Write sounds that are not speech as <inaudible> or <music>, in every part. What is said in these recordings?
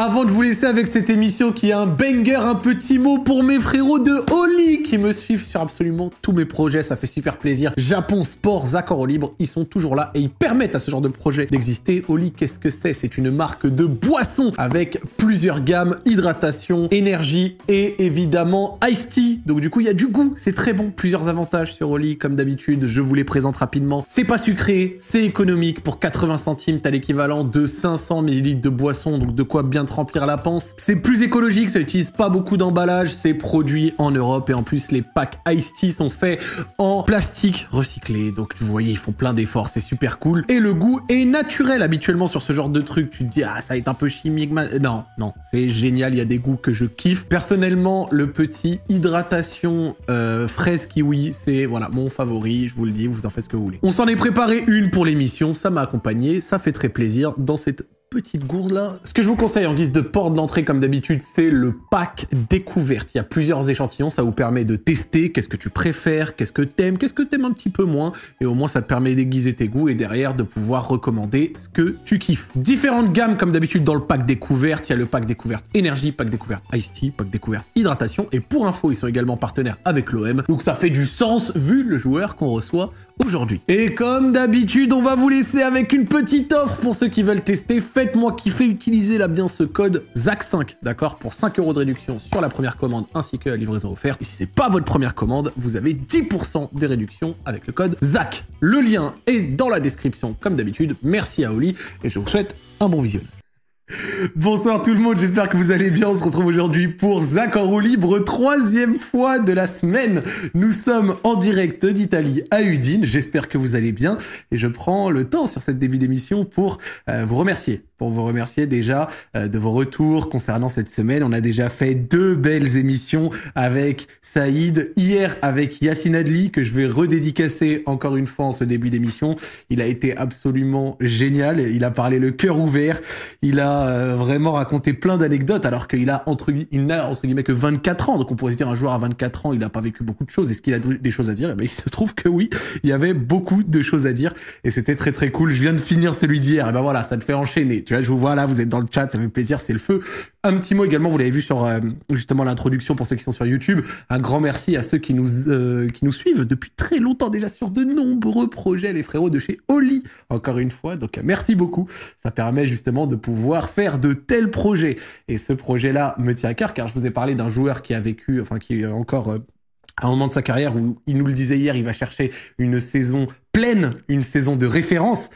Avant de vous laisser avec cette émission qui est un banger, un petit mot pour mes frérots de Oli qui me suivent sur absolument tous mes projets, ça fait super plaisir. Japon, sports, accords au libre, ils sont toujours là et ils permettent à ce genre de projet d'exister. Oli, qu'est-ce que c'est C'est une marque de boisson avec plusieurs gammes, hydratation, énergie et évidemment ice tea. Donc du coup, il y a du goût, c'est très bon. Plusieurs avantages sur Oli, comme d'habitude, je vous les présente rapidement. C'est pas sucré, c'est économique. Pour 80 centimes, t'as l'équivalent de 500 ml de boisson, donc de quoi bien remplir la panse. C'est plus écologique, ça utilise pas beaucoup d'emballage, c'est produit en Europe et en plus les packs Ice Tea sont faits en plastique recyclé. Donc vous voyez, ils font plein d'efforts, c'est super cool. Et le goût est naturel habituellement sur ce genre de truc. Tu te dis, ah, ça est un peu chimique. Non, non, c'est génial, il y a des goûts que je kiffe. Personnellement, le petit hydratation euh, fraise kiwi, c'est voilà mon favori, je vous le dis, vous en faites ce que vous voulez. On s'en est préparé une pour l'émission, ça m'a accompagné, ça fait très plaisir dans cette petite gourde là. Ce que je vous conseille en guise de porte d'entrée comme d'habitude, c'est le pack découverte. Il y a plusieurs échantillons, ça vous permet de tester qu'est-ce que tu préfères, qu'est-ce que t'aimes, qu'est-ce que t'aimes un petit peu moins, et au moins ça te permet d'aiguiser tes goûts et derrière de pouvoir recommander ce que tu kiffes. Différentes gammes comme d'habitude dans le pack découverte, il y a le pack découverte énergie, pack découverte ice tea, pack découverte hydratation, et pour info, ils sont également partenaires avec l'OM, donc ça fait du sens vu le joueur qu'on reçoit aujourd'hui. Et comme d'habitude, on va vous laisser avec une petite offre pour ceux qui veulent tester, Faites-moi kiffer, utiliser là bien ce code ZAC5, d'accord Pour 5 euros de réduction sur la première commande ainsi que la livraison offerte. Et si ce n'est pas votre première commande, vous avez 10% des réductions avec le code ZAC. Le lien est dans la description comme d'habitude. Merci à Oli et je vous souhaite un bon visionnage. Bonsoir tout le monde, j'espère que vous allez bien. On se retrouve aujourd'hui pour Zach en roue libre, troisième fois de la semaine. Nous sommes en direct d'Italie à Udine. J'espère que vous allez bien et je prends le temps sur cette début d'émission pour euh, vous remercier. Pour vous remercier déjà euh, de vos retours concernant cette semaine. On a déjà fait deux belles émissions avec Saïd. Hier avec Yassine Adli que je vais redédicacer encore une fois en ce début d'émission. Il a été absolument génial. Il a parlé le cœur ouvert. Il a euh, vraiment raconter plein d'anecdotes alors qu'il a entre, il n'a entre guillemets que 24 ans. Donc on pourrait se dire un joueur à 24 ans, il n'a pas vécu beaucoup de choses. Est-ce qu'il a des choses à dire Et eh ben, il se trouve que oui, il y avait beaucoup de choses à dire et c'était très très cool. Je viens de finir celui d'hier. Et eh ben voilà, ça te fait enchaîner. Tu vois, je vous vois là, vous êtes dans le chat, ça fait plaisir, c'est le feu. Un petit mot également, vous l'avez vu sur euh, justement l'introduction pour ceux qui sont sur YouTube. Un grand merci à ceux qui nous euh, qui nous suivent depuis très longtemps déjà sur de nombreux projets, les frérots de chez Oli. Encore une fois, donc merci beaucoup. Ça permet justement de pouvoir faire de tels projets. Et ce projet-là me tient à cœur car je vous ai parlé d'un joueur qui a vécu, enfin qui est encore euh, à un moment de sa carrière où il nous le disait hier, il va chercher une saison pleine, une saison de référence.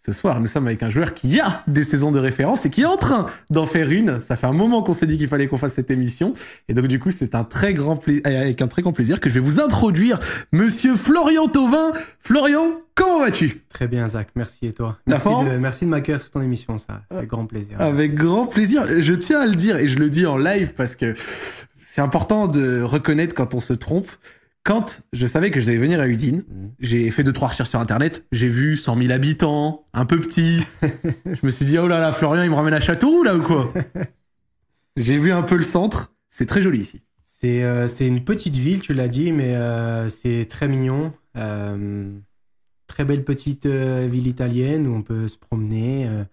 Ce soir, nous sommes avec un joueur qui a des saisons de référence et qui est en train d'en faire une. Ça fait un moment qu'on s'est dit qu'il fallait qu'on fasse cette émission. Et donc, du coup, c'est un très grand plaisir, euh, avec un très grand plaisir que je vais vous introduire monsieur Florian Tauvin. Florian, comment vas-tu? Très bien, Zach. Merci et toi. Merci de, merci de m'accueillir sur ton émission, ça. Ah. C'est grand plaisir. Avec grand plaisir. Je tiens à le dire et je le dis en live parce que c'est important de reconnaître quand on se trompe. Quand je savais que je devais venir à Udine, mm. j'ai fait deux trois recherches sur internet, j'ai vu 100 000 habitants, un peu petit. <laughs> je me suis dit oh là là, Florian, il me ramène à Châteauroux là ou quoi J'ai vu un peu le centre, c'est très joli ici. C'est euh, une petite ville, tu l'as dit, mais euh, c'est très mignon. Euh, très belle petite ville italienne où on peut se promener.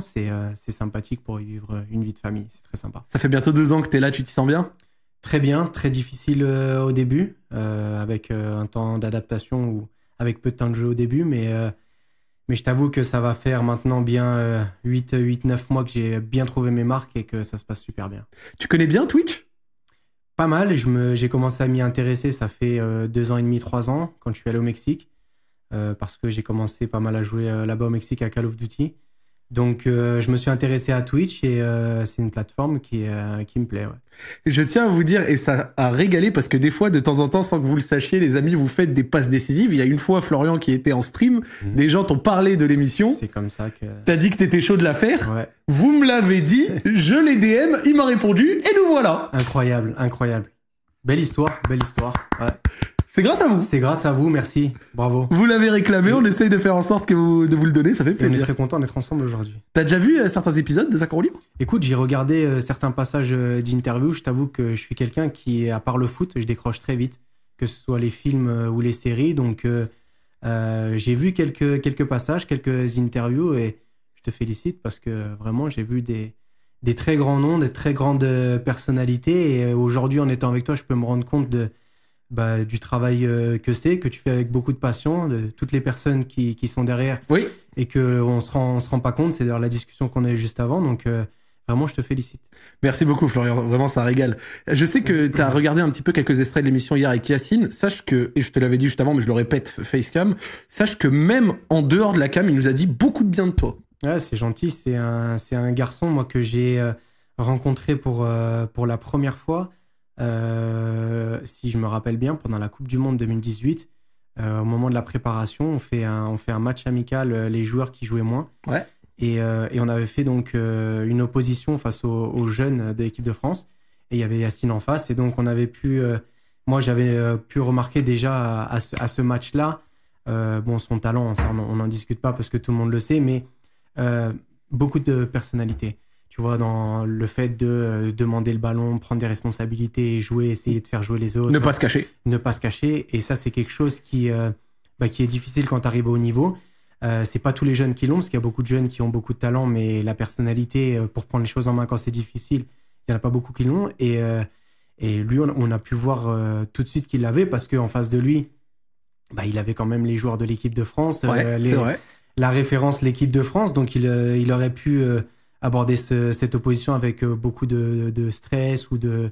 c'est sympathique pour vivre une vie de famille, c'est très sympa. Ça fait bientôt deux ans que tu es là, tu t'y sens bien Très bien, très difficile euh, au début, euh, avec euh, un temps d'adaptation ou avec peu de temps de jeu au début, mais, mais je t'avoue que ça va faire maintenant bien 8-9 mois que j'ai bien trouvé mes marques et que ça se passe super bien. Tu connais bien Twitch Pas mal, j'ai commencé à m'y intéresser, ça fait 2 ans et demi, 3 ans, quand je suis allé au Mexique, parce que j'ai commencé pas mal à jouer là-bas au Mexique à Call of Duty. Donc, euh, je me suis intéressé à Twitch et euh, c'est une plateforme qui, euh, qui me plaît. Je tiens à vous dire, et ça a régalé parce que des fois, de temps en temps, sans que vous le sachiez, les amis, vous faites des passes décisives. Il y a une fois, Florian qui était en stream, mhm. des gens t'ont parlé de l'émission. C'est comme ça que. T'as dit que t'étais chaud de la faire. Vous me l'avez dit, je l'ai DM, il m'a répondu et nous voilà. Incroyable, incroyable. Belle histoire, belle histoire. Ouais. C'est grâce à vous. C'est grâce à vous, merci. Bravo. Vous l'avez réclamé, on essaye de faire en sorte que de vous le donner, ça fait plaisir. on est très content d'être ensemble aujourd'hui. T'as déjà vu euh, certains épisodes de Sacro Libre Écoute, j'ai regardé euh, certains passages euh, d'interviews, d'interview. Je t'avoue que je suis quelqu'un qui, à part le foot, je décroche très vite, que ce soit les films ou les séries. Donc, j'ai vu quelques, quelques passages, quelques interviews et je te félicite parce que vraiment, j'ai vu des, des très grands noms, des très grandes personnalités. Et aujourd'hui, en étant avec toi, je peux me rendre compte de bah, du travail euh, que c'est, que tu fais avec beaucoup de passion, de toutes les personnes qui, qui sont derrière. Oui. Et qu'on ne se, rend, on se rend pas compte. C'est d'ailleurs la discussion qu'on a eue juste avant. Donc. Euh, vraiment, je te félicite. Merci beaucoup, Florian. Vraiment, ça régale. Je sais que tu as regardé un petit peu quelques extraits de l'émission hier avec Yacine. Sache que, et je te l'avais dit juste avant, mais je le répète, Facecam, sache que même en dehors de la cam, il nous a dit beaucoup de bien de toi. Ouais, c'est gentil. C'est un, un garçon, moi, que j'ai euh, rencontré pour, pour la première fois. Euh, si je me rappelle bien, pendant la Coupe du Monde 2018, euh, au moment de la préparation, on fait un, on fait un match amical, euh, les joueurs qui jouaient moins. Et, on avait fait donc une opposition face aux, jeunes de l'équipe de France. Et il y avait Yacine en face. Et donc, on avait pu. moi, j'avais pu remarquer déjà à, ce, ce match-là. bon, son talent, hein, on n'en discute pas parce que tout le monde le sait, mais beaucoup de personnalité. Tu vois, dans le fait de euh, demander le ballon, prendre des responsabilités, jouer, essayer de faire jouer les autres. Ne pas se cacher. Ne pas se cacher. Et ça, c'est quelque chose qui, euh, bah, qui est difficile quand tu arrives au niveau. Euh, c'est pas tous les jeunes qui l'ont, parce qu'il y a beaucoup de jeunes qui ont beaucoup de talent, mais la personnalité euh, pour prendre les choses en main quand c'est difficile, il n'y en a pas beaucoup qui l'ont. Et, et lui, on, a pu voir tout de suite qu'il l'avait, parce qu'en face de lui, bah, il avait quand même les joueurs de l'équipe de France. les, vrai. La référence, l'équipe de France. Donc, il, il aurait pu aborder cette opposition avec euh, beaucoup de, stress ou de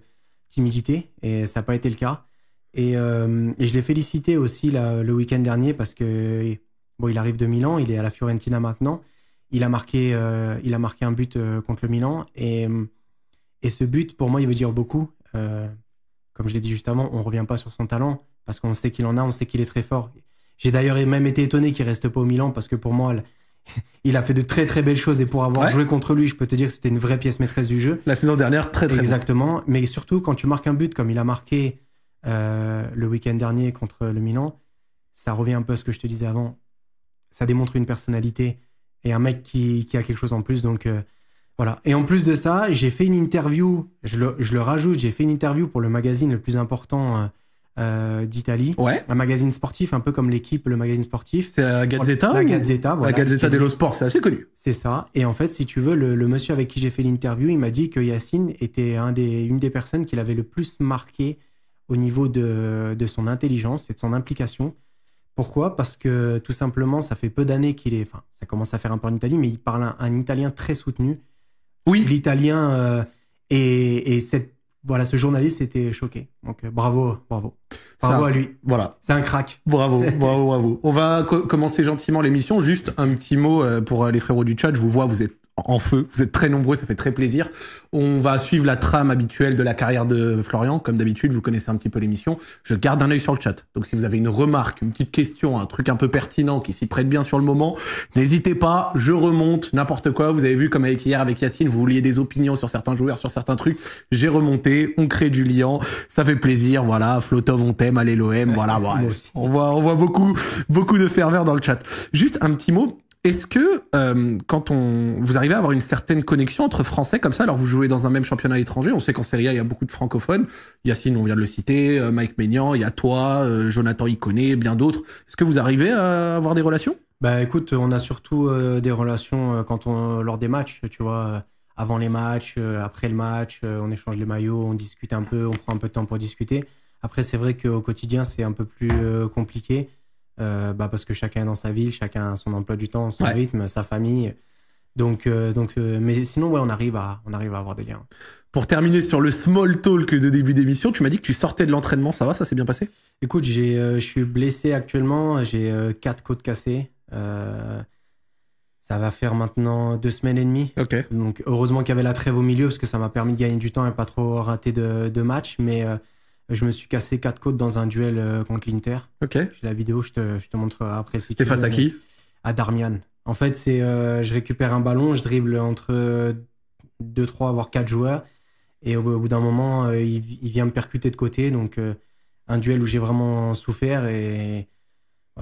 timidité, et ça n'a pas été le cas. Et, euh, je l'ai félicité aussi le week-end dernier parce que bon, il arrive de Milan, il est à la Fiorentina maintenant. Il a marqué, euh, il a marqué un but contre le Milan et, et ce but pour moi il veut dire beaucoup. comme je l'ai dit juste avant, on revient pas sur son talent parce qu'on sait qu'il en a, on sait qu'il est très fort. J'ai d'ailleurs même été étonné qu'il reste pas au Milan parce que pour moi <laughs> il a fait de très très belles choses et pour avoir joué contre lui, je peux te dire que c'était une vraie pièce maîtresse du jeu. La saison dernière, très très Exactement. Mais surtout quand tu marques un but comme il a marqué euh, le week-end dernier contre le Milan, ça revient un peu à ce que je te disais avant. Ça démontre une personnalité et un mec qui, a quelque chose en plus. Donc euh, voilà. Et en plus de ça, j'ai fait une interview, je le, je le rajoute, j'ai fait une interview pour le magazine le plus important euh, euh, d'Italie. Un magazine sportif, un peu comme l'équipe, le magazine sportif. C'est la Gazzetta La Gazzetta, voilà. dello Sport, c'est assez connu. C'est ça. Et en fait, si tu veux, le, monsieur avec qui j'ai fait l'interview, il m'a dit que Yacine était une des personnes qu'il avait le plus marqué au niveau de, son intelligence et de son implication. Pourquoi Parce que tout simplement, ça fait peu d'années qu'il est. Enfin, ça commence à faire un peu en Italie, mais il parle un, italien très soutenu. Oui. L'italien. Euh, et cette voilà, ce journaliste était choqué. Donc euh, bravo, bravo. Bravo à lui. Voilà. C'est un crack. Bravo, <laughs> bravo, bravo. On va commencer gentiment l'émission. Juste un petit mot euh, pour euh, les frérots du chat. Je vous vois, vous êtes en feu. Vous êtes très nombreux, ça fait très plaisir. On va suivre la trame habituelle de la carrière de Florian. Comme d'habitude, vous connaissez un petit peu l'émission. Je garde un œil sur le chat. Donc si vous avez une remarque, une petite question, un truc un peu pertinent qui s'y prête bien sur le moment, n'hésitez pas, je remonte n'importe quoi. Vous avez vu comme avec hier avec Yacine, vous vouliez des opinions sur certains joueurs, sur certains trucs. J'ai remonté, on crée du lien, ça fait plaisir. Voilà, Flotov, on t'aime, allez l'OM, voilà. voilà. On voit, on voit beaucoup, beaucoup de ferveur dans le chat. Juste un petit mot est-ce que euh, quand on vous arrivez à avoir une certaine connexion entre Français comme ça, alors vous jouez dans un même championnat étranger, on sait qu'en Serie A il y a beaucoup de francophones, Yacine on vient de le citer, euh, Mike Maignan, il y a toi, euh, Jonathan Iconé, bien d'autres. Est-ce que vous arrivez à avoir des relations Bah écoute, on a surtout des relations quand on lors des matchs, tu vois, avant les matchs, après le match, on échange les maillots, on discute un peu, on prend un peu de temps pour discuter. Après c'est vrai qu'au quotidien c'est un peu plus compliqué euh, bah parce que chacun est dans sa ville, chacun a son emploi du temps, son rythme, sa famille. Donc, euh, donc euh, mais sinon, ouais, on arrive, à, on arrive à avoir des liens. Pour terminer sur le small talk de début d'émission, tu m'as dit que tu sortais de l'entraînement, ça va, ça s'est bien passé Écoute, j'ai, je suis blessé actuellement, j'ai quatre côtes cassées. ça va faire maintenant deux semaines et demie. Donc, heureusement qu'il y avait la trêve au milieu parce que ça m'a permis de gagner du temps et pas trop rater de, de matchs. Mais euh, je me suis cassé quatre côtes dans un duel euh, contre l'Inter. Ok. J'ai la vidéo, je te, je te montre après. C'était face à qui À Darmian. En fait, c'est euh, je récupère un ballon, je dribble entre deux, trois, voire quatre joueurs. Et au, bout d'un moment, il, vient me percuter de côté. Donc, un duel où j'ai vraiment souffert. Et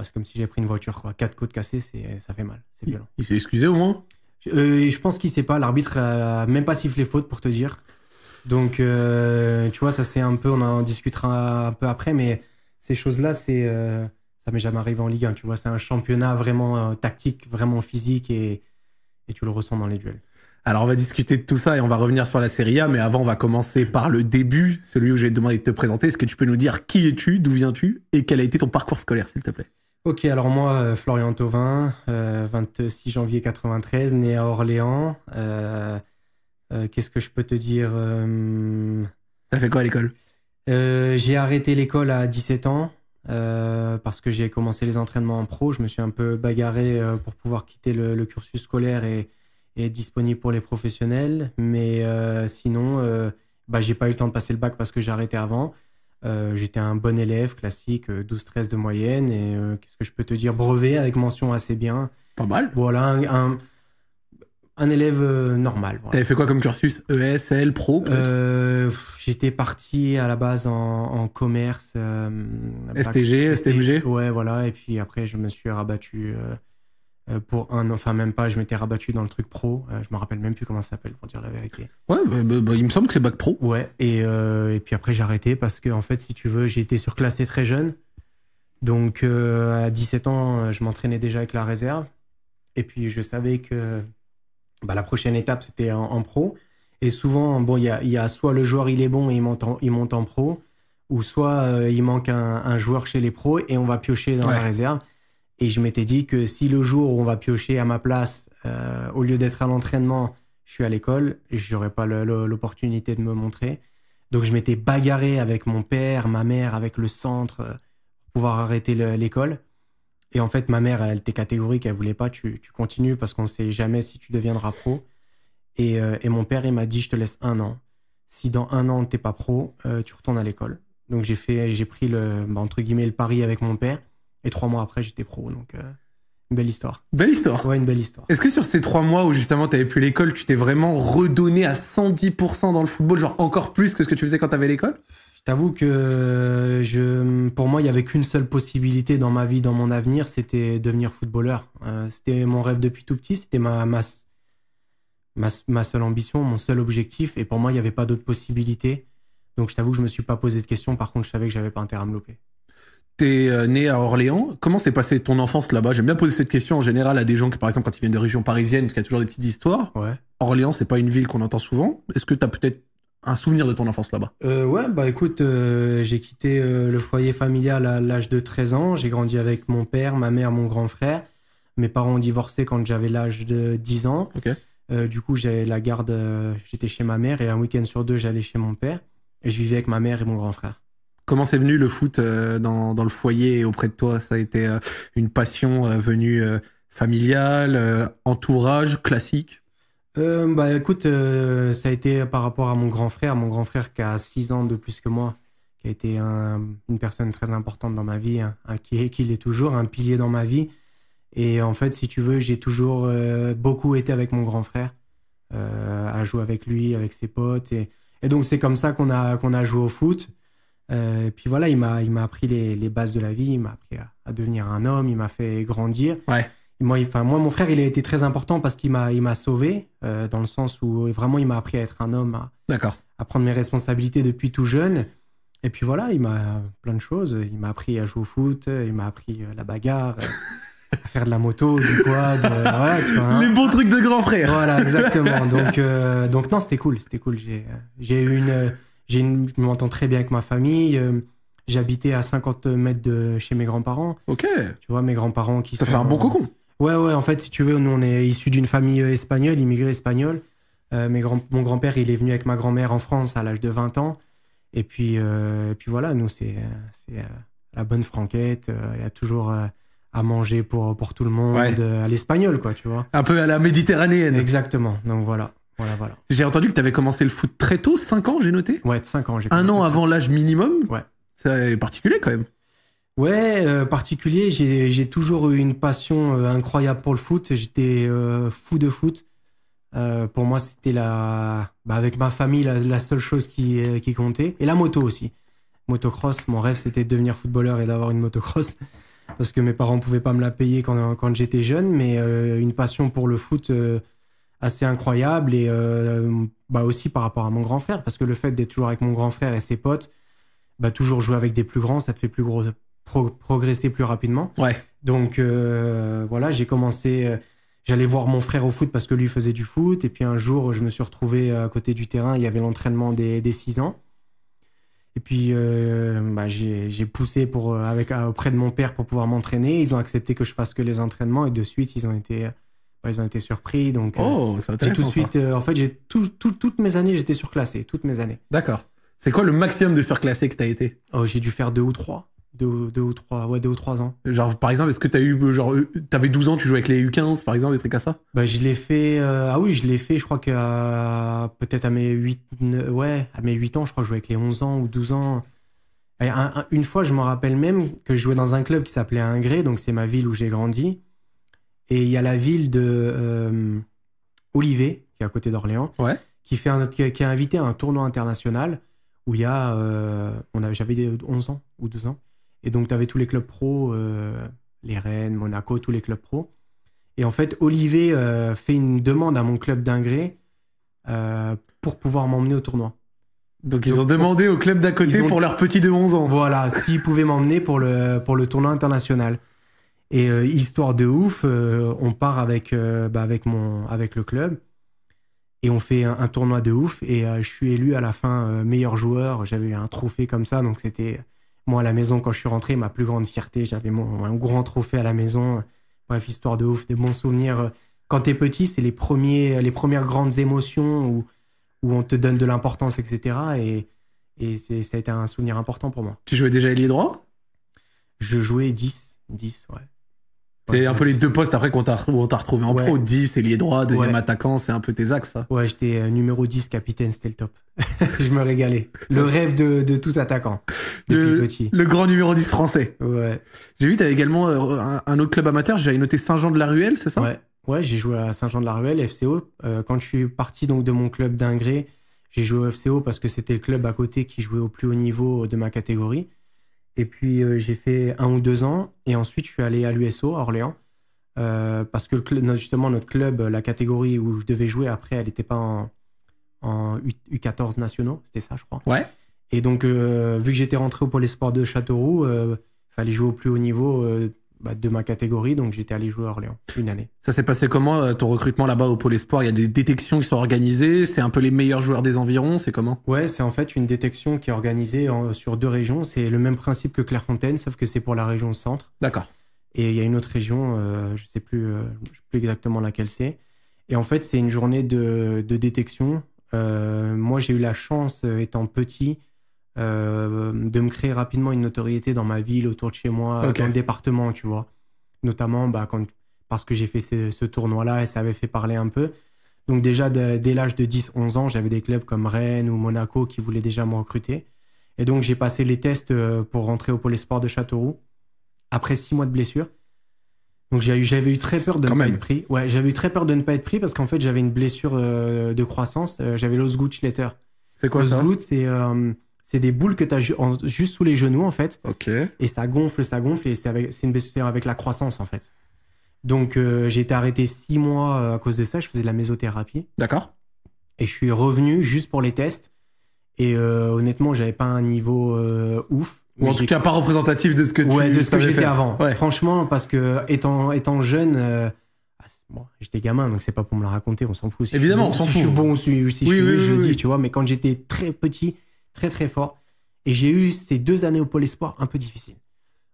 c'est comme si j'ai pris une voiture. Quoi. Quatre côtes cassées, ça fait mal. C'est violent. Il s'est excusé au moins je, je pense qu'il ne sait pas. L'arbitre n'a même pas sifflé faute pour te dire. Donc, euh, tu vois, ça c'est un peu, on en discutera un peu après, mais ces choses-là, c'est, euh, ça m'est jamais arrivé en Ligue 1. Tu vois, c'est un championnat vraiment euh, tactique, vraiment physique, et, tu le ressens dans les duels. Alors, on va discuter de tout ça et on va revenir sur la Serie A, mais avant, on va commencer par le début, celui où j'ai demandé de te présenter. Est-ce que tu peux nous dire qui es-tu, d'où viens-tu et quel a été ton parcours scolaire, s'il te plaît Ok, alors moi, Florian Tovin, 26 janvier 93, né à Orléans. Euh, qu'est-ce que je peux te dire euh, T'as fait quoi à l'école euh, J'ai arrêté l'école à 17 ans parce que j'ai commencé les entraînements en pro. Je me suis un peu bagarré pour pouvoir quitter le, cursus scolaire et, être disponible pour les professionnels. Mais sinon, bah, j'ai pas eu le temps de passer le bac parce que j'ai arrêté avant. j'étais un bon élève classique, 12-13 de moyenne. Et qu'est-ce que je peux te dire Brevet avec mention assez bien. Pas mal. Voilà, un élève euh, normal. Voilà. T'avais fait quoi comme cursus ESL, pro euh, J'étais parti à la base en, commerce. Euh, STG, STMG Ouais, voilà. Et puis après, je me suis rabattu pour un, enfin même pas, je m'étais rabattu dans le truc pro. je me rappelle même plus comment ça s'appelle pour dire la vérité. Ouais, bah, bah, bah, il me semble que c'est bac pro. Ouais, et, puis après j'ai arrêté parce que en fait, si tu veux, j'ai été surclassé très jeune. Donc à 17 ans, je m'entraînais déjà avec la réserve. Et puis je savais que bah, la prochaine étape, c'était en, pro. Et souvent, bon, il y a, soit le joueur, il est bon et il monte en, il monte en pro, ou soit euh, il manque un, joueur chez les pros et on va piocher dans la réserve. Et je m'étais dit que si le jour où on va piocher à ma place, euh, au lieu d'être à l'entraînement, je suis à l'école, je n'aurai pas l'opportunité de me montrer. Donc je m'étais bagarré avec mon père, ma mère, avec le centre, euh, pour pouvoir arrêter l'école. Et en fait, ma mère, elle était catégorique, elle voulait pas, tu, continues parce qu'on ne sait jamais si tu deviendras pro. Euh, et, mon père, il m'a dit, je te laisse un an. Si dans un an, t'es pas pro, euh, tu retournes à l'école. Donc j'ai fait, j'ai pris le, bah, entre guillemets, le pari avec mon père. Et trois mois après, j'étais pro. Donc, euh, belle histoire. Belle histoire. Ouais, une belle histoire. Est-ce que sur ces trois mois où justement tu t'avais plus l'école, tu t'es vraiment redonné à 110% dans le football, genre encore plus que ce que tu faisais quand tu avais l'école je t'avoue que euh, je, pour moi, il n'y avait qu'une seule possibilité dans ma vie, dans mon avenir, c'était devenir footballeur. Euh, c'était mon rêve depuis tout petit, c'était ma, ma, ma, seule ambition, mon seul objectif. Et pour moi, il n'y avait pas d'autre possibilité. Donc je t'avoue que je ne me suis pas posé de questions. Par contre, je savais que j'avais pas intérêt à me louper. es euh, né à Orléans. Comment s'est passée ton enfance là-bas J'aime bien poser cette question en général à des gens qui, par exemple, quand ils viennent de régions parisiennes, parce qu'il y a toujours des petites histoires. Ouais. Orléans, c'est pas une ville qu'on entend souvent. Est-ce que tu as peut-être un souvenir de ton enfance là-bas euh, Ouais, bah écoute, euh, j'ai quitté euh, le foyer familial à l'âge de 13 ans. J'ai grandi avec mon père, ma mère, mon grand frère. Mes parents ont divorcé quand j'avais l'âge de 10 ans. du coup, j'avais la garde, j'étais chez ma mère et un week-end sur deux, j'allais chez mon père. Et je vivais avec ma mère et mon grand frère. Comment c'est venu le foot dans, dans, le foyer et auprès de toi Ça a été une passion venue familiale, entourage, classique euh, bah écoute, euh, ça a été par rapport à mon grand frère, mon grand frère qui a 6 ans de plus que moi, qui a été une personne très importante dans ma vie, hein, qui qui, qui l'est toujours, un pilier dans ma vie. Et en fait, si tu veux, j'ai toujours euh, beaucoup été avec mon grand frère, à jouer avec lui, avec ses potes. Et, et donc c'est comme ça qu'on a, qu'on a joué au foot. et puis voilà, il m'a appris les, les, bases de la vie, il m'a appris à, à, devenir un homme, il m'a fait grandir. Ouais moi, enfin, moi, mon frère, il a été très important parce qu'il m'a, il m'a sauvé euh, dans le sens où euh, vraiment, il m'a appris à être un homme, à, à prendre mes responsabilités depuis tout jeune. Et puis voilà, il m'a plein de choses. Il m'a appris à jouer au foot, il m'a appris euh, la bagarre, <laughs> à faire de la moto, du quad. Hein. Les bons trucs de grand frère. Voilà, exactement. <laughs> Donc, donc non, c'était cool, c'était cool. J'ai, j'ai une, j'ai je m'entends très bien avec ma famille. J'habitais à 50 mètres de chez mes grands-parents. Ok. Tu vois, mes grands-parents qui Ça fait un bon cocon. Ouais, ouais, en fait, si tu veux, nous, on est issus d'une famille euh, espagnole, immigrée espagnole. Euh, mon grand-père, il est venu avec ma grand-mère en France à l'âge de 20 ans. Et puis, euh, et puis voilà, nous, c'est euh, la bonne franquette. Il y a toujours à manger pour, pour tout le monde, à l'espagnol, quoi, tu vois. Un peu à la méditerranéenne. Exactement. Donc voilà. Voilà, voilà. J'ai entendu que tu avais commencé le foot très tôt, 5 ans, j'ai noté. Ouais, 5 ans. j'ai Un an avant l'âge minimum. Ouais. C'est particulier quand même. Ouais, euh, particulier. J'ai, toujours eu une passion euh, incroyable pour le foot. J'étais euh, fou de foot. pour moi, c'était la, bah, avec ma famille, la, seule chose qui, qui comptait. Et la moto aussi. Motocross, mon rêve, c'était de devenir footballeur et d'avoir une motocross. <laughs> Parce que mes parents pouvaient pas me la payer quand, quand j'étais jeune. Mais une passion pour le foot assez incroyable. Et bah, aussi par rapport à mon grand frère. Parce que le fait d'être toujours avec mon grand frère et ses potes, bah, toujours jouer avec des plus grands, ça te fait plus gros, progresser plus rapidement. Ouais. Donc euh, voilà, j'ai commencé. Euh, j'allais voir mon frère au foot parce que lui faisait du foot. Et puis un jour, je me suis retrouvé à côté du terrain. Il y avait l'entraînement des, 6 ans. Et puis, euh, bah, j'ai poussé pour, avec, auprès de mon père pour pouvoir m'entraîner. Ils ont accepté que je fasse que les entraînements et de suite, ils ont été, bah, ils ont été surpris. Donc, oh, j'ai tout de suite, en fait, j'ai toutes mes années, j'étais surclassé, toutes mes années. D'accord. C'est quoi le maximum de surclassé que tu as été Oh, j'ai dû faire deux ou trois deux, ou trois, ouais, deux ou trois ans. Genre, par exemple, est-ce que t'as eu, genre, t'avais 12 ans, tu jouais avec les U15, par exemple, et c'est à ça Bah, je l'ai fait, euh, ah oui, je l'ai fait, je crois que euh, peut-être à mes 8, ouais, à mes 8 ans, je crois que je jouais avec les 11 ans ou 12 ans. une fois, je m'en rappelle même que je jouais dans un club qui s'appelait Ingré, donc c'est ma ville où j'ai grandi. Et il y a la ville de euh, Olivet, qui est à côté d'Orléans, ouais. qui, fait un, qui, a invité à un tournoi international où il y a. on avait, j'avais 11 ans ou 12 ans. Et donc, tu avais tous les clubs pro, euh, les Rennes, Monaco, tous les clubs pro. Et en fait, Olivier euh, fait une demande à mon club d'Ingré euh, pour pouvoir m'emmener au tournoi. Donc, ils ont demandé au club d'à côté pour leur petit de 11 ans. Voilà, s'ils pouvaient m'emmener pour le, pour le tournoi international. Et histoire de ouf, on part avec, bah, avec, mon, avec le club et on fait un, tournoi de ouf et je suis élu à la fin meilleur joueur j'avais eu un trophée comme ça donc c'était moi, à la maison, quand je suis rentré, ma plus grande fierté, j'avais mon, un grand trophée à la maison. Bref, histoire de ouf, des bons souvenirs. Quand t'es petit, c'est les, premiers, les premières grandes émotions où, où on te donne de l'importance, etc. Et, et ça a été un souvenir important pour moi. Tu jouais déjà les droit Je jouais 10, 10, ouais c'est un peu les deux postes après qu'on t'a retrouvé en pro 10 ailier droit deuxième attaquant c'est un peu tes axes ça ouais j'étais euh, numéro 10 capitaine c'était le top <laughs> je me régalais le rêve de, tout attaquant depuis le, petit le grand numéro 10 français ouais j'ai vu t'avais également euh, un, autre club amateur j'avais noté Saint-Jean de la Ruelle c'est ça ouais ouais j'ai joué à Saint-Jean de la Ruelle FCO euh, quand je suis parti donc de mon club d'Ingré j'ai joué au FCO parce que c'était le club à côté qui jouait au plus haut niveau de ma catégorie et puis euh, j'ai fait un ou deux ans. Et ensuite, je suis allé à l'USO, à Orléans. Euh, parce que justement, notre club, euh, la catégorie où je devais jouer après, elle n'était pas en, U 14 nationaux. C'était ça, je crois. Ouais. Et donc, vu que j'étais rentré au Pôle sport de Châteauroux, il fallait jouer au plus haut niveau bah, de ma catégorie, donc j'étais allé jouer à Orléans une année. Ça s'est passé comment euh, ton recrutement là-bas au Pôle Espoir Il y a des détections qui sont organisées, c'est un peu les meilleurs joueurs des environs, c'est comment Ouais, c'est en fait une détection qui est organisée sur deux régions. C'est le même principe que Clairefontaine, sauf que c'est pour la région centre. D'accord. Et il y a une autre région, euh, je sais plus, euh, sais plus exactement laquelle c'est. Et en fait, c'est une journée de, de détection. moi, j'ai eu la chance, étant petit, euh, de me créer rapidement une notoriété dans ma ville, autour de chez moi, dans le département, tu vois. Notamment bah, quand, parce que j'ai fait ce, tournoi-là et ça avait fait parler un peu. Donc déjà, dès l'âge de 10-11 ans, j'avais des clubs comme Rennes ou Monaco qui voulaient déjà me recruter. Et donc j'ai passé les tests euh, pour rentrer au Pôle sport de Châteauroux, après six mois de blessure. Donc j'avais eu très peur de ne pas être pris. Ouais, j'avais eu très peur de ne pas être pris parce qu'en fait j'avais une blessure euh, de croissance. j'avais l'osgood schlatter C'est quoi ça c'est c'est des boules que tu as juste sous les genoux, en fait. Ok. Et ça gonfle, ça gonfle, et c'est une blessure avec la croissance, en fait. Donc, euh, j'ai été arrêté six mois euh, à cause de ça. Je faisais de la mésothérapie. D'accord. Et je suis revenu juste pour les tests. Et euh, honnêtement, j'avais pas un niveau ouf. Ou en tout cas, pas représentatif de ce que tu Ouais, de ce que j'étais avant. Franchement, parce que étant, étant jeune. Ah, j'étais gamin, donc c'est pas pour me la raconter, on s'en fout. Évidemment, on s'en fout. Si je suis bon si, je suis je dis, tu vois. Mais quand j'étais très petit, très très fort. Et j'ai eu ces deux années au pôle espoir un peu difficile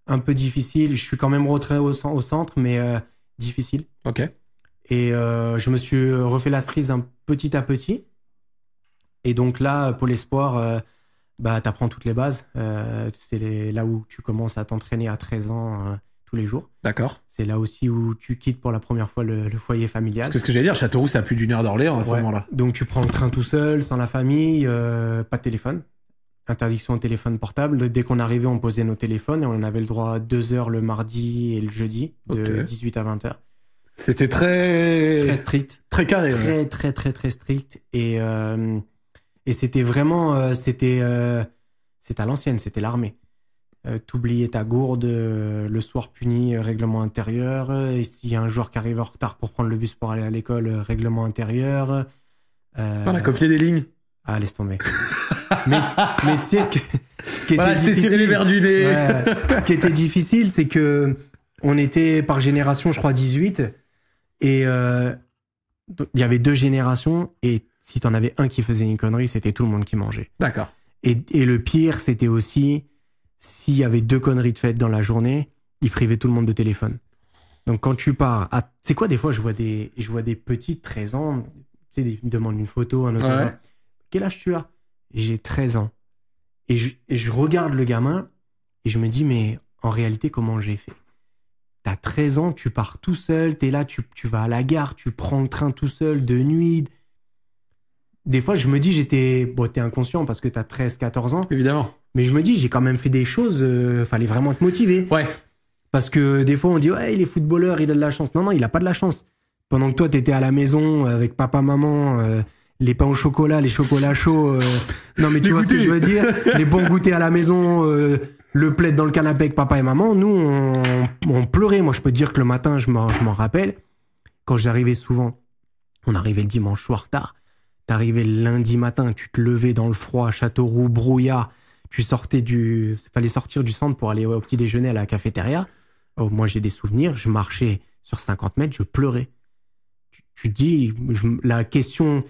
Un peu difficile. Je suis quand même retrait au, centre, mais euh, difficile. Ok. Et euh, je me suis refait la cerise un petit à petit. Et donc là, pôle espoir, euh, bah, tu apprends toutes les bases. c'est là où tu commences à t'entraîner à 13 ans hein tous les jours. D'accord. C'est là aussi où tu quittes pour la première fois le, foyer familial. Parce que ce que j'allais dire, Châteauroux, ça a plus d'une heure d'Orléans à ce moment-là. Donc tu prends le train tout seul, sans la famille, euh, pas de téléphone. Interdiction au téléphone portable. Dès qu'on arrivait, on posait nos téléphones et on avait le droit à deux heures le mardi et le jeudi, de 18 à 20 heures. C'était très... Très strict. Très carré. Très, très, très, très strict. Et, euh, et c'était vraiment... Euh, c'était à l'ancienne, c'était l'armée. Euh, t'oublier ta gourde, euh, le soir puni, euh, règlement intérieur, et s'il y a un joueur qui arrive en retard pour prendre le bus pour aller à l'école, règlement intérieur. Euh... la copier des lignes Ah, laisse tomber. <laughs> mais, tu sais, ce, ce qui était tiré les du nez. ce qui était difficile, c'est que on était par génération, je crois, 18, et il y avait deux générations, et si t'en avais un qui faisait une connerie, c'était tout le monde qui mangeait. D'accord. Et, et, le pire, c'était aussi s'il y avait deux conneries de fête dans la journée, ils privaient tout le monde de téléphone. Donc quand tu pars Tu C'est quoi des fois, je vois des, je vois des petits 13 ans, tu sais, ils me demandent une photo, un autre. Quel âge tu as J'ai 13 ans. Et je, regarde le gamin et je me dis, mais en réalité, comment j'ai fait T'as 13 ans, tu pars tout seul, t'es là, tu, tu vas à la gare, tu prends le train tout seul de nuit, des fois, je me dis, j'étais. Bon, t'es inconscient parce que t'as 13, 14 ans. Évidemment. Mais je me dis, j'ai quand même fait des choses, euh, fallait vraiment te motivé. Ouais. Parce que des fois, on dit, ouais, il est footballeur, il a de la chance. Non, non, il a pas de la chance. Pendant que toi, t'étais à la maison euh, avec papa, maman, euh, les pains au chocolat, les chocolats chauds. <laughs> non, mais tu vois ce que je veux dire Les bons goûters à la maison, le plaid dans le canapé avec papa et maman. Nous, on, pleurait. Moi, je peux dire que le matin, je m'en rappelle. Quand j'arrivais souvent, on arrivait le dimanche soir tard T'arrivais lundi matin, tu te levais dans le froid, Châteauroux, brouillard. Tu sortais du. fallait sortir du centre pour aller au petit déjeuner à la cafétéria. Oh, moi, j'ai des souvenirs. Je marchais sur 50 mètres, je pleurais. Tu, dis, la question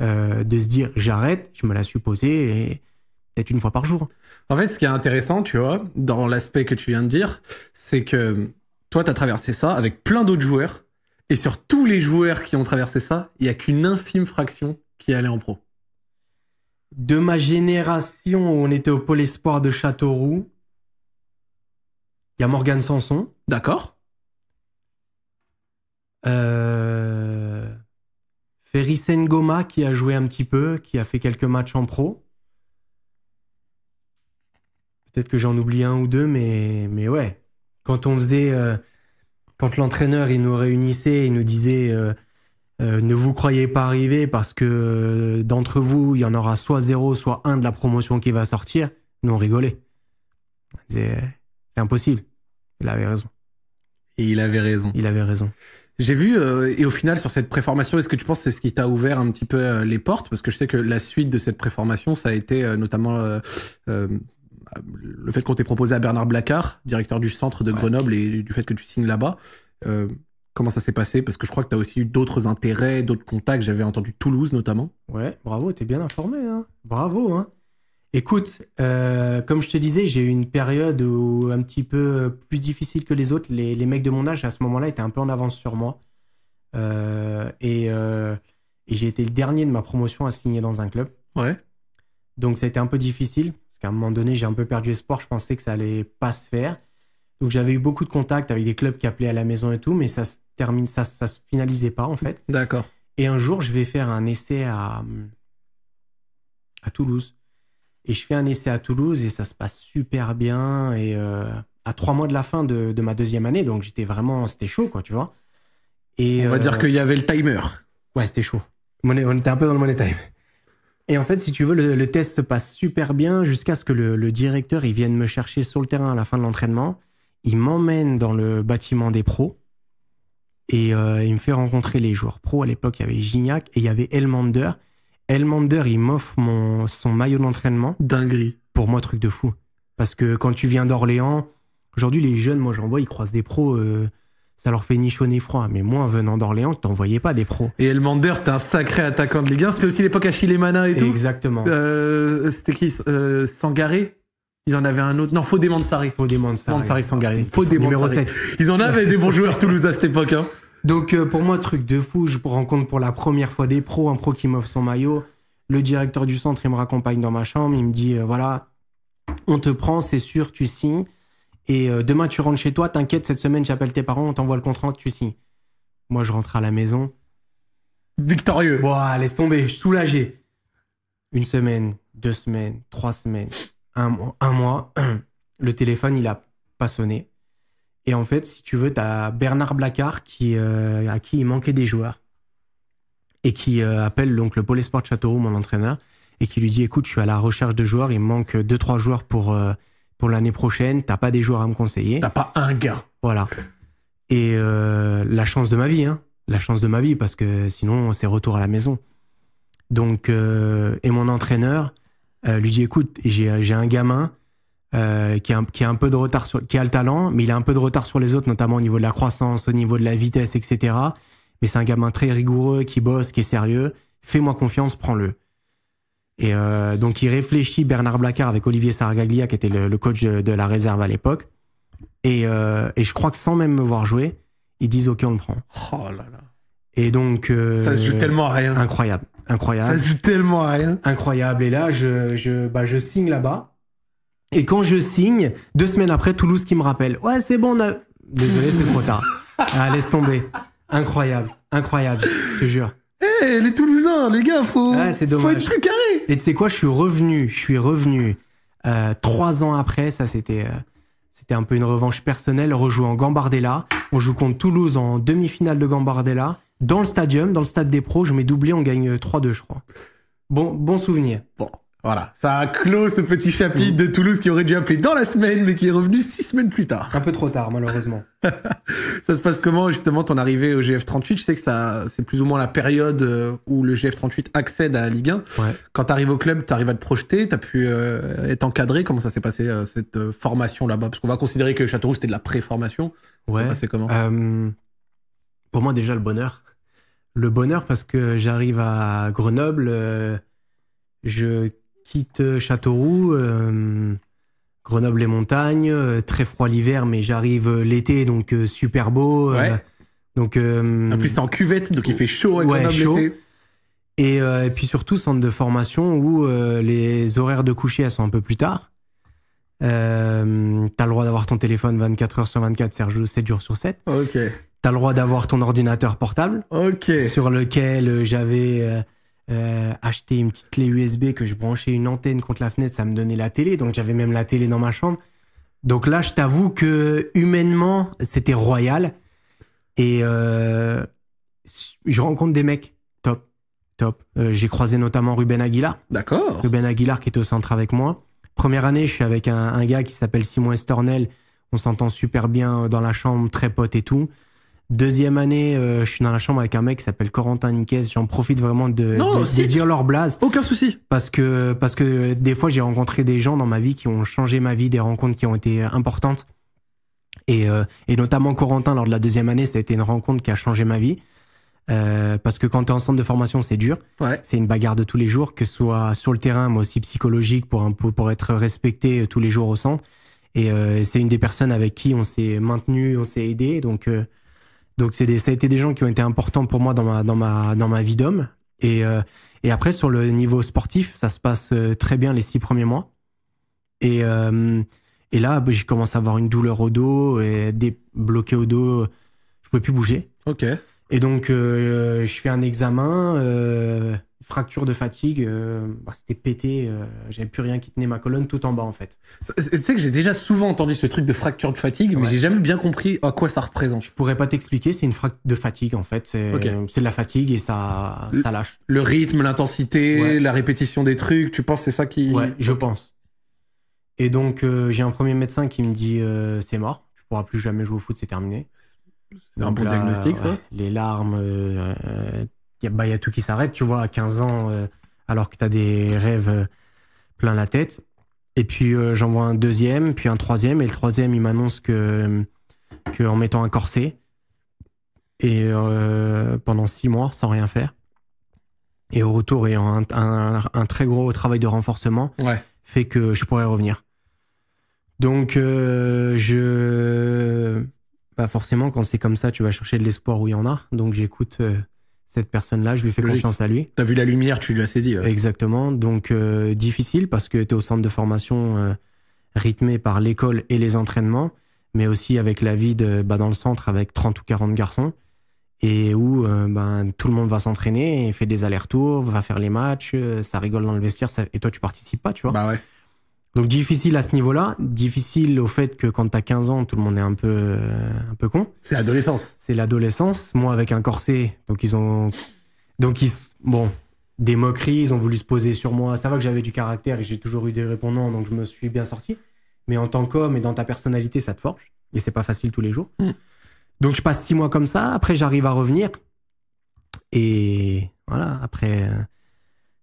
euh, de se dire j'arrête, je me la suis peut-être une fois par jour. En fait, ce qui est intéressant, tu vois, dans l'aspect que tu viens de dire, c'est que toi, tu as traversé ça avec plein d'autres joueurs. Et sur tous les joueurs qui ont traversé ça, il n'y a qu'une infime fraction qui allait en pro. De ma génération, on était au pôle espoir de Châteauroux. Il y a Morgan Sanson. D'accord. Euh... Ferry Sengoma qui a joué un petit peu, qui a fait quelques matchs en pro. Peut-être que j'en oublie un ou deux, mais, mais ouais. Quand on faisait. Euh, quand l'entraîneur, il nous réunissait, il nous disait. Euh, euh, ne vous croyez pas arriver parce que euh, d'entre vous, il y en aura soit zéro, soit un de la promotion qui va sortir. Nous, on rigolait. C'est impossible. Il avait raison. Et il avait raison. Il avait raison. J'ai vu, euh, et au final, sur cette préformation, est-ce que tu penses que c'est ce qui t'a ouvert un petit peu les portes Parce que je sais que la suite de cette préformation, ça a été notamment le fait qu'on t'ait proposé à Bernard Blacard, directeur du centre de Grenoble, et du fait que tu signes là-bas comment ça s'est passé Parce que je crois que tu as aussi eu d'autres intérêts, d'autres contacts. J'avais entendu Toulouse notamment. Ouais, bravo, tu t'es bien informé. Hein bravo. Hein Écoute, euh, comme je te disais, j'ai eu une période un petit peu euh, plus difficile que les autres. Les, mecs de mon âge, à ce moment-là, étaient un peu en avance sur moi. Euh, et, j'ai été le dernier de ma promotion à signer dans un club. Ouais. Donc ça a été un peu difficile, parce qu'à un moment donné, j'ai un peu perdu espoir. Je pensais que ça allait pas se faire. Donc j'avais eu beaucoup de contacts avec des clubs qui appelaient à la maison et tout, mais ça se termine, ça, ça se finalisait pas en fait. D'accord. Et un jour, je vais faire un essai à, à Toulouse. Et je fais un essai à Toulouse et ça se passe super bien. Et euh, à trois mois de la fin de, ma deuxième année, donc j'étais vraiment, c'était chaud quoi, tu vois. Et on va dire euh, qu'il y avait le timer. Ouais, c'était chaud. On était un peu dans le money time. Et en fait, si tu veux, le, test se passe super bien jusqu'à ce que le, le, directeur il vienne me chercher sur le terrain à la fin de l'entraînement il m'emmène dans le bâtiment des pros et euh, il me fait rencontrer les joueurs pros. À l'époque, il y avait Gignac et il y avait Elmander. Elmander, il m'offre mon, son maillot d'entraînement. Dinguerie. Pour moi, truc de fou. Parce que quand tu viens d'Orléans, aujourd'hui, les jeunes, moi, j'en vois, ils croisent des pros. Euh, ça leur fait ni froid. Mais moi, venant d'Orléans, je t'envoyais pas des pros. Et Elmander, c'était un sacré attaquant de Ligue C'était aussi l'époque à Mana et tout. Exactement. Euh, c'était qui Sangaré ils en avaient un autre. Non, faut faut faut des Faut Mansari Sangarine. Faut Numéro Sarri. Ils en avaient des bons joueurs Toulouse à cette époque. Hein. Donc euh, pour moi, truc de fou, je rencontre pour la première fois des pros, un pro qui m'offre son maillot. Le directeur du centre, il me raccompagne dans ma chambre, il me dit, euh, voilà, on te prend, c'est sûr, tu signes. Et euh, demain, tu rentres chez toi, t'inquiète, cette semaine, j'appelle tes parents, on t'envoie le contrat, tu signes. Moi, je rentre à la maison. Victorieux. Bon, laisse tomber, je suis soulagé. Une semaine, deux semaines, trois semaines, un, mois, <clears throat> le téléphone, il a pas sonné. Et en fait, si tu veux, tu as Bernard Blacard qui, euh, à qui il manquait des joueurs et qui euh, appelle donc le Pôle Sport Châteauroux, mon entraîneur, et qui lui dit écoute, je suis à la recherche de joueurs, il manque 2-3 joueurs pour, euh, pour l'année prochaine, t'as pas des joueurs à me conseiller. T'as pas un gars. Voilà. Et la chance de ma vie, hein. la chance de ma vie, parce que sinon, c'est retour à la maison. Donc, et mon entraîneur, euh, lui dit écoute, j'ai un gamin euh, qui, a un, qui a un peu de retard qui a le talent, mais il a un peu de retard sur les autres, notamment au niveau de la croissance, au niveau de la vitesse, etc. Mais c'est un gamin très rigoureux, qui bosse, qui est sérieux. Fais-moi confiance, prends-le. Et euh, donc il réfléchit Bernard Blacard avec Olivier Saragaglia, qui était le, coach de, la réserve à l'époque. Et, et, je crois que sans même me voir jouer, ils disent OK, on le prend. Oh là là. Et donc ça se joue tellement rien. Incroyable. Incroyable. Ça joue tellement à rien. Incroyable. Et là, je, je, bah, je signe là-bas. Et quand je signe, deux semaines après, Toulouse qui me rappelle. Ouais, c'est bon, on a... Désolé, c'est trop tard. <laughs> Ah, laisse tomber. Incroyable. Incroyable. Je te jure. Eh, les Toulousains, les gars, faut, faut être plus carré. Et tu sais quoi, je suis revenu. Je suis revenu. Euh, trois ans après, ça c'était... Euh, c'était un peu une revanche personnelle, rejouer en Gambardella. On joue contre Toulouse en demi-finale de Gambardella dans le stadium, dans le stade des pros, je mets doublé, on gagne 3-2, je crois. Bon, bon souvenir. Bon. Voilà, ça a clos ce petit chapitre de Toulouse qui aurait dû appeler dans la semaine, mais qui est revenu six semaines plus tard. Un peu trop tard, malheureusement. <laughs> ça se passe comment, justement, ton arrivée au GF38 Je sais que ça, c'est plus ou moins la période euh, où le GF38 accède à la Ligue 1. Quand tu arrives au club, tu arrives à te projeter, tu as pu euh, être encadré. Comment ça s'est passé, euh, cette formation là-bas Parce qu'on va considérer que Châteauroux, c'était de la pré-formation. Ouais. Ça s'est passé comment Pour moi, déjà, le bonheur le bonheur parce que j'arrive à Grenoble, euh, je quitte Châteauroux, euh, Grenoble et montagnes, euh, très froid l'hiver, mais j'arrive l'été, donc super beau. donc, en plus, c'est en cuvette, donc il fait chaud à Et, puis surtout, centre de formation où les horaires de coucher elles sont un peu plus tard. T'as le droit d'avoir ton téléphone 24 heures sur 24, 7 jours sur 7. Ok t'as le droit d'avoir ton ordinateur portable. Sur lequel euh, j'avais euh, euh, acheté une petite clé USB que je branchais une antenne contre la fenêtre, ça me donnait la télé. Donc j'avais même la télé dans ma chambre. Donc là, je t'avoue que humainement, c'était royal. Et je rencontre des mecs top, top. J'ai croisé notamment Ruben Aguilar. D'accord. Ruben Aguilar qui était au centre avec moi. Première année, je suis avec un, gars qui s'appelle Simon Estornel. On s'entend super bien dans la chambre, très pote et tout. Deuxième année, euh, je suis dans la chambre avec un mec qui s'appelle Corentin Niquez. J'en profite vraiment de, de, dire leur blase. Aucun souci. Parce que, parce que des fois, j'ai rencontré des gens dans ma vie qui ont changé ma vie, des rencontres qui ont été importantes. Et, euh, et notamment Corentin, lors de la deuxième année, ça a été une rencontre qui a changé ma vie. Euh, parce que quand tu es en centre de formation, c'est dur. Ouais. C'est une bagarre de tous les jours, que ce soit sur le terrain, mais aussi psychologique pour, un, pour être respecté tous les jours au centre. Et c'est une des personnes avec qui on s'est maintenu, on s'est aidé. Donc, donc ça a été des gens qui ont été importants pour moi dans ma dans ma vie d'homme. Et euh, et après sur le niveau sportif, ça se passe euh, très bien les six premiers mois. Et euh, là, bah, j'ai commencé à avoir une douleur au dos et débloqué au dos. Je pouvais plus bouger. Ok. Et donc, euh, je fais un examen, euh, fracture de fatigue, euh, bah, c'était pété, euh, j'avais plus rien qui tenait ma colonne tout en bas en fait. Tu sais que j'ai déjà souvent entendu ce truc de fracture de fatigue, mais j'ai jamais bien compris à quoi ça représente. Je pourrais pas t'expliquer, c'est une fracture de fatigue en fait. C'est de la fatigue et ça, ça lâche. Le rythme, l'intensité, la répétition des trucs, tu penses c'est ça qui. Ouais, je pense. Et donc, j'ai un premier médecin qui me dit c'est mort, tu pourras plus jamais jouer au foot, c'est terminé. C'est un bon diagnostic, ça Les larmes, il euh, euh, bah, y, a tout qui s'arrête, tu vois, à 15 ans, euh, alors que tu as des rêves plein la tête. Et puis j'envoie un deuxième, puis un troisième, et le troisième, il m'annonce que, que en mettant un corset, et pendant six mois, sans rien faire, et au retour, ayant un, un, très gros travail de renforcement, fait que je pourrais revenir. Donc, je forcément quand c'est comme ça, tu vas chercher de l'espoir où il y en a. Donc j'écoute euh, cette personne-là, je lui fais confiance à lui. T'as vu la lumière, tu l'as as saisi Exactement. Donc euh, difficile parce que tu es au centre de formation euh, rythmé par l'école et les entraînements, mais aussi avec la vie de, bah, dans le centre avec 30 ou 40 garçons et où bah, tout le monde va s'entraîner, et fait des allers-retours, va faire les matchs, ça rigole dans le vestiaire et toi tu participes pas, tu vois. Bah ouais. Donc difficile à ce niveau-là, difficile au fait que quand t'as 15 ans, tout le monde est un peu un peu con. C'est l'adolescence. C'est l'adolescence. Moi avec un corset, donc ils ont donc ils bon des moqueries, ils ont voulu se poser sur moi. Ça va que j'avais du caractère et j'ai toujours eu des répondants, donc je me suis bien sorti. Mais en tant qu'homme et dans ta personnalité, ça te forge et c'est pas facile tous les jours. Mm. Donc je passe six mois comme ça. Après j'arrive à revenir et voilà. Après euh,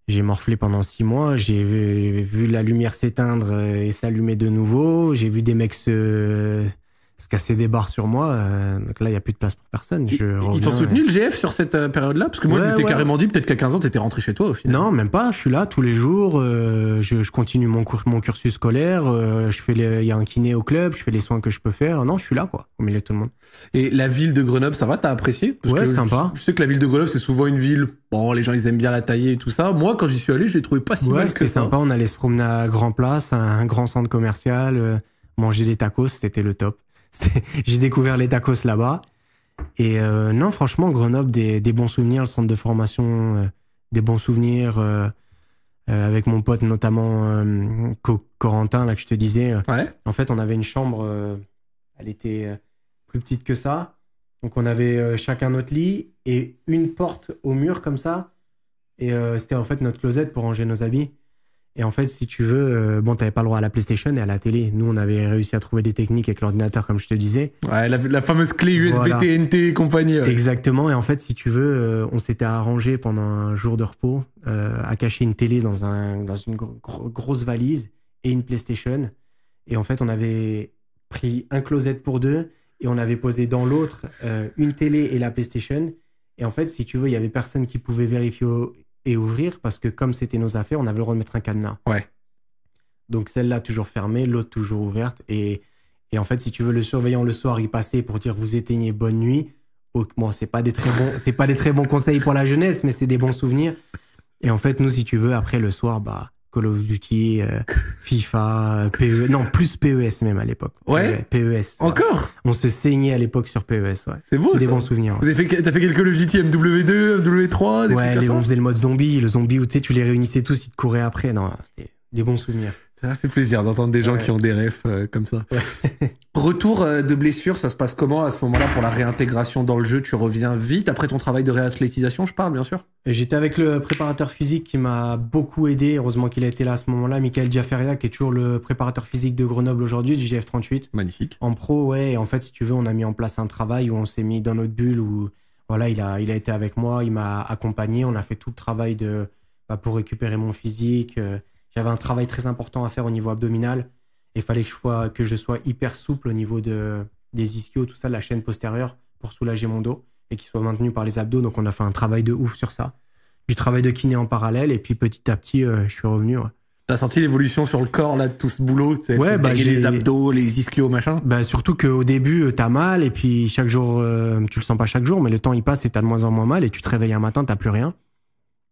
j'ai morflé pendant six mois, j'ai vu, vu, la lumière s'éteindre euh, et s'allumer de nouveau, j'ai vu des mecs se, se casser des barres sur moi. Euh, donc là, il n'y a plus de place pour personne. Je ils, t'ont soutenu le GF sur cette euh, période-là Parce que moi, je m'étais carrément dit, peut-être qu'à 15 ans, t'étais rentré chez toi au final. Non, même pas. Je suis là tous les jours. Euh, je, je, continue mon, cours, mon cursus scolaire. je fais Il y a un kiné au club. Je fais les soins que je peux faire. Non, je suis là, quoi, au milieu de tout le monde. Et la ville de Grenoble, ça va T'as apprécié Ouais, sympa. Je, sais que la ville de Grenoble, c'est souvent une ville. Bon, les gens, ils aiment bien la tailler et tout ça. Moi, quand j'y suis allé, je trouvé pas si ouais, mal C'était sympa. On allait se promener à Grand Place, un grand centre commercial. manger des tacos, c'était le top. <laughs> j'ai découvert les tacos là-bas. Et euh, non, franchement, Grenoble, des, bons souvenirs, le centre de formation, euh, des bons souvenirs. Euh, avec mon pote, notamment Corentin, là que je te disais. En fait, on avait une chambre, elle était plus petite que ça. Donc, on avait chacun notre lit et une porte au mur comme ça. Et c'était en fait notre closet pour ranger nos habits. Et en fait, si tu veux, euh, bon, t'avais pas le droit à la PlayStation et à la télé. Nous, on avait réussi à trouver des techniques avec l'ordinateur, comme je te disais. Ouais, la, fameuse clé USB TNT et compagnie. Exactement. Et en fait, si tu veux, euh, on s'était arrangé pendant un jour de repos euh, à cacher une télé dans, un, dans une grosse valise et une PlayStation. Et en fait, on avait pris un closet pour deux et on avait posé dans l'autre une télé et la PlayStation. Et en fait, si tu veux, il y avait personne qui pouvait vérifier et ouvrir parce que comme c'était nos affaires, on avait le droit un cadenas. Ouais. Donc celle-là toujours fermée, l'autre toujours ouverte. Et, et en fait, si tu veux, le surveillant le soir, y passer pour dire vous éteignez bonne nuit. Oh, moi, c'est pas c'est pas des très bons conseils pour la jeunesse, mais c'est des bons souvenirs. Et en fait, nous, si tu veux, après le soir, bah, Call of Duty, euh, FIFA, euh, PES, non plus PES même à l'époque. Ouais. Euh, PES. Encore. On se saignait à l'époque sur PES. Ouais. C'est beau. C'est des bons souvenirs. t'as fait quelques Call of Duty MW2, MW3. Des ouais, on faisait le mode zombie, le zombie où tu sais tu les réunissais tous, ils te couraient après. Non, des bons souvenirs. Ça fait plaisir d'entendre des gens qui ont des refs euh, comme ça. <laughs> Retour euh, de blessure, ça se passe comment à ce moment-là pour la réintégration dans le jeu Tu reviens vite après ton travail de réathlétisation, je parle bien sûr J'étais avec le préparateur physique qui m'a beaucoup aidé. Heureusement qu'il a été là à ce moment-là. Michael Diaferia, qui est toujours le préparateur physique de Grenoble aujourd'hui, du GF38. Magnifique. En pro, ouais. en fait, si tu veux, on a mis en place un travail où on s'est mis dans notre bulle, où voilà, il a, il a été avec moi, il m'a accompagné. On a fait tout le travail de, bah, pour récupérer mon physique. Euh, j'avais un travail très important à faire au niveau abdominal. Il fallait que je, sois, que je sois hyper souple au niveau de, des ischios, tout ça, de la chaîne postérieure pour soulager mon dos et qu'il soit maintenu par les abdos. Donc on a fait un travail de ouf sur ça. Du travail de kiné en parallèle et puis petit à petit, euh, je suis revenu. Tu T'as senti l'évolution sur le corps là de tout ce boulot Ouais, bah, les abdos, les ischios, machin. Bah, surtout qu'au début euh, t'as mal et puis chaque jour, euh, tu le sens pas chaque jour, mais le temps il passe et t'as de moins en moins mal et tu te réveilles un matin, t'as plus rien.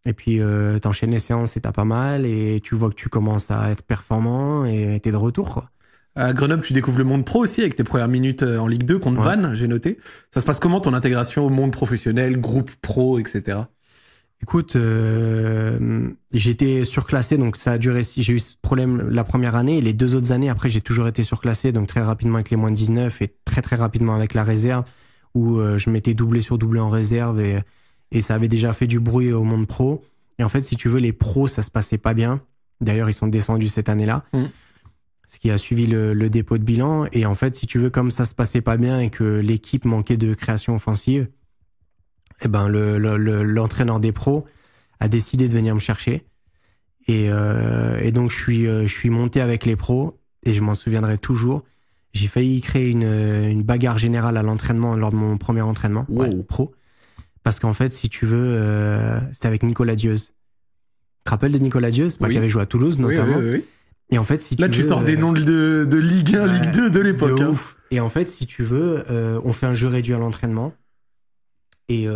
Et puis, euh, t'enchaînes les séances et t'as pas mal, et tu vois que tu commences à être performant et t'es de retour, quoi. À Grenoble, tu découvres le monde pro aussi avec tes premières minutes euh, en Ligue 2 contre van Vannes, j'ai noté. Ça se passe comment ton intégration au monde professionnel, groupe pro, etc. Écoute, euh, j'étais surclassé, donc ça a duré. J'ai eu ce problème la première année et les deux autres années après, j'ai toujours été surclassé, donc très rapidement avec les moins de 19 et très très rapidement avec la réserve où euh, je m'étais doublé sur doublé en réserve et et ça avait déjà fait du bruit au monde pro. Et en fait, si tu veux, les pros, ça se passait pas bien. D'ailleurs, ils sont descendus cette année-là, mm. ce qui a suivi le, dépôt de bilan. Et en fait, si tu veux, comme ça se passait pas bien et que l'équipe manquait de création offensive, eh ben, l'entraîneur des pros a décidé de venir me chercher. Et, euh, donc, je suis, euh, je suis monté avec les pros et je m'en souviendrai toujours. J'ai failli créer une, bagarre générale à l'entraînement lors de mon premier entraînement pro. Parce qu'en fait, si tu veux, euh, c'était avec Nicolas Dieuze. Tu te rappelles de Nicolas Dieuze oui. Qui avait joué à Toulouse, notamment. et en fait, si Là, tu sors des euh, noms de, Ligue 1, Ligue 2 de l'époque. Hein. Et en fait, si tu veux, euh, on fait un jeu réduit à l'entraînement. Et,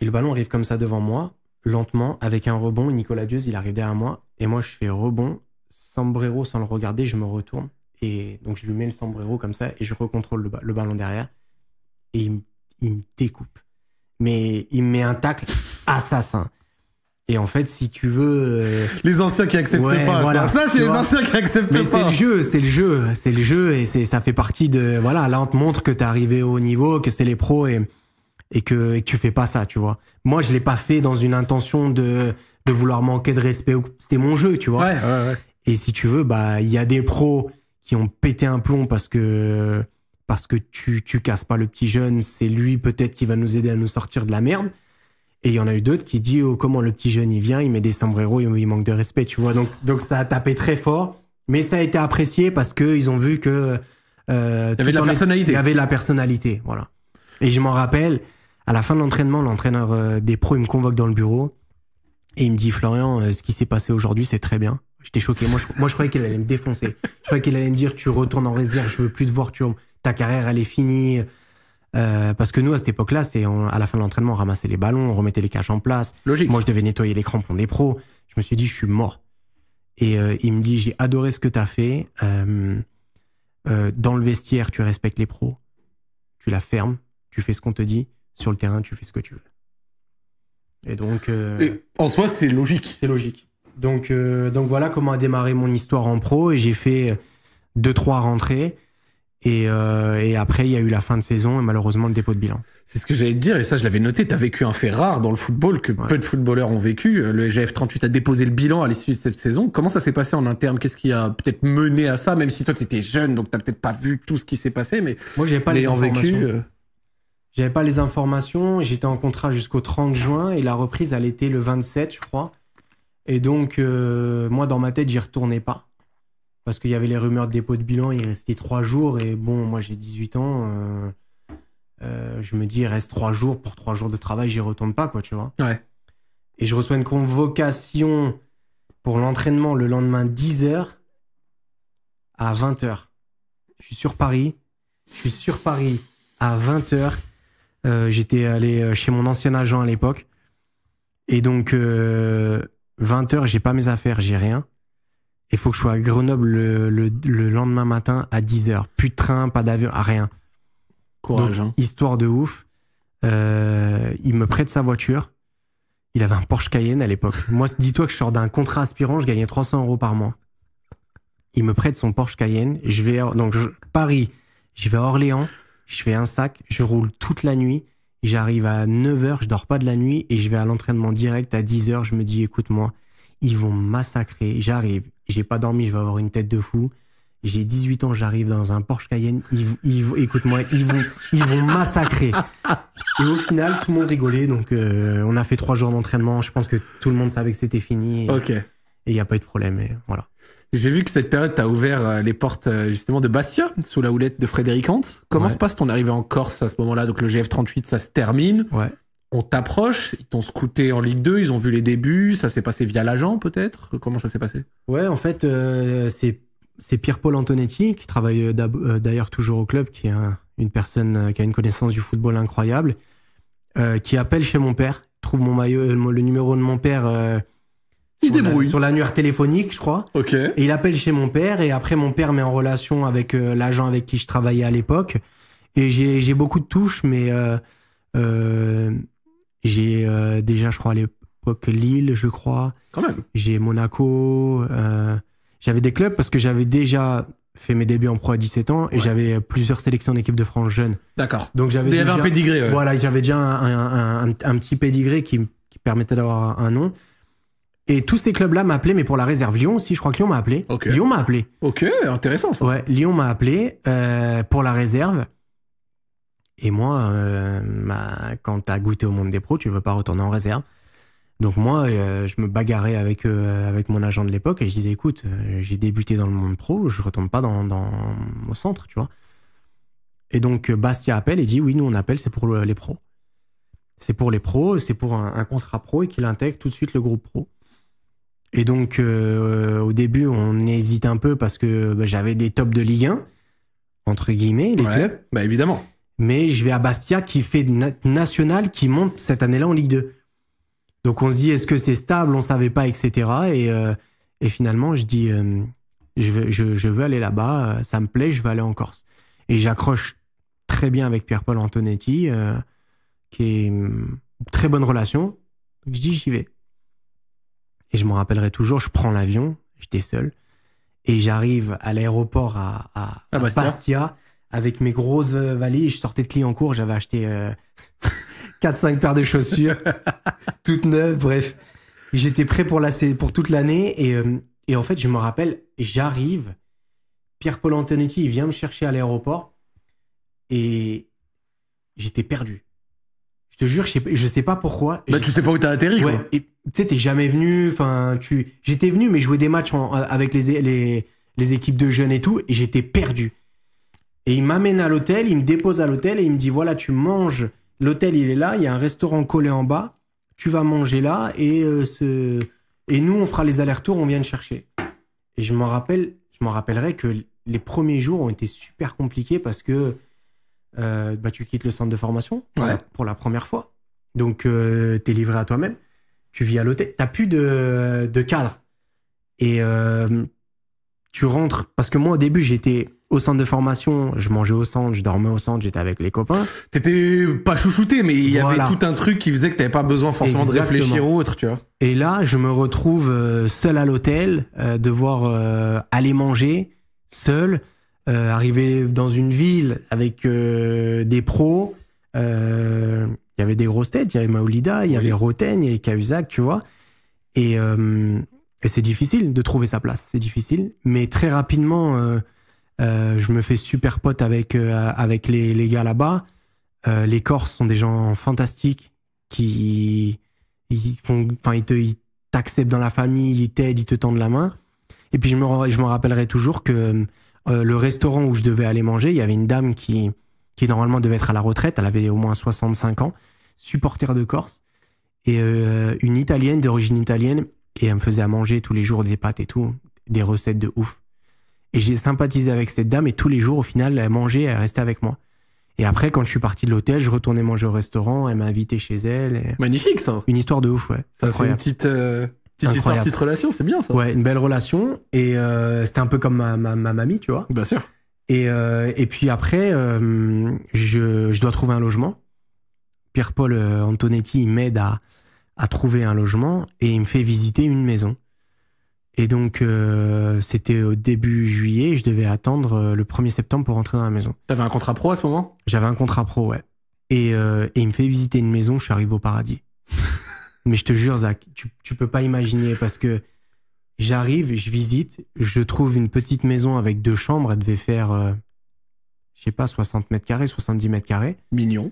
le ballon arrive comme ça devant moi, lentement, avec un rebond. Nicolas Dieuze, il arrive derrière moi. Et moi, je fais rebond, sombrero sans le regarder, je me retourne. Et donc, je lui mets le sombrero comme ça et je recontrôle le, le ballon derrière. Et il me découpe mais il met un tacle assassin. Et en fait, si tu veux, euh, les anciens qui acceptent pas. Voilà, ça, c'est les anciens qui acceptent mais C'est le jeu, c'est le jeu, c'est le jeu, et c'est ça fait partie de voilà. Là, on te montre que t'es arrivé au niveau, que c'est les pros et et que, tu fais pas ça, tu vois. Moi, je l'ai pas fait dans une intention de de vouloir manquer de respect. C'était mon jeu, tu vois. Ouais, ouais, et si tu veux, bah il y a des pros qui ont pété un plomb parce que parce que tu, tu casses pas le petit jeune, c'est lui peut-être qui va nous aider à nous sortir de la merde. Et il y en a eu d'autres qui disent oh, comment le petit jeune il vient, il met des sombreros, il manque de respect, tu vois. Donc, donc ça a tapé très fort, mais ça a été apprécié parce qu'ils ont vu que. Euh, il y avait de la personnalité. avait la personnalité, voilà. Et je m'en rappelle, à la fin de l'entraînement, l'entraîneur euh, des pros, il me convoque dans le bureau et il me dit Florian, euh, ce qui s'est passé aujourd'hui, c'est très bien. J'étais choqué. Moi, je, moi, je croyais qu'il allait me défoncer. Je croyais qu'il allait me dire Tu retournes en réserve, je veux plus te voir, tu, ta carrière, elle est finie. Euh, parce que nous, à cette époque-là, c'est à la fin de l'entraînement, on ramassait les ballons, on remettait les cages en place. Logique. Moi, je devais nettoyer les crampons des pros. Je me suis dit, je suis mort. Et euh, il me dit, j'ai adoré ce que tu as fait. Euh, euh, dans le vestiaire, tu respectes les pros. Tu la fermes. Tu fais ce qu'on te dit. Sur le terrain, tu fais ce que tu veux. Et donc. Euh, en soi, c'est logique. C'est logique. Donc, euh, donc voilà comment a démarré mon histoire en pro et j'ai fait deux, trois rentrées. Euh, et, après, il y a eu la fin de saison et malheureusement le dépôt de bilan. C'est ce que j'allais te dire, et ça je l'avais noté, tu as vécu un fait rare dans le football que peu de footballeurs ont vécu. Euh, le gf 38 a déposé le bilan à l'issue de cette saison. Comment ça s'est passé en interne Qu'est-ce qui a peut-être mené à ça Même si toi tu étais jeune, donc tu peut-être pas vu tout ce qui s'est passé, mais moi j'avais pas les informations. J'avais pas les informations, j'étais en contrat jusqu'au 30 juin et la reprise elle était le 27, je crois. Et donc, euh, moi, dans ma tête, j'y retournais pas. Parce qu'il y avait les rumeurs de dépôt de bilan, il restait trois jours. Et bon, moi, j'ai 18 ans. Euh, euh, je me dis, il reste trois jours. Pour trois jours de travail, j'y retourne pas, quoi, tu vois. Ouais. Et je reçois une convocation pour l'entraînement le lendemain 10h à 20h. Je suis sur Paris. Je suis sur Paris à 20h. J'étais allé chez mon ancien agent à l'époque. Et donc, 20h, j'ai pas mes affaires, j'ai rien. Il faut que je sois à Grenoble le, lendemain matin à 10h. Plus de train, pas d'avion, rien. Courage. Hein. Histoire de ouf. Euh, il me prête sa voiture. Il avait un Porsche Cayenne à l'époque. Moi, <laughs> dis-toi que je sors d'un contrat aspirant, je gagnais 300 euros par mois. Il me prête son Porsche Cayenne. Je vais donc Paris, je vais à Orléans, je fais un sac, je roule toute la nuit. J'arrive à 9h, je dors pas de la nuit et je vais à l'entraînement direct à 10h. Je me dis, écoute-moi, ils vont massacrer. J'arrive, j'ai pas dormi, je vais avoir une tête de fou. J'ai 18 ans, j'arrive dans un Porsche Cayenne. Ils, ils écoute-moi, ils vont, ils vont massacrer. Et au final, tout le monde rigolait. Donc, euh, on a fait trois jours d'entraînement. Je pense que tout le monde savait que c'était fini. ok et il n'y a pas eu de problème. Et voilà. J'ai vu que cette période t'a ouvert euh, les portes euh, justement de Bastia sous la houlette de Frédéric Hans. Comment se passe ton arrivée en Corse à ce moment-là Donc le GF38, ça se termine. Ouais. On t'approche, ils t'ont scouté en Ligue 2, ils ont vu les débuts, ça s'est passé via l'agent peut-être Comment ça s'est passé Ouais, en fait, euh, c'est Pierre-Paul Antonetti, qui travaille d'ailleurs toujours au club, qui est une personne qui a une connaissance du football incroyable, qui appelle chez mon père, trouve mon maillot, le numéro de mon père il débrouille. Sur l'annuaire téléphonique, je crois. Ok. Et il appelle chez mon père et après mon père met en relation avec euh, l'agent avec qui je travaillais à l'époque. Et j'ai beaucoup de touches, mais euh, euh, j'ai déjà, je crois, à l'époque Lille, je crois. Quand même. J'ai Monaco. j'avais des clubs parce que j'avais déjà fait mes débuts en pro à 17 ans et j'avais plusieurs sélections en équipe de France jeune. D'accord. Donc j'avais déjà un Voilà, j'avais déjà un, petit pédigré qui, qui permettait d'avoir un nom. Et tous ces clubs-là m'appelaient, mais pour la réserve Lyon aussi, je crois que Lyon m'a appelé. Lyon m'a appelé. Ok, intéressant ça. Ouais, Lyon m'a appelé euh, pour la réserve. Et moi, euh, bah, quand t'as goûté au monde des pros, tu veux pas retourner en réserve. Donc moi, euh, je me bagarrais avec avec mon agent de l'époque et je disais, écoute, j'ai débuté dans le monde pro, je retourne pas dans, dans au centre, tu vois. Et donc Bastia appelle et dit, oui, nous on appelle, c'est pour les pros. C'est pour les pros, c'est pour un contrat pro et qu'il intègre tout de suite le groupe pro. Et donc, euh, au début, on hésite un peu parce que bah, j'avais des tops de Ligue 1, entre guillemets, les clubs. Bah évidemment. Mais je vais à Bastia qui fait national, qui monte cette année-là en Ligue 2. Donc on se dit, est-ce que c'est stable On ne savait pas, etc. Et, euh, et finalement, je dis, euh, je, veux, je, veux aller là-bas, ça me plaît, je vais aller en Corse. Et j'accroche très bien avec Pierre-Paul Antonetti, qui est une hum, très bonne relation. Donc je dis, j'y vais. Et je me rappellerai toujours, je prends l'avion, j'étais seul, et j'arrive à l'aéroport à, ah, bah, Bastia. avec mes grosses euh, valises. Je sortais de court j'avais acheté euh, <laughs> quatre, 4-5 paires de chaussures, <laughs> toutes neuves, bref. J'étais prêt pour, la, pour toute l'année, et, euh, et en fait, je me rappelle, j'arrive, Pierre-Paul Antonetti, vient me chercher à l'aéroport, et j'étais perdu. Je te jure, je sais, sais pas pourquoi. Bah, tu sais pas où t'as atterri, ouais, Tu sais, t'es jamais venu. Enfin, tu. J'étais venu, mais jouer des matchs euh, avec les, les, les équipes de jeunes et tout, et j'étais perdu. Et il m'amène à l'hôtel, il me dépose à l'hôtel et il me dit voilà, tu manges. L'hôtel, il est là, il y a un restaurant collé en bas. Tu vas manger là et euh, ce et nous on fera les allers-retours, on vient te chercher. Et je m'en rappelle, je m'en rappellerai que les premiers jours ont été super compliqués parce que euh, bah, tu quittes le centre de formation pour la première fois. Donc, euh, tu es livré à toi-même. Tu vis à l'hôtel. Tu plus de, de, cadre. Et euh, tu rentres. Parce que moi, au début, j'étais au centre de formation. Je mangeais au centre, je dormais au centre, j'étais avec les copains. T'étais pas chouchouté, mais il y avait tout un truc qui faisait que tu t'avais pas besoin forcément de réfléchir autre, tu vois. Et là, je me retrouve euh, seul à l'hôtel, devoir aller manger seul. Euh, arrivé dans une ville avec euh, des pros, euh, il y avait des grosses têtes, il y avait Maolida, il y avait Roten, il y avait Cahuzac, tu vois. Et, c'est difficile de trouver sa place, c'est difficile. Mais très rapidement, je me fais super pote avec, avec les, les gars là-bas. les Corses sont des gens fantastiques qui ils font, enfin ils ils t'acceptent dans la famille, ils t'aident, ils te tendent la main. Et puis je me, je me rappellerai toujours que euh, le restaurant où je devais aller manger, il y avait une dame qui, qui normalement devait être à la retraite, elle avait au moins 65 ans, supporter de Corse, et euh, une italienne d'origine italienne, et elle me faisait à manger tous les jours des pâtes et tout, des recettes de ouf. Et j'ai sympathisé avec cette dame, et tous les jours, au final, elle mangeait, elle restait avec moi. Et après, quand je suis parti de l'hôtel, je retournais manger au restaurant, elle m'a invité chez elle. Magnifique ça Une histoire de ouf, ouais. Ça fait une petite, euh, Petite histoire, petite relation, c'est bien ça. Ouais, une belle relation. Et euh, c'était un peu comme ma, mamie, tu vois. Bien bah, sûr. Euh, et, puis après, euh, je, dois trouver un logement. Pierre-Paul Antonetti, m'aide à, à, trouver un logement et il me fait visiter une maison. Et donc, c'était au début juillet, je devais attendre le 1er septembre pour rentrer dans la maison. T'avais un contrat pro à ce moment J'avais un contrat pro, ouais. et il me fait visiter une maison, je suis arrivé au paradis. Mais je te jure, Zach, tu, tu peux pas imaginer parce que j'arrive, je visite, je trouve une petite maison avec deux chambres. Elle devait faire, je euh, je sais pas, 60 mètres carrés, 70 mètres carrés. Mignon.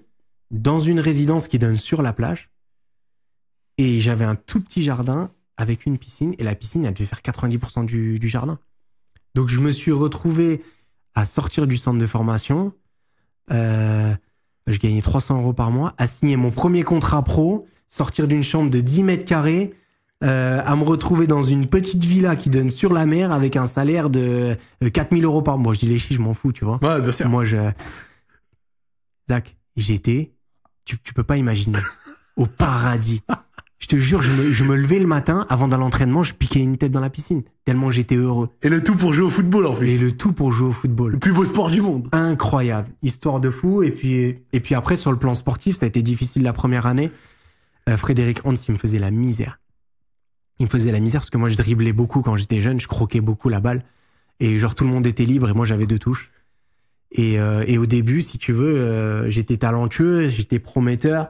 Dans une résidence qui donne sur la plage. Et j'avais un tout petit jardin avec une piscine. Et la piscine, elle devait faire 90% du, jardin. Donc je me suis retrouvé à sortir du centre de formation. Euh, je gagnais 300 euros par mois, à signer mon premier contrat pro sortir d'une chambre de 10 mètres carrés, euh, à me retrouver dans une petite villa qui donne sur la mer avec un salaire de 4000 euh, euros par mois. Je dis les chi je m'en fous, tu vois. Moi, je. Zach, j'étais. Tu, tu peux pas imaginer. <laughs> au paradis. Je te jure, je me, je me levais le matin, avant d'aller à l'entraînement, je piquais une tête dans la piscine, tellement j'étais heureux. Et le tout pour jouer au football en plus. Et le tout pour jouer au football. Le plus beau sport du monde. Incroyable, histoire de fou. Et puis, et puis après, sur le plan sportif, ça a été difficile la première année. Euh, Frédéric Hans, il me faisait la misère. Il me faisait la misère parce que moi, je driblais beaucoup quand j'étais jeune, je croquais beaucoup la balle. Et genre, tout le monde était libre et moi, j'avais deux touches. Et, euh, au début, si tu veux, euh, j'étais talentueux, j'étais prometteur.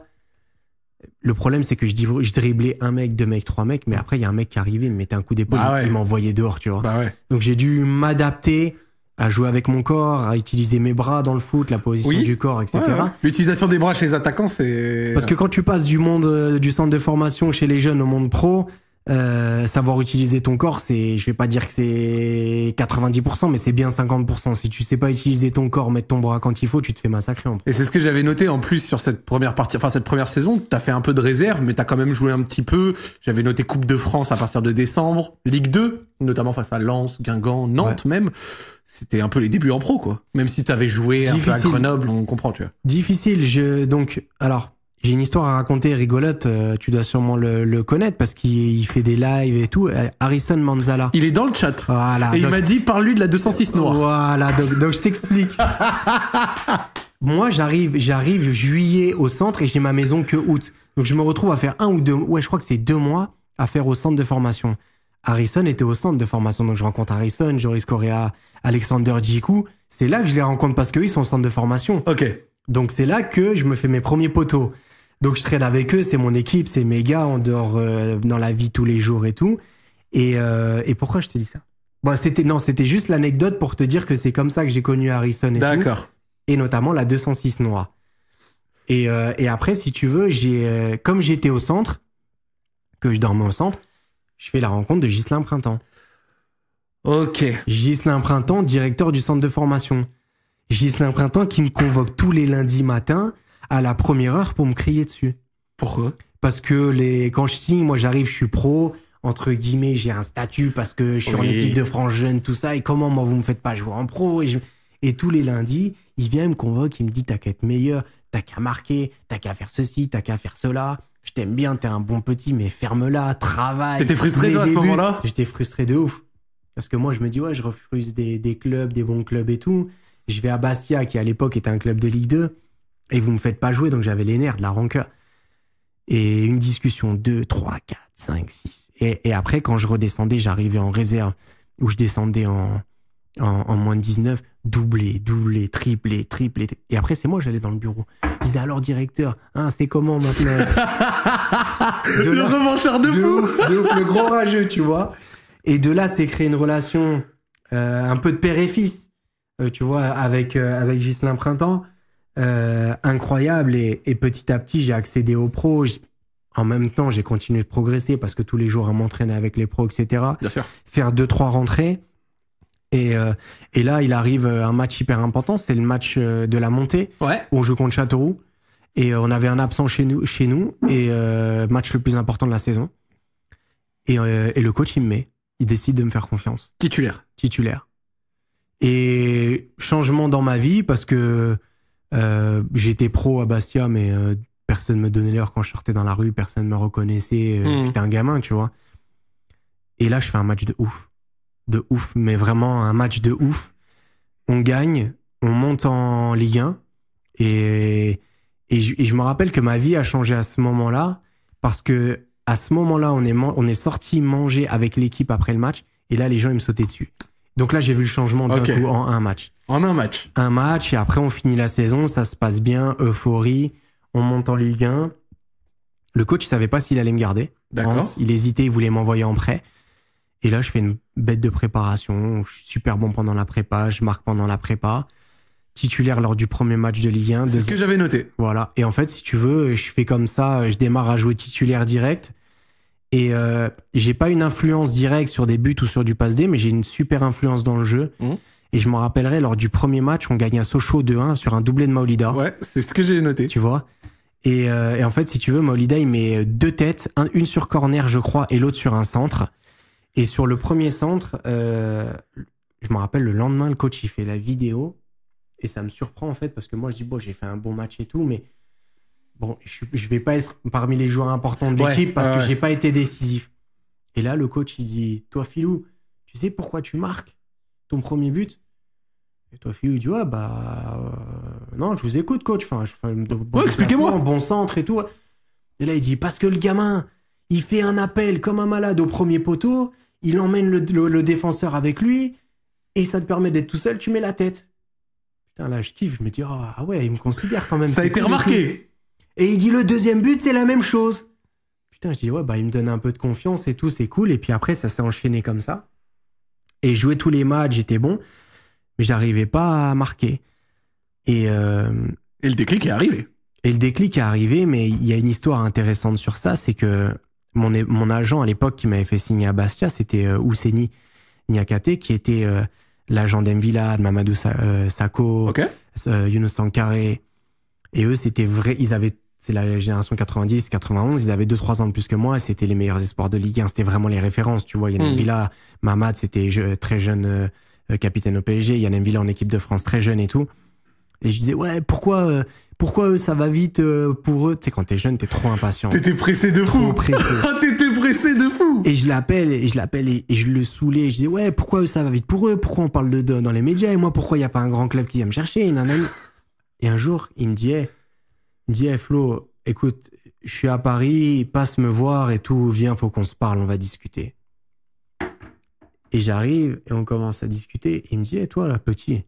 Le problème, c'est que je, driblais un mec, deux mecs, trois mecs, mais après, il y a un mec qui arrivait, il me mettait un coup d'épaule, bah il m'envoyait dehors, tu vois. Bah Donc, j'ai dû m'adapter à jouer avec mon corps, à utiliser mes bras dans le foot, la position du corps, etc. L'utilisation des bras chez les attaquants, c'est... Parce que quand tu passes du monde euh, du centre de formation chez les jeunes au monde pro, euh, savoir utiliser ton corps, c'est, je vais pas dire que c'est 90%, mais c'est bien 50%. Si tu sais pas utiliser ton corps, mettre ton bras quand il faut, tu te fais massacrer. En et c'est ce que j'avais noté en plus sur cette première partie, enfin cette première saison. T'as fait un peu de réserve, mais t'as quand même joué un petit peu. J'avais noté Coupe de France à partir de décembre, Ligue 2, notamment face à Lens, Guingamp, Nantes même. C'était un peu les débuts en pro, quoi. Même si t'avais joué un peu à Grenoble, on comprend, tu vois. Difficile. Je donc alors j'ai une histoire à raconter rigolote, euh, tu dois sûrement le, connaître parce qu'il fait des lives et tout. Euh, Harrison Manzala. Il est dans le chat. Voilà. Et il m'a dit, parle-lui de la 206 noire. Voilà, donc, je t'explique. <laughs> Moi, j'arrive, j'arrive juillet au centre et j'ai ma maison que août. Donc je me retrouve à faire un ou deux, ouais, je crois que c'est deux mois à faire au centre de formation. Harrison était au centre de formation, donc je rencontre Harrison, Joris Correa, Alexander Djikou. C'est là que je les rencontre parce qu'eux, ils sont au centre de formation. Ok. Donc c'est là que je me fais mes premiers poteaux. Donc je traîne avec eux, c'est mon équipe, c'est mes gars, on dort euh, dans la vie tous les jours et tout. Et, euh, pourquoi je te dis ça c'était Non, c'était juste l'anecdote pour te dire que c'est comme ça que j'ai connu Harrison et tout. D'accord. et notamment la 206 noire. Euh, et, après, si tu veux, j'ai comme j'étais au centre, que je dormais au centre, je fais la rencontre de Gislain Printemps. Ok. Gislain Printemps, directeur du centre de formation. Gislain Printemps qui me convoque tous les lundis matins à la première heure pour me crier dessus. Pourquoi Parce que les quand je signe, moi j'arrive, je suis pro, entre guillemets, j'ai un statut parce que je suis en équipe de France jeune, tout ça, et comment moi vous me faites pas jouer en pro et, et tous les lundis, il vient, il me convoque, il me dit t'as qu'à être meilleur, t'as qu'à marquer, t'as qu'à faire ceci, t'as qu'à faire cela. Je t'aime bien, t'es un bon petit, mais ferme-la, travaille. T'étais frustré toi, à ce moment-là J'étais frustré de ouf. Parce que moi, je me dis, ouais, je refuse des, des clubs, des bons clubs et tout. Je vais à Bastia, qui à l'époque était un club de Ligue 2. Et vous me faites pas jouer, donc j'avais les nerfs, de la rancœur. Et une discussion, deux, trois, quatre, cinq, six. Et, après, quand je redescendais, j'arrivais en réserve, où je descendais en, en, moins de 19, doublé, doublé, triplé, triplé. Et après, c'est moi, j'allais dans le bureau. Ils disaient alors, directeur, hein, c'est comment maintenant <laughs> de Le revancheur de, fou Le gros rageux, tu vois. Et de là, c'est créé une relation euh, un peu de père et fils, euh, tu vois, avec, euh, avec Ghislain Printemps. Euh, incroyable et, petit à petit j'ai accédé aux pros. en même temps, j'ai continué de progresser parce que tous les jours à m'entraîner avec les pros, etc. Faire deux trois rentrées. Et, euh, et, là, il arrive euh, un match hyper important, c'est le match de la montée. Ouais. Où on joue contre Châteauroux. Et on avait un absent chez nous, chez nous et match le plus important de la saison. Et, et, le coach, il me met. Il décide de me faire confiance. Titulaire. Titulaire. Et changement dans ma vie parce que euh, j'étais pro à Bastia, mais euh, personne me donnait l'heure quand je sortais dans la rue, personne ne me reconnaissait. Euh, hmm. J'étais un gamin, tu vois. Et là, je fais un match de ouf. De ouf, mais vraiment un match de ouf. On gagne, on monte en Ligue 1. Et, je, me rappelle que ma vie a changé à ce moment-là, parce que à ce moment-là, on est, on est sorti manger avec l'équipe après le match. Et là, les gens, ils me sautaient dessus. Donc là, j'ai vu le changement d'un coup en un match. En un match. Un match, et après on finit la saison, ça se passe bien, euphorie, on monte en Ligue 1. Le coach ne savait pas s'il allait me garder. D'accord. Il hésitait, il voulait m'envoyer en prêt. Et là, je fais une bête de préparation. Je suis super bon pendant la prépa, je marque pendant la prépa. Titulaire lors du premier match de Ligue 1. C'est ce que j'avais noté. Voilà. Et en fait, si tu veux, je fais comme ça, je démarre à jouer titulaire direct. Et euh, j'ai pas une influence directe sur des buts ou sur du passe-dé, mais j'ai une super influence dans le jeu. Mmh. Et je m'en rappellerai lors du premier match, on gagne un Sochaux 2-1 sur un doublé de Maolida. Ouais, c'est ce que j'ai noté. Tu vois euh, et, en fait, si tu veux, Maolida, il met deux têtes, une sur corner, je crois, et l'autre sur un centre. Et sur le premier centre, euh, je me rappelle, le lendemain, le coach, il fait la vidéo. Et ça me surprend, en fait, parce que moi, je dis, bon, j'ai fait un bon match et tout, mais bon, je, ne vais pas être parmi les joueurs importants de l'équipe parce que j'ai pas été décisif. Et là, le coach, il dit, toi, Filou, tu sais pourquoi tu marques ton premier but. Et toi, il tu vois, bah. Euh, non, je vous écoute, coach. Enfin, je, bon expliquez-moi. Bon centre et tout. Et là, il dit parce que le gamin, il fait un appel comme un malade au premier poteau, il emmène le, défenseur avec lui, et ça te permet d'être tout seul, tu mets la tête. Putain, là, je kiffe. Je me dis, ah, ah ouais, il me considère quand même. Ça a été remarqué. Et il dit le deuxième but, c'est la même chose. Putain, je dis ouais, bah il me donne un peu de confiance et tout, c'est cool. Et puis après, ça s'est enchaîné comme ça. Et je jouais tous les matchs, j'étais bon, mais j'arrivais pas à marquer. Et, euh, et le déclic est arrivé. Et le déclic est arrivé, mais il y a une histoire intéressante sur ça, c'est que mon, mon agent à l'époque qui m'avait fait signer à Bastia, c'était euh, Nyakate qui était euh, l'agent d'Envila, de Mamadou euh, Sako, okay. Younes Sankare. Et eux, c'était vrai, ils avaient c'est la génération 90, 91, ils avaient 2-3 ans de plus que moi, c'était les meilleurs espoirs de Ligue 1, c'était vraiment les références, tu vois. y Villa, mm. Mamad, c'était je, très jeune euh, euh, capitaine au PSG, Yannick Villa en équipe de France très jeune et tout. Et je disais, ouais, pourquoi, euh, pourquoi eux, ça va vite pour eux Tu sais, quand t'es jeune, t'es trop impatient. T'étais pressé de fou. <laughs> T'étais pressé de fou. Et je l'appelle, et je l'appelle, et, je le saoulais. je disais, ouais, pourquoi eux, ça va vite pour eux Pourquoi on parle de, de dans les médias Et moi, pourquoi il n'y a pas un grand club qui vient me chercher et, un jour, il me dit, me dit Flo, écoute, je suis à Paris, passe me voir et tout, viens, faut qu'on se parle, on va discuter. Et j'arrive et on commence à discuter. il me dit, et toi, la petit,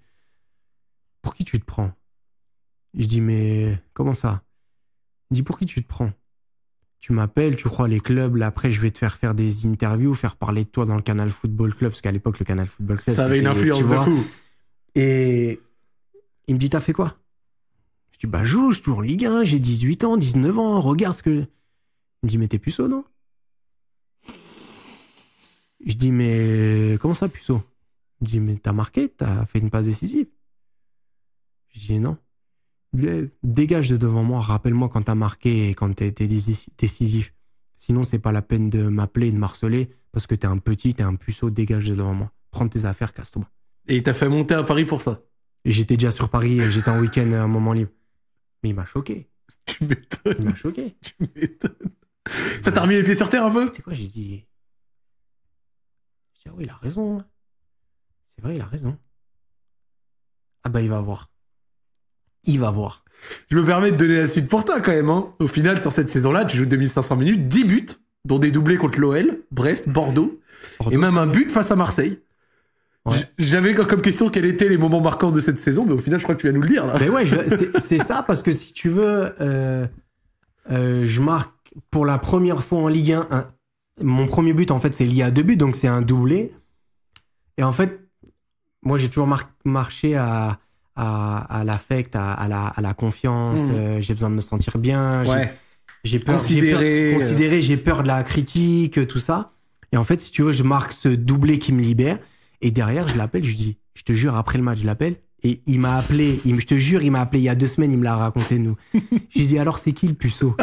pour qui tu te prends Je dis, mais comment ça Il dit, pour qui tu te prends Tu m'appelles, tu crois les clubs, là, après, je vais te faire faire des interviews, faire parler de toi dans le Canal Football Club, parce qu'à l'époque, le Canal Football Club, ça avait une influence de fou. Et il me dit, t'as fait quoi je dis, bah joue, je joue en Ligue 1, j'ai 18 ans, 19 ans, regarde ce que... Il me dit, mais t'es puceau, non Je dis, mais comment ça, puceau Il me dit, mais t'as marqué, t'as fait une passe décisive. Je dis, non. Euh, dégage de devant moi, rappelle-moi quand t'as marqué et quand été décisif. Sinon, c'est pas la peine de m'appeler et de marceler parce que t'es un petit, t'es un puceau, dégage de devant moi. Prends tes affaires, casse-toi. Et il t'a fait monter à Paris pour ça J'étais déjà sur Paris, euh, j'étais en week-end à un moment libre. Mais il m'a choqué. Tu m'étonnes. Il m'a choqué. Tu m'étonnes. Ça t'a remis les pieds sur terre un peu C'est quoi, j'ai dit. il a raison. C'est vrai, il a raison. Ah bah, il va voir. Il va voir. Je me permets de donner la suite pour toi quand même. Hein. Au final, sur cette saison-là, tu joues 2500 minutes, 10 buts, dont des doublés contre l'OL, Brest, Bordeaux, et même un but face à Marseille. J'avais comme question quels étaient les moments marquants de cette saison, mais au final, je crois que tu vas nous le dire. Là. Mais ouais, <laughs> c'est ça, parce que si tu veux, euh, euh, je marque pour la première fois en Ligue 1. mon premier but, en fait, c'est lié à deux buts, donc c'est un doublé. Et en fait, moi, j'ai toujours marché à, à, l'affect, à, la, confiance. Mmh. Euh, j'ai besoin de me sentir bien. J'ai peur, considéré j'ai peur de la critique, tout ça. Et en fait, si tu veux, je marque ce doublé qui me libère. Et derrière, je l'appelle, je dis, je te jure, après le match, je l'appelle. Et il m'a appelé, il, je te jure, il m'a appelé il y a deux semaines, il me l'a raconté, nous. <laughs> J'ai dit, alors c'est qui le puceau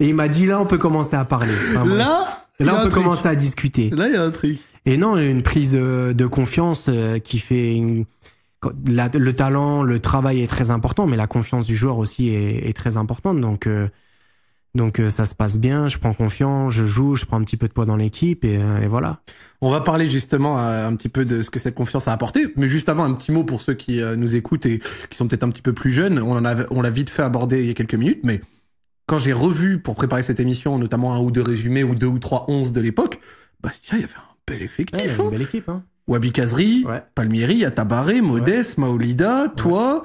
Et il m'a dit, là, on peut commencer à parler. là Là, on peut commencer à discuter. Là, il y a un truc. Et non, une prise euh, de confiance euh, qui fait une... le talent, le travail est très important, mais la confiance du joueur aussi est, très importante. Donc, euh, donc euh, ça se passe bien, je prends confiance, je joue, je prends un petit peu de poids dans l'équipe et, euh, voilà. On va parler justement euh, un petit peu de ce que cette confiance a apporté, mais juste avant un petit mot pour ceux qui nous écoutent et qui sont peut-être un petit peu plus jeunes. On en on l'a vite fait aborder il y a quelques minutes, mais quand j'ai revu pour préparer cette émission, notamment un ou deux résumés ou deux ou trois onze de l'époque, Bastia, il y avait un bel effectif. Ouais, il y avait une hein. belle équipe. Hein. Wabi Kazri, Palmieri, Atabaré, Modeste, Maolida, toi.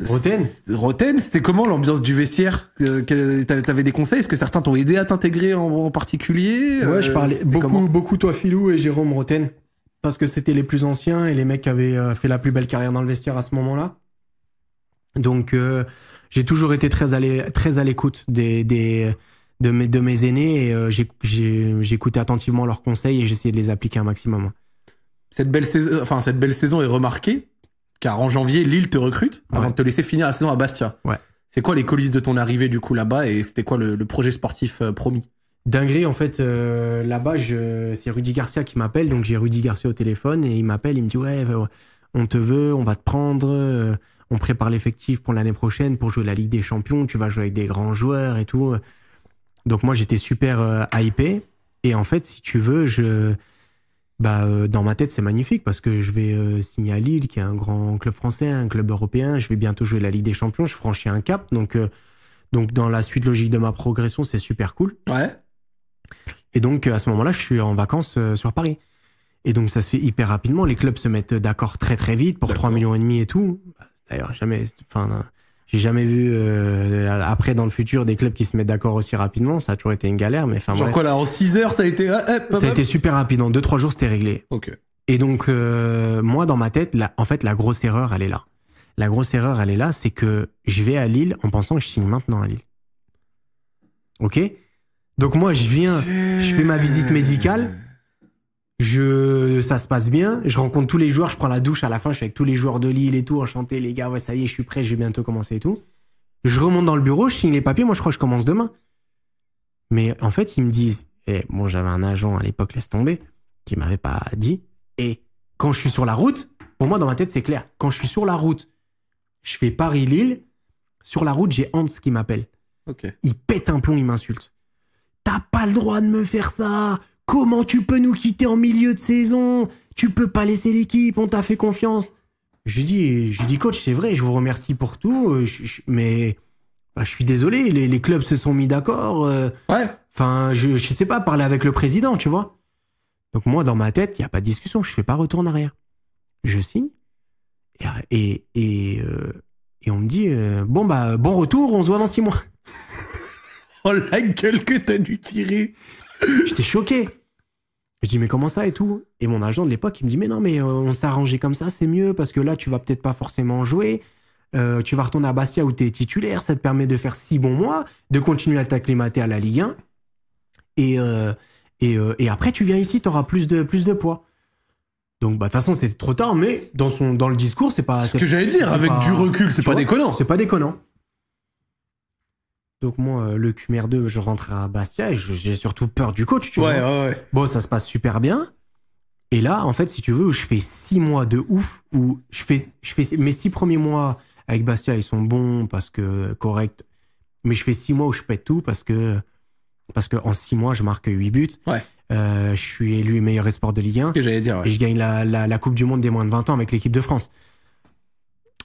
Roten Roten, c'était comment l'ambiance du vestiaire euh, T'avais des conseils Est-ce que certains t'ont aidé à t'intégrer en, particulier Ouais, je euh, parlais beaucoup, beaucoup toi Philou et Jérôme Roten parce que c'était les plus anciens et les mecs avaient euh, fait la plus belle carrière dans le vestiaire à ce moment-là. Donc j'ai toujours été très à très à l'écoute des, de mes de mes aînés et j'écoutais attentivement leurs conseils et j'essayais de les appliquer un maximum. Cette belle saison, enfin cette belle saison est remarquée car en janvier, Lille te recrute avant de te laisser finir la saison à Bastia. Ouais. C'est quoi les coulisses de ton arrivée du coup là-bas et c'était quoi le, projet sportif euh, promis Dinguerie, en fait, euh, là-bas, c'est Rudy Garcia qui m'appelle, donc j'ai Rudy Garcia au téléphone et il m'appelle, il me dit ouais, euh, on te veut, on va te prendre, on prépare l'effectif pour l'année prochaine pour jouer la Ligue des Champions, tu vas jouer avec des grands joueurs et tout. Donc moi j'étais super hypé et en fait si tu veux je bah, euh, dans ma tête, c'est magnifique parce que je vais euh, signer à Lille, qui est un grand club français, un club européen. Je vais bientôt jouer la Ligue des Champions. Je franchis un cap. Donc, euh, donc dans la suite logique de ma progression, c'est super cool. Ouais. Et donc, à ce moment-là, je suis en vacances sur Paris. Et donc, ça se fait hyper rapidement. Les clubs se mettent d'accord très, très vite pour 3 millions et demi et tout. D'ailleurs, jamais. Enfin, j'ai jamais vu euh, après dans le futur des clubs qui se mettent d'accord aussi rapidement. Ça a toujours été une galère, mais enfin. Genre quoi là, en 6 heures, ça a été. Ah, ça a été super rapide. En 2-3 jours, c'était réglé. Ok. Et donc euh, moi, dans ma tête, la, en fait, la grosse erreur, elle est là. La grosse erreur, elle est là, c'est que je vais à Lille en pensant que je signe maintenant à Lille. Ok. Donc moi, je viens, je fais ma visite médicale je, ça se passe bien. Je rencontre tous les joueurs, je prends la douche à la fin, je suis avec tous les joueurs de Lille et tout, enchanté, les gars, ouais, ça y est, je suis prêt, je vais bientôt commencer et tout. Je remonte dans le bureau, je signe les papiers, moi je crois que je commence demain. Mais en fait, ils me disent, eh bon, j'avais un agent à l'époque, laisse tomber, qui m'avait pas dit. Et quand je suis sur la route, pour moi, dans ma tête, c'est clair. Quand je suis sur la route, je fais Paris-Lille. Sur la route, j'ai Hans qui m'appelle. Il pète un plomb, il m'insulte. T'as pas le droit de me faire ça. Comment tu peux nous quitter en milieu de saison Tu peux pas laisser l'équipe, on t'a fait confiance. Je lui dis, je dis coach, c'est vrai, je vous remercie pour tout, euh, mais bah, je suis désolé, les, clubs se sont mis d'accord. Euh, ouais. Enfin, je, ne sais pas, parler avec le président, tu vois. Donc moi, dans ma tête, il n'y a pas de discussion, je fais pas retour en arrière. Je signe, et, euh, on me dit, bon, bah, bon retour, on se voit dans six mois. <laughs> oh la gueule que t'as dû tirer J'étais choqué. Je dis, mais comment ça et tout Et mon agent de l'époque, il me dit, mais non, mais euh, on s'est arrangé comme ça, c'est mieux, parce que là, tu vas peut-être pas forcément jouer. Euh, tu vas retourner à Bastia où tu es titulaire, ça te permet de faire six bons mois, de continuer à t'acclimater à la Ligue 1. Et, euh, et, après, tu viens ici, tu auras plus de, plus de poids. Donc, bah, de toute façon, c'est trop tard, mais dans, son, dans le discours, c'est pas. Ce que j'allais dire, avec du recul, c'est pas déconnant. C'est pas déconnant. Donc moi, euh, le QMR2, je rentre à Bastia et j'ai surtout peur du coach, tu vois. Bon, ça se passe super bien. Et là, en fait, si tu veux, je fais six mois de ouf où je fais, je fais mes six premiers mois avec Bastia, ils sont bons parce que correct. Mais je fais six mois où je pète tout parce que parce que en six mois, je marque huit buts. Ouais. Euh, je suis élu meilleur espoir de Ligue 1. j'allais dire. Et je gagne la, la, la, Coupe du Monde des moins de 20 ans avec l'équipe de France.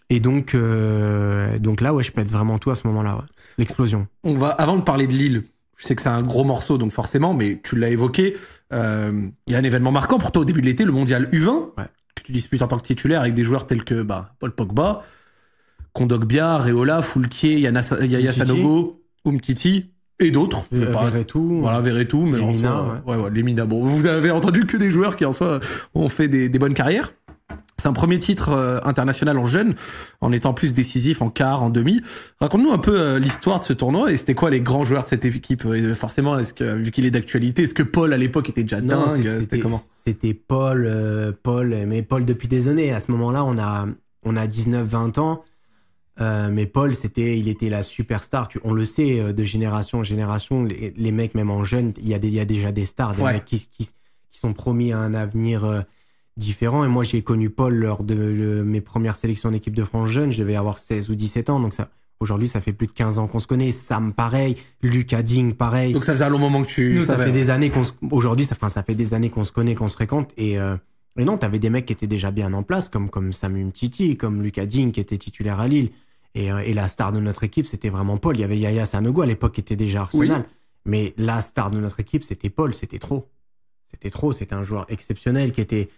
Et donc, euh, donc là, ouais, je être vraiment tout à ce moment-là. L'explosion. On va, avant de parler de Lille, je sais que c'est un gros morceau, donc forcément, mais tu l'as évoqué. Euh, il y a un événement marquant pour toi au début de l'été, le mondial U20, que tu disputes en tant que titulaire avec des joueurs tels que bah, Paul Pogba, Kondogbia, Reola, Foulquier, Yaya Sanogo, Umtiti et d'autres. Euh, tout Voilà, tout, mais en soi, ouais. vous avez entendu que des joueurs qui en soi ont fait des bonnes carrières. C'est un premier titre euh, international en jeune, en étant plus décisif en quart, en demi. Raconte-nous un peu euh, l'histoire de ce tournoi et c'était quoi les grands joueurs de cette équipe et euh, Forcément, est-ce que vu qu'il est d'actualité, est-ce que Paul à l'époque était déjà dingue C'était comment C'était Paul, Paul, mais Paul depuis des années. À ce moment-là, on a on a 19-20 ans, mais Paul, c'était, il était la superstar. Tu, on le sait, de génération en génération, les, mecs même en jeune, il y, a déjà des stars, des mecs qui, sont promis à un avenir différent. Et moi, j'ai connu Paul lors de mes premières sélections en équipe de France jeune. Je devais avoir 16 ou 17 ans. Donc, ça, aujourd'hui, ça fait plus de 15 ans qu'on se connaît. Sam, pareil. Lucas Ding, pareil. Donc, ça faisait un long moment que tu. ça, fait des années qu'on se... Aujourd'hui, ça, ça fait des années qu'on se connaît, qu'on se fréquente. Et, euh... et non, t'avais des mecs qui étaient déjà bien en place, comme, comme Samu Titi, comme Lucas Ding, qui était titulaire à Lille. Et, euh, et la star de notre équipe, c'était vraiment Paul. Il y avait Yaya Sanogo à l'époque, qui était déjà Arsenal. Mais la star de notre équipe, c'était Paul. C'était trop. C'était trop. C'était un joueur exceptionnel qui était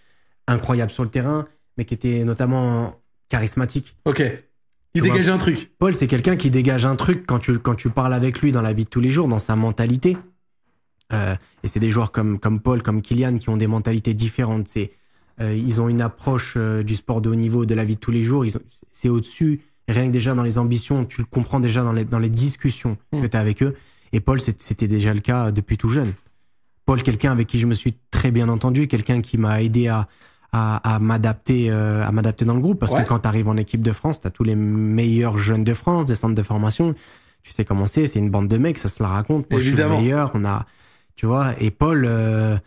incroyable sur le terrain, mais qui était notamment charismatique. Ok. Il dégageait dégage un truc. Paul, c'est quelqu'un qui dégage un truc quand tu, quand tu parles avec lui dans la vie de tous les jours, dans sa mentalité. Euh, et c'est des joueurs comme, comme Paul, comme Kylian, qui ont des mentalités différentes. C'est, euh, ils ont une approche euh, du sport de haut niveau, de la vie de tous les jours. c'est au-dessus, rien que déjà dans les ambitions, tu le comprends déjà dans les, dans les discussions que hmm. tu as avec eux. Et Paul, c'était déjà le cas depuis tout jeune. Paul, quelqu'un avec qui je me suis très bien entendu, quelqu'un qui m'a aidé à, à, à m'adapter euh, à m'adapter dans le groupe parce que quand tu arrives en équipe de France, tu as tous les meilleurs jeunes de France, des centres de formation. Tu sais comment c'est, c'est une bande de mecs, ça se la raconte. Moi, je suis le meilleur, on a tu vois et Paul euh,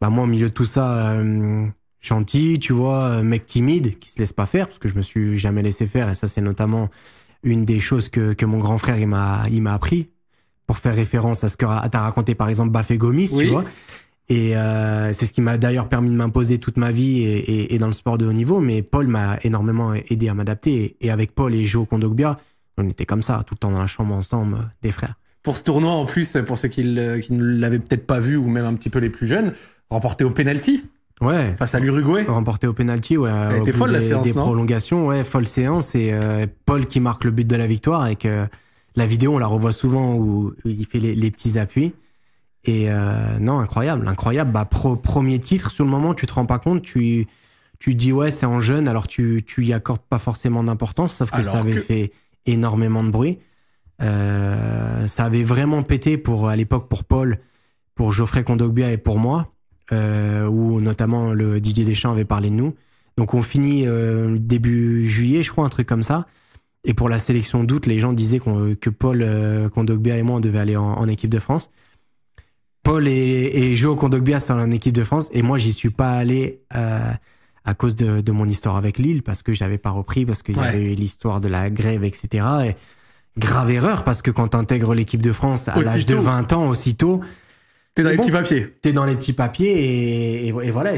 bah moi au milieu de tout ça euh, gentil, tu vois, euh, mec timide qui se laisse pas faire parce que je me suis jamais laissé faire et ça c'est notamment une des choses que, que mon grand frère il m'a il m'a appris pour faire référence à ce que t'as raconté par exemple Bafé Gomis, tu vois. Et euh, c'est ce qui m'a d'ailleurs permis de m'imposer toute ma vie et, et, et, dans le sport de haut niveau. Mais Paul m'a énormément aidé à m'adapter. Et, avec Paul et Joe Kondogbia, on était comme ça, tout le temps dans la chambre ensemble, euh, des frères. Pour ce tournoi, en plus, pour ceux qui, qui ne l'avaient peut-être pas vu ou même un petit peu les plus jeunes, remporté au penalty. Ouais. Face à l'Uruguay. Remporté au penalty, ouais. Elle était folle des, la séance, Des prolongations, ouais, folle séance. Et euh, Paul qui marque le but de la victoire et que la vidéo, on la revoit souvent où il fait les petits appuis. Et euh, non, incroyable, incroyable. Bah, pro, premier titre, sur le moment, tu te rends pas compte, tu, tu dis ouais, c'est en jeune, alors tu, tu y accordes pas forcément d'importance, sauf que ça avait fait énormément de bruit. Euh, ça avait vraiment pété pour, à l'époque pour Paul, pour Geoffrey Kondogbia et pour moi, euh, où notamment le Didier Deschamps avait parlé de nous. Donc on finit euh, début juillet, je crois, un truc comme ça. Et pour la sélection d'août, les gens disaient que Paul Kondogbia et moi, on devait aller en équipe de France. Paul et, et Joe Kondogbia sont en équipe de France et moi j'y suis pas allé euh, à cause de, mon histoire avec Lille parce que j'avais pas repris parce qu'il y avait l'histoire de la grève etc et grave erreur parce que quand intègres l'équipe de France à l'âge de 20 ans aussitôt T'es dans les petits papiers. T'es dans les petits papiers et, et, et voilà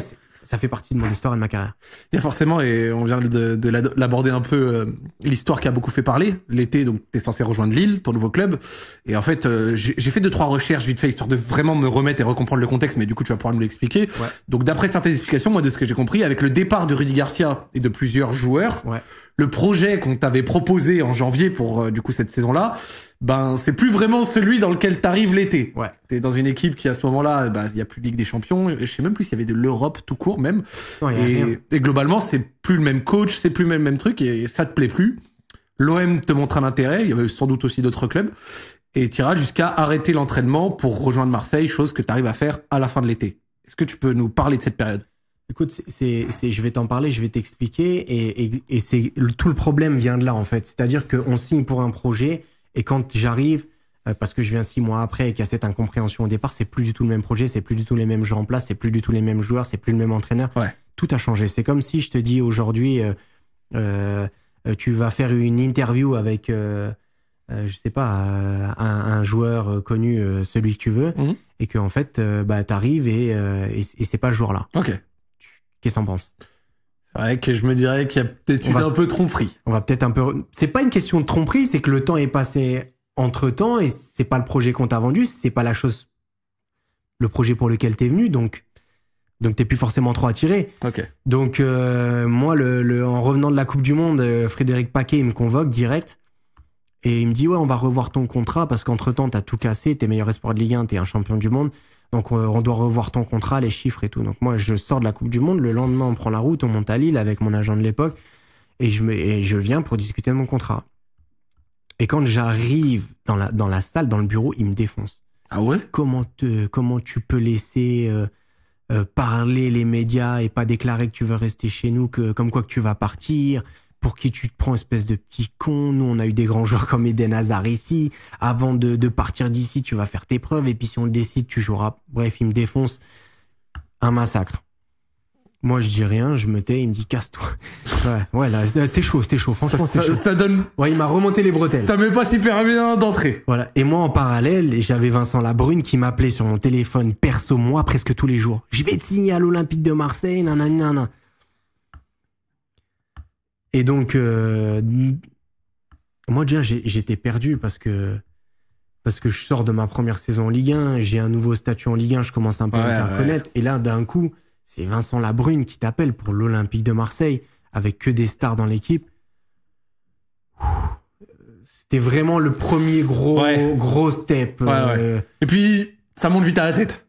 ça fait partie de mon histoire et de ma carrière. bien forcément, et on vient de, l'aborder un peu, euh, l'histoire qui a beaucoup fait parler. L'été, donc, t'es censé rejoindre Lille, ton nouveau club. Et en fait, euh, j'ai fait deux, trois recherches vite fait, histoire de vraiment me remettre et recomprendre le contexte, mais du coup, tu vas pouvoir me l'expliquer. Donc, d'après certaines explications, moi, de ce que j'ai compris, avec le départ de Rudy Garcia et de plusieurs joueurs, le projet qu'on t'avait proposé en janvier pour, euh, du coup, cette saison-là, ben c'est plus vraiment celui dans lequel t'arrives l'été. Ouais. T'es dans une équipe qui à ce moment-là, bah, il n'y y a plus Ligue des Champions. Je sais même plus s'il y avait de l'Europe tout court même. et, globalement, c'est plus le même coach, c'est plus le même, truc et, ça te plaît plus. L'OM te montre un intérêt, il y avait sans doute aussi d'autres clubs, et tira jusqu'à arrêter l'entraînement pour rejoindre Marseille, chose que tu arrives à faire à la fin de l'été. Est-ce que tu peux nous parler de cette période Écoute, c'est, c'est, je vais t'en parler, je vais t'expliquer, et, c'est tout le problème vient de là en fait. C'est-à-dire qu'on signe pour un projet, et quand j'arrive, euh, parce que je viens six mois après et qu'il y a cette incompréhension au départ, c'est plus du tout le même projet, c'est plus du tout les mêmes gens en place, c'est plus du tout les mêmes joueurs, c'est plus le même entraîneur. Tout a changé. C'est comme si je te dis aujourd'hui, euh, euh, tu vas faire une interview avec, euh, je sais pas, un, joueur connu, celui que tu veux, mmh. et que en fait, bah, arrives et, et, et c'est pas le joueur-là. Ok. Qu'est-ce que t'en penses c'est vrai que je me dirais qu'il y a peut-être un peu tromperie. On va peut-être un peu. C'est pas une question de tromperie, c'est que le temps est passé entre temps, et c'est pas le projet qu'on t'a vendu, c'est pas la chose, le projet pour lequel t'es venu, donc donc t'es plus forcément trop attiré. Okay. Donc euh, moi, le, en revenant de la Coupe du Monde, euh, Frédéric Paquet il me convoque direct et il me dit ouais, on va revoir ton contrat parce qu'entre temps t'as tout cassé, t'es meilleur espoir de Ligue 1, t'es un champion du monde, donc euh, on, doit revoir ton contrat, les chiffres et tout. Donc moi, je sors de la Coupe du Monde, le lendemain on prend la route, on monte à Lille avec mon agent de l'époque et je et je viens pour discuter de mon contrat. Et quand j'arrive dans la, dans la salle, dans le bureau, il me défonce. Ah ouais comment, te, comment tu peux laisser euh, euh, parler les médias et pas déclarer que tu veux rester chez nous, que, comme quoi que tu vas partir pour qui tu te prends, espèce de petit con. Nous, on a eu des grands <laughs> joueurs comme Eden Hazard ici. Avant de, de partir d'ici, tu vas faire tes preuves. Et puis, si on le décide, tu joueras. Bref, il me défonce. Un massacre. Moi, je dis rien, je me tais, il me dit casse-toi. <laughs> Ouais, c'était chaud, c'était chaud. Franchement, c'était Ça donne. Ouais, il m'a remonté les bretelles. Ça met pas super bien d'entrée. Voilà. Et moi, en parallèle, j'avais Vincent Labrune qui m'appelait sur mon téléphone perso, moi, presque tous les jours. Je vais te signer à l'Olympique de Marseille, nanana. Et donc, euh, moi, déjà, j'étais perdu parce que parce que je sors de ma première saison en Ligue 1, j'ai un nouveau statut en Ligue 1, je commence un peu à me faire connaître. Et là, d'un coup, c'est Vincent Labrune qui t'appelle pour l'Olympique de Marseille avec que des stars dans l'équipe. C'était vraiment le premier gros, gros step. Euh. Et puis, ça monte vite à la tête.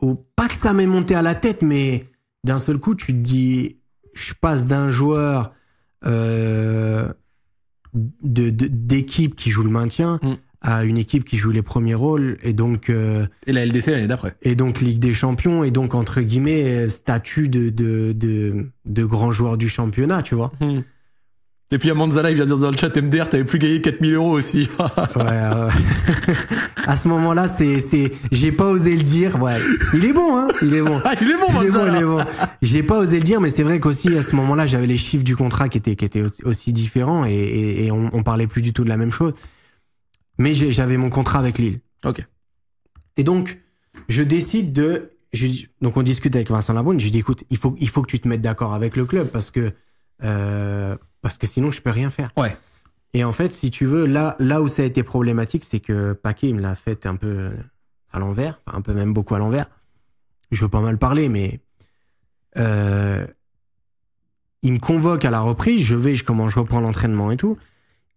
Oh, pas que ça m'est monté à la tête, mais d'un seul coup, tu te dis, je passe d'un joueur euh, d'équipe qui joue le maintien mm à une équipe qui joue les premiers rôles et donc euh, et la LDC l'année d'après et donc Ligue des Champions et donc entre guillemets euh, statut de de, de, de grand joueur du championnat tu vois hmm. et puis à Manzala il vient dire dans le chat MDR t'avais plus gagné 4000 euros aussi euh, <laughs> à ce moment là c'est c'est j'ai pas osé le dire ouais il est bon hein il est bon <laughs> ah, il est bon Manzala il est bon, j'ai pas osé le dire mais c'est vrai qu'aussi à ce moment là j'avais les chiffres du contrat qui étaient qui étaient aussi différents et, on, on parlait plus du tout de la même chose mais j'avais mon contrat avec Lille. Ok. Et donc, je décide de. Je, donc, on discute avec Vincent Laboune. Je dis, écoute, il faut, il faut que tu te mettes d'accord avec le club parce que, euh, parce que sinon, je peux rien faire. Ouais. Et en fait, si tu veux, là, là où ça a été problématique, c'est que Paquet, il me l'a fait un peu à l'envers, un peu même beaucoup à l'envers. Je veux pas mal parler, mais euh, il me convoque à la reprise. Je vais, je commence, je reprends l'entraînement et tout.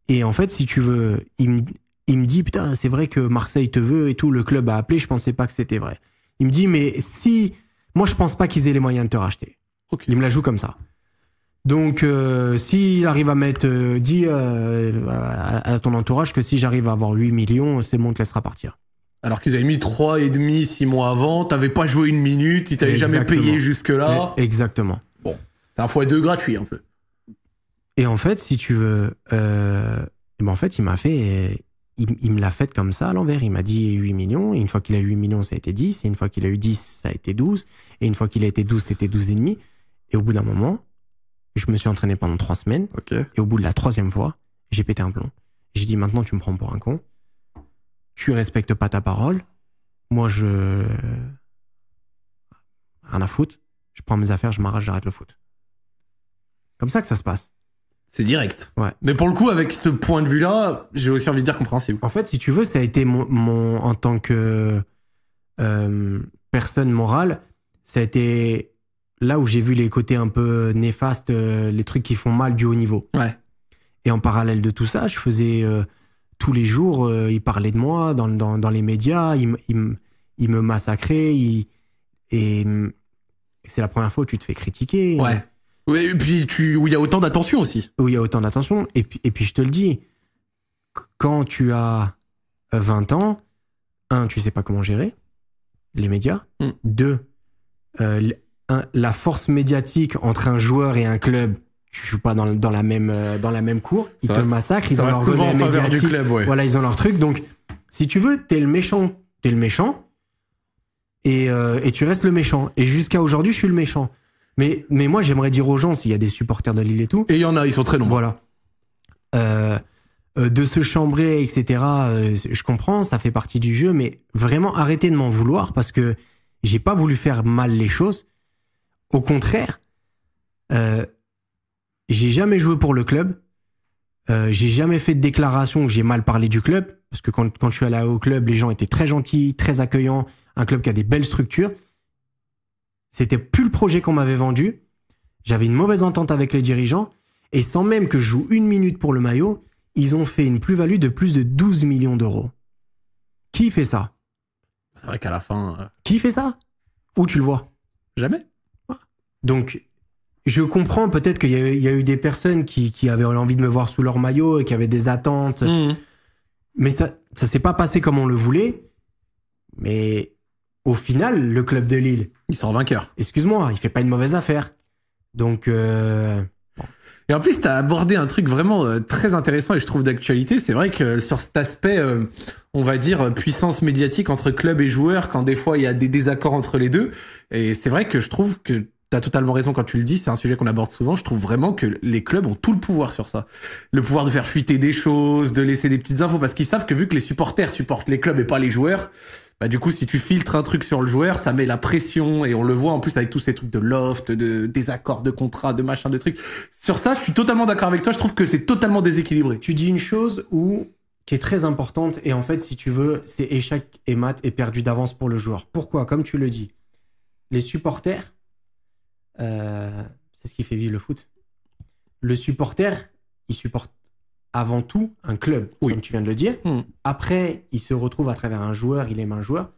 Et en fait, si tu veux, il me, il me dit, putain, c'est vrai que Marseille te veut et tout, le club a appelé, je pensais pas que c'était vrai. Il me dit, mais si, moi je pense pas qu'ils aient les moyens de te racheter. Il me la joue comme ça. Donc, euh, s'il arrive à mettre, dit euh, dis euh, à, ton entourage que si j'arrive à avoir 8 millions, c'est bon, on te laissera partir. Alors qu'ils avaient mis demi 6 mois avant, t'avais pas joué une minute, ils t'avaient jamais payé jusque-là. Eh, exactement. Bon, c'est un fois deux gratuit un peu. Et en fait, si tu veux, eh ben, en fait, il m'a fait, il, me l'a faite comme ça à l'envers. Il m'a dit 8 millions, et une fois qu'il a eu 8 millions, ça a été 10, et une fois qu'il a eu 10, ça a été 12, et une fois qu'il a été 12, c'était 12 et demi. Et au bout d'un moment, je me suis entraîné pendant 3 semaines, et au bout de la troisième fois, j'ai pété un plomb. J'ai dit maintenant tu me prends pour un con, tu respectes pas ta parole, moi je... Rien à foutre, je prends mes affaires, je m'arrache, j'arrête le foot. Comme ça que ça se passe. C'est direct. Mais pour le coup, avec ce point de vue-là, j'ai aussi envie de dire compréhensible. En fait, si tu veux, ça a été mon, en tant que euh, personne morale, ça a été là où j'ai vu les côtés un peu néfastes, euh, les trucs qui font mal du haut niveau. Ouais. Et en parallèle de tout ça, je faisais euh, tous les jours, ils parlaient de moi dans, dans, dans les médias, ils, me massacraient, et mm, c'est la première fois où tu te fais critiquer. Ouais. Oui, et puis tu, où il y a autant d'attention aussi. Où il y a autant d'attention. Et puis, et puis je te le dis, quand tu as 20 ans, un, tu sais pas comment gérer les médias. 2. Mm. Deux, euh, la force médiatique entre un joueur et un club, tu joues pas dans, la même euh, dans la même cour. Ils te massacrent, ils ont leur souvent club. Voilà, ils ont leur truc. Donc, si tu veux, t'es le méchant, t'es le méchant, et euh, tu restes le méchant. Et jusqu'à aujourd'hui, je suis le méchant. Mais, mais moi, j'aimerais dire aux gens, s'il y a des supporters de Lille et tout. Et il y en a, ils sont très nombreux. Voilà. Euh, euh, de se chambrer, etc. Euh, je comprends, ça fait partie du jeu, mais vraiment arrêtez de m'en vouloir parce que j'ai pas voulu faire mal les choses. Au contraire, euh, j'ai jamais joué pour le club. Euh, j'ai jamais fait de déclaration que j'ai mal parlé du club parce que quand, quand je suis allé au club, les gens étaient très gentils, très accueillants, un club qui a des belles structures. C'était plus le projet qu'on m'avait vendu. J'avais une mauvaise entente avec les dirigeants. Et sans même que je joue une minute pour le maillot, ils ont fait une plus-value de plus de 12 millions d'euros. Qui fait ça C'est vrai qu'à la fin. Euh, qui fait ça Où tu le vois Jamais. Donc, je comprends peut-être qu'il y, a eu des personnes qui, avaient envie de me voir sous leur maillot et qui avaient des attentes. Mmh. Mais ça, ça s'est pas passé comme on le voulait. Mais au final, le club de Lille. Il sort vainqueur. Excuse-moi, il fait pas une mauvaise affaire. Donc. Euh... Et en plus, tu as abordé un truc vraiment euh, très intéressant et je trouve d'actualité. C'est vrai que euh, sur cet aspect, euh, on va dire, puissance médiatique entre club et joueur, quand des fois il y a des désaccords entre les deux. Et c'est vrai que je trouve que tu as totalement raison quand tu le dis, c'est un sujet qu'on aborde souvent. Je trouve vraiment que les clubs ont tout le pouvoir sur ça. Le pouvoir de faire fuiter des choses, de laisser des petites infos, parce qu'ils savent que vu que les supporters supportent les clubs et pas les joueurs, bah du coup si tu filtres un truc sur le joueur ça met la pression et on le voit en plus avec tous ces trucs de loft de désaccords de contrat de machin de trucs sur ça je suis totalement d'accord avec toi je trouve que c'est totalement déséquilibré tu dis une chose où qui est très importante et en fait si tu veux c'est échec et mat et perdu d'avance pour le joueur pourquoi comme tu le dis les supporters euh, c'est ce qui fait vivre le foot le supporter il supporte avant tout un club, oui. tu viens de le dire. Hmm. Après, il se retrouve à travers un joueur, il aime un joueur.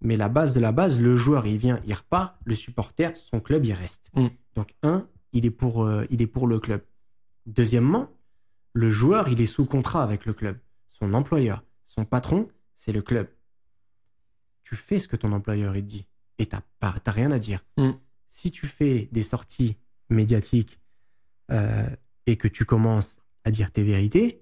Mais la base de la base, le joueur, il vient, il repart, le supporter, son club, il reste. Hmm. Donc, un, il est, pour, euh, il est pour le club. Deuxièmement, le joueur, il est sous contrat avec le club. Son employeur, son patron, c'est le club. Tu fais ce que ton employeur dit et t'as, pas, rien à dire. Hmm. Si tu fais des sorties médiatiques euh, et que tu commences à dire tes vérités.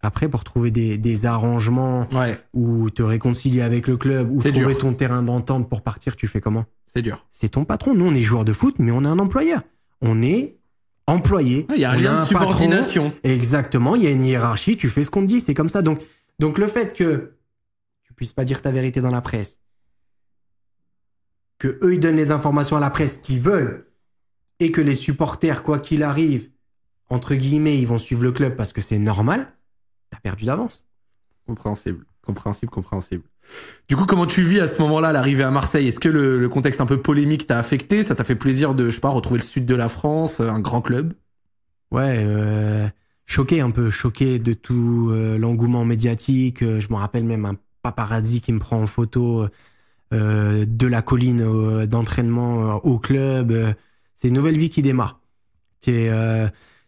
Après, pour trouver des, des arrangements ou te réconcilier avec le club ou trouver ton terrain d'entente pour partir, tu fais comment C'est dur. C'est ton patron. Nous, on est joueurs de foot, mais on est un employeur. On est employé. Il y a un lien de subordination. Exactement. Il y a une hiérarchie. Tu fais ce qu'on te dit. C'est comme ça. Donc, donc, le fait que tu puisses pas dire ta vérité dans la presse, que eux, ils donnent les informations à la presse qu'ils veulent et que les supporters, quoi qu'il arrive, entre guillemets, ils vont suivre le club parce que c'est normal, t'as perdu d'avance. Compréhensible, compréhensible, compréhensible. Du coup, comment tu vis à ce moment-là l'arrivée à Marseille Est-ce que le, contexte un peu polémique t'a affecté Ça t'a fait plaisir de, je sais pas, retrouver le sud de la France, un grand club Ouais, euh, choqué un peu, choqué de tout euh, l'engouement médiatique. Euh, je me rappelle même un paparazzi qui me prend en photo de la colline d'entraînement au club. C'est une nouvelle vie qui démarre. es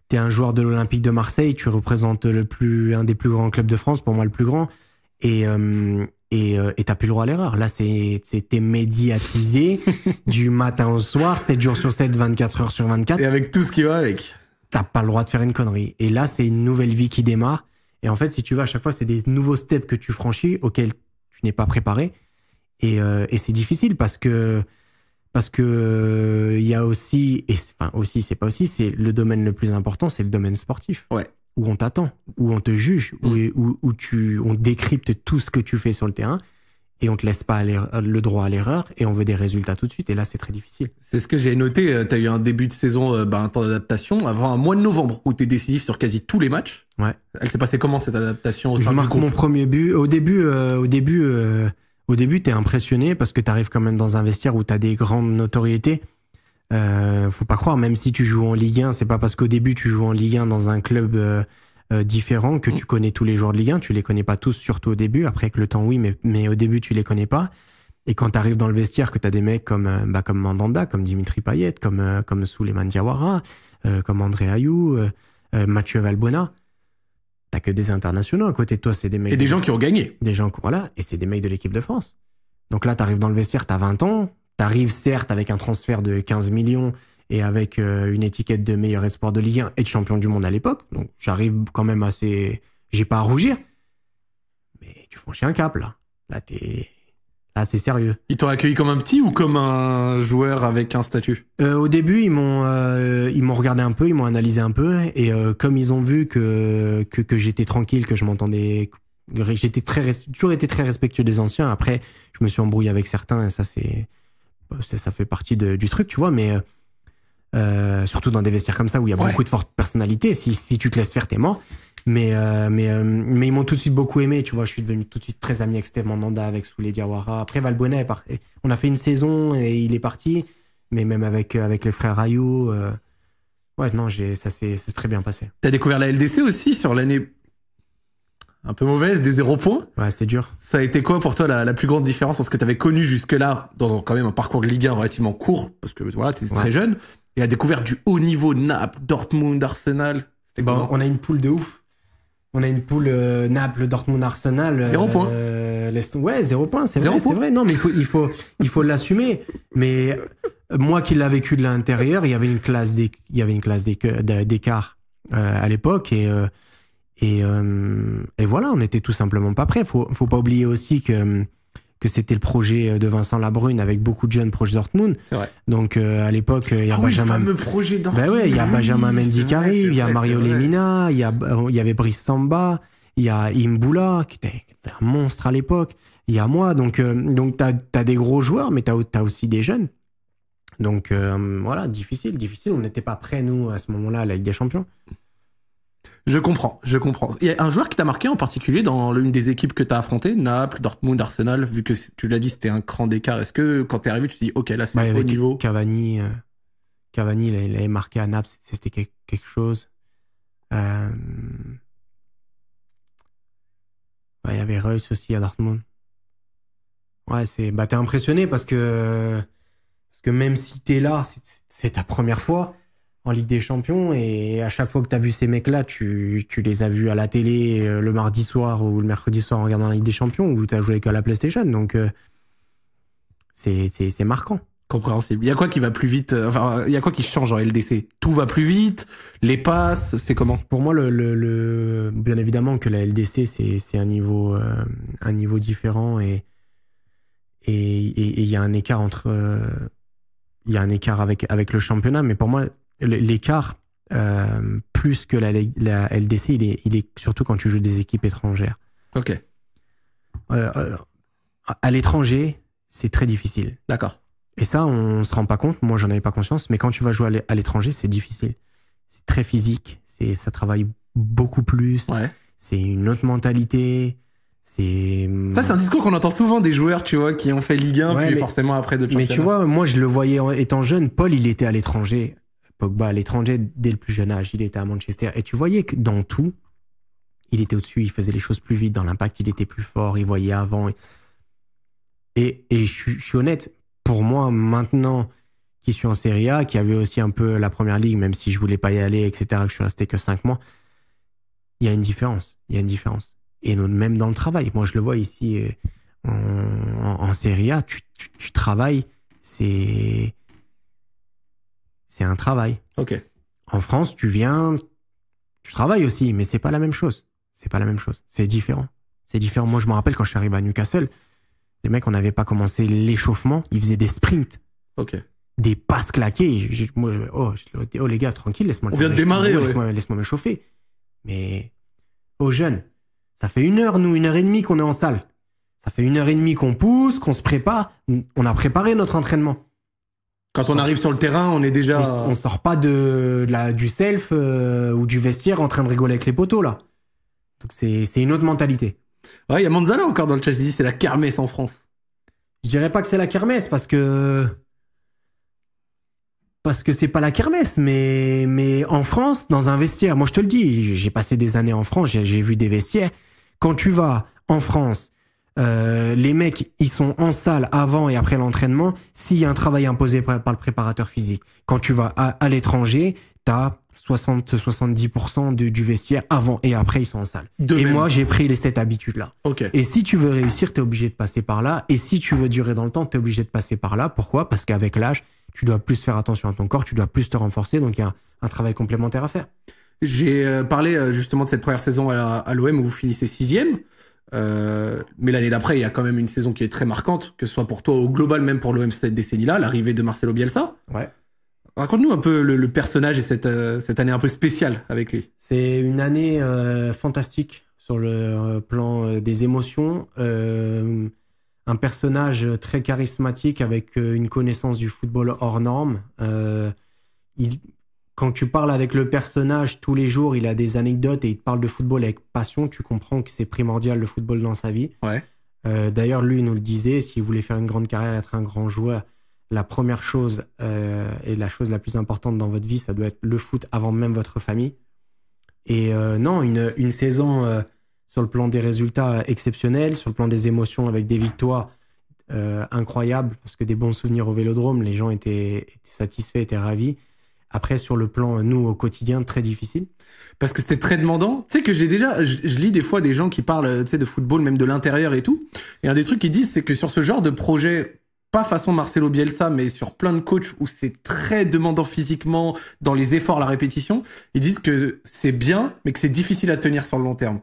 tu es un joueur de l'Olympique de Marseille, tu représentes le plus, un des plus grands clubs de France, pour moi le plus grand, et euh, euh, et t'as plus le droit à l'erreur. Là, c'était médiatisé <laughs> du matin au soir, 7 jours sur 7, 24 heures sur 24. Et avec tout ce qui va avec. T'as pas le droit de faire une connerie. Et là, c'est une nouvelle vie qui démarre. Et en fait, si tu vas à chaque fois, c'est des nouveaux steps que tu franchis auxquels tu n'es pas préparé. Et, euh, et c'est difficile parce que parce que euh, il y a aussi et enfin aussi c'est pas aussi c'est le domaine le plus important c'est le domaine sportif ouais où on t'attend où on te juge où, mm. où, tu on décrypte tout ce que tu fais sur le terrain et on te laisse pas le droit à l'erreur et on veut des résultats tout de suite et là c'est très difficile. C'est ce que j'ai noté, euh, tu as eu un début de saison euh, bah, un temps d'adaptation avant un mois de novembre où tu es décisif sur quasi tous les matchs. Ouais. Elle s'est passée comment cette adaptation au sein Je marque mon premier but au début au début au début, tu es impressionné parce que tu arrives quand même dans un vestiaire où tu as des grandes notoriétés. Euh, faut pas croire, même si tu joues en Ligue 1, c'est pas parce qu'au début tu joues en Ligue 1 dans un club euh, euh, différent que mm. tu connais tous les joueurs de Ligue 1. Tu les connais pas tous, surtout au début. Après, avec le temps, oui, mais, au début, tu les connais pas. Et quand tu arrives dans le vestiaire, que tu as des mecs comme, bah, comme Mandanda, comme Dimitri Payet, comme, comme Souleymane Diawara, comme André Ayou, Mathieu Valbuena, t'as que des internationaux à côté de toi, c'est des mecs. Et des gens qui ont gagné. Des gens, voilà, et c'est des mecs de l'équipe de France. Donc là, t'arrives dans le vestiaire, t'as 20 ans, t'arrives certes avec un transfert de 15 millions et avec euh, une étiquette de meilleur espoir de Ligue 1 et de champion du monde à l'époque. Donc j'arrive quand même assez. J'ai pas à rougir. Mais tu franchis un cap là. Là, t'es ah, c'est sérieux. Ils t'ont accueilli comme un petit ou comme un joueur avec un statut euh, Au début, ils m'ont euh, ils m'ont regardé un peu, ils m'ont analysé un peu et euh, comme ils ont vu que que, j'étais tranquille, que je m'entendais j'étais très toujours été très respectueux des anciens. Après, je me suis embrouillé avec certains et ça c'est ça, fait partie du truc, tu vois, mais surtout dans des vestiaires comme ça où il y a beaucoup de fortes personnalités, si, si tu te laisses faire, t'es mort. Mais, euh, mais, euh, mais ils m'ont tout de suite beaucoup aimé, tu vois. Je suis devenu tout de suite très ami avec Steve Mandanda, avec Souley Diawara. Après, Valbonnet par... on a fait une saison et il est parti. Mais même avec, euh, avec les frères Rayou, ouais, non, ça s'est très bien passé. T'as découvert la LDC aussi sur l'année un peu mauvaise, des zéro points. Ouais, c'était dur. Ça a été quoi pour toi la, plus grande différence en ce que tu connu jusque-là, dans quand même un parcours de Ligue 1 relativement court, parce que voilà, tu très jeune, et la découverte du haut niveau de Naples, Dortmund, Arsenal bah, on a une poule de ouf. On a une poule euh, Naples, Dortmund, Arsenal. Zéro euh, point. ouais, zéro point, c'est vrai, c'est vrai. Non, mais il faut, il faut, l'assumer. Mais euh, moi qui l'ai vécu de l'intérieur, il y avait une classe, il y avait une classe d'écart à l'époque et et, voilà, on était tout simplement pas prêts. Faut, faut pas oublier aussi que que c'était le projet euh, de Vincent Labrune avec beaucoup de jeunes proches Dortmund. Donc euh, à l'époque, euh, il y a ah Benjamin. projet ben il y a Mendy qui arrive, il y a Mario Lemina, il y, avait Brice Samba, il y a Imboula qui était, un monstre à l'époque, il y a moi. Donc, donc tu as, des gros joueurs, mais tu as, aussi des jeunes. Donc voilà, difficile, difficile. On n'était pas prêts, nous, à ce moment-là, à la Ligue des Champions. Je comprends, je comprends. Il y a un joueur qui t'a marqué en particulier dans l'une des équipes que t'as affronté, Naples, Dortmund, Arsenal, vu que tu l'as dit, c'était un cran d'écart. Est-ce que quand t'es arrivé, tu te dis, ok, là c'est un niveau Cavani, euh, Cavani, il avait marqué à Naples, c'était quelque chose. Euh, il y avait Reus aussi à Dortmund. Ouais, c'est. Bah, t'es impressionné parce que. Parce que même si t'es là, c'est ta première fois en Ligue des Champions. Et à chaque fois que tu as vu ces mecs-là, tu, les as vus à la télé euh, le mardi soir ou le mercredi soir en regardant la Ligue des Champions ou tu as joué à la PlayStation. Donc, euh, c'est marquant. Compréhensible. Il y a quoi qui va plus vite euh, Enfin, il y a quoi qui change en LDC Tout va plus vite Les passes C'est comment Pour moi, le, le, bien évidemment que la LDC, c'est un, niveau un niveau différent et il et, et, y a un écart entre. Il y a un écart avec, avec le championnat, mais pour moi, l'écart, euh, plus que la, LDC, il est, surtout quand tu joues des équipes étrangères. Ok. Euh, euh, à l'étranger, c'est très difficile. D'accord. Et ça, on ne se rend pas compte. Moi, j'en avais pas conscience. Mais quand tu vas jouer à l'étranger, c'est difficile. C'est très physique. C'est, ça travaille beaucoup plus. C'est une autre mentalité. C'est. Hum, ça, c'est un discours qu'on entend souvent des joueurs, tu vois, qui ont fait Ligue 1, puis forcément après d'autres Mais tu vois, moi, je le voyais étant jeune. Paul, il était à l'étranger. Pogba l'étranger dès le plus jeune âge. Il était à Manchester et tu voyais que dans tout, il était au-dessus, il faisait les choses plus vite, dans l'impact, il était plus fort, il voyait avant. Et, et je, suis honnête, pour moi, maintenant qui suis en Serie A, qui avait aussi un peu la première ligue, même si je voulais pas y aller, etc., que je suis resté que 5 mois, il y a une différence. Il y a une différence. Et même dans le travail, moi je le vois ici euh, en, en, Serie A, tu, tu travailles, c'est c'est un travail. Ok. En France, tu viens, tu travailles aussi, mais c'est pas la même chose. C'est pas la même chose. C'est différent. C'est différent. Moi, je me rappelle quand je suis arrivé à Newcastle, les mecs, on n'avait pas commencé l'échauffement, ils faisaient des sprints. Des passes claquées. Oh, oh, les gars, tranquille, laisse-moi. On vient de démarrer. Laisse-moi me chauffer. Mais aux jeunes, ça fait une heure, nous, une heure et demie qu'on est en salle. Ça fait une heure et demie qu'on pousse, qu'on se prépare. On a préparé notre entraînement. Quand on arrive sur le terrain, on est déjà. On, sort pas de, la, du self euh, ou du vestiaire en train de rigoler avec les poteaux, là. Donc c'est une autre mentalité. Ouais, il y a Manzala encore dans le chat c'est la kermesse en France. Je dirais pas que c'est la kermesse parce que. Parce que c'est pas la kermesse, mais, mais en France, dans un vestiaire, moi je te le dis, j'ai passé des années en France, j'ai vu des vestiaires. Quand tu vas en France euh, les mecs, ils sont en salle avant et après l'entraînement. S'il y a un travail imposé par, le préparateur physique, quand tu vas à, l'étranger, t'as 60-70% du vestiaire avant et après, ils sont en salle. et moi, j'ai pris les, sept habitudes là Et si tu veux réussir, t'es obligé de passer par là. Et si tu veux durer dans le temps, t'es obligé de passer par là. Pourquoi Parce qu'avec l'âge, tu dois plus faire attention à ton corps, tu dois plus te renforcer. Donc, il y a un, un travail complémentaire à faire. J'ai euh, parlé euh, justement de cette première saison à l'OM où vous finissez sixième. Euh, mais l'année d'après, il y a quand même une saison qui est très marquante, que ce soit pour toi au global, même pour l'OM cette décennie-là, l'arrivée de Marcelo Bielsa. Ouais. Raconte-nous un peu le, personnage et cette, euh, cette, année un peu spéciale avec lui. C'est une année euh, fantastique sur le plan des émotions. un personnage très charismatique avec une connaissance du football hors norme. il, quand tu parles avec le personnage tous les jours, il a des anecdotes et il te parle de football avec passion, tu comprends que c'est primordial le football dans sa vie. Euh, d'ailleurs, lui, il nous le disait, s'il voulait faire une grande carrière, être un grand joueur, la première chose euh, et la chose la plus importante dans votre vie, ça doit être le foot avant même votre famille. Et euh, non, une, saison sur le plan des résultats exceptionnels, sur le plan des émotions avec des victoires incroyables, parce que des bons souvenirs au vélodrome, les gens étaient satisfaits, étaient ravis après, sur le plan, nous, au quotidien, très difficile. Parce que c'était très demandant. Tu sais que j'ai déjà, je, lis des fois des gens qui parlent, tu sais, de football, même de l'intérieur et tout. Et un des trucs qu'ils disent, c'est que sur ce genre de projet, pas façon Marcelo Bielsa, mais sur plein de coachs où c'est très demandant physiquement, dans les efforts, la répétition, ils disent que c'est bien, mais que c'est difficile à tenir sur le long terme.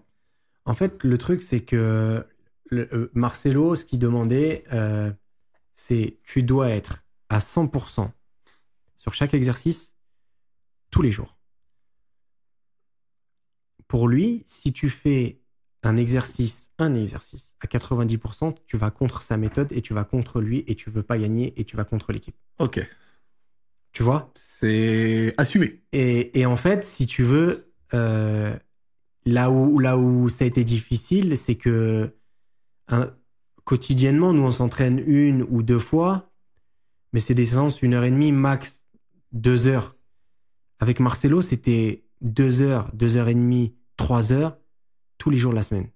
En fait, le truc, c'est que euh, Marcelo, ce qu'il demandait, euh, c'est tu dois être à 100% sur chaque exercice tous les jours. Pour lui, si tu fais un exercice, un exercice, à 90%, tu vas contre sa méthode et tu vas contre lui et tu veux pas gagner et tu vas contre l'équipe. Ok. Tu vois C'est assumé. Et, en fait, si tu veux, euh, là, où, là où ça a été difficile, c'est que quotidiennement, nous, on s'entraîne une ou deux fois, mais c'est des séances une heure et demie, max deux heures. Avec Marcelo, c'était deux heures, deux heures et demie, trois heures tous les jours de la semaine.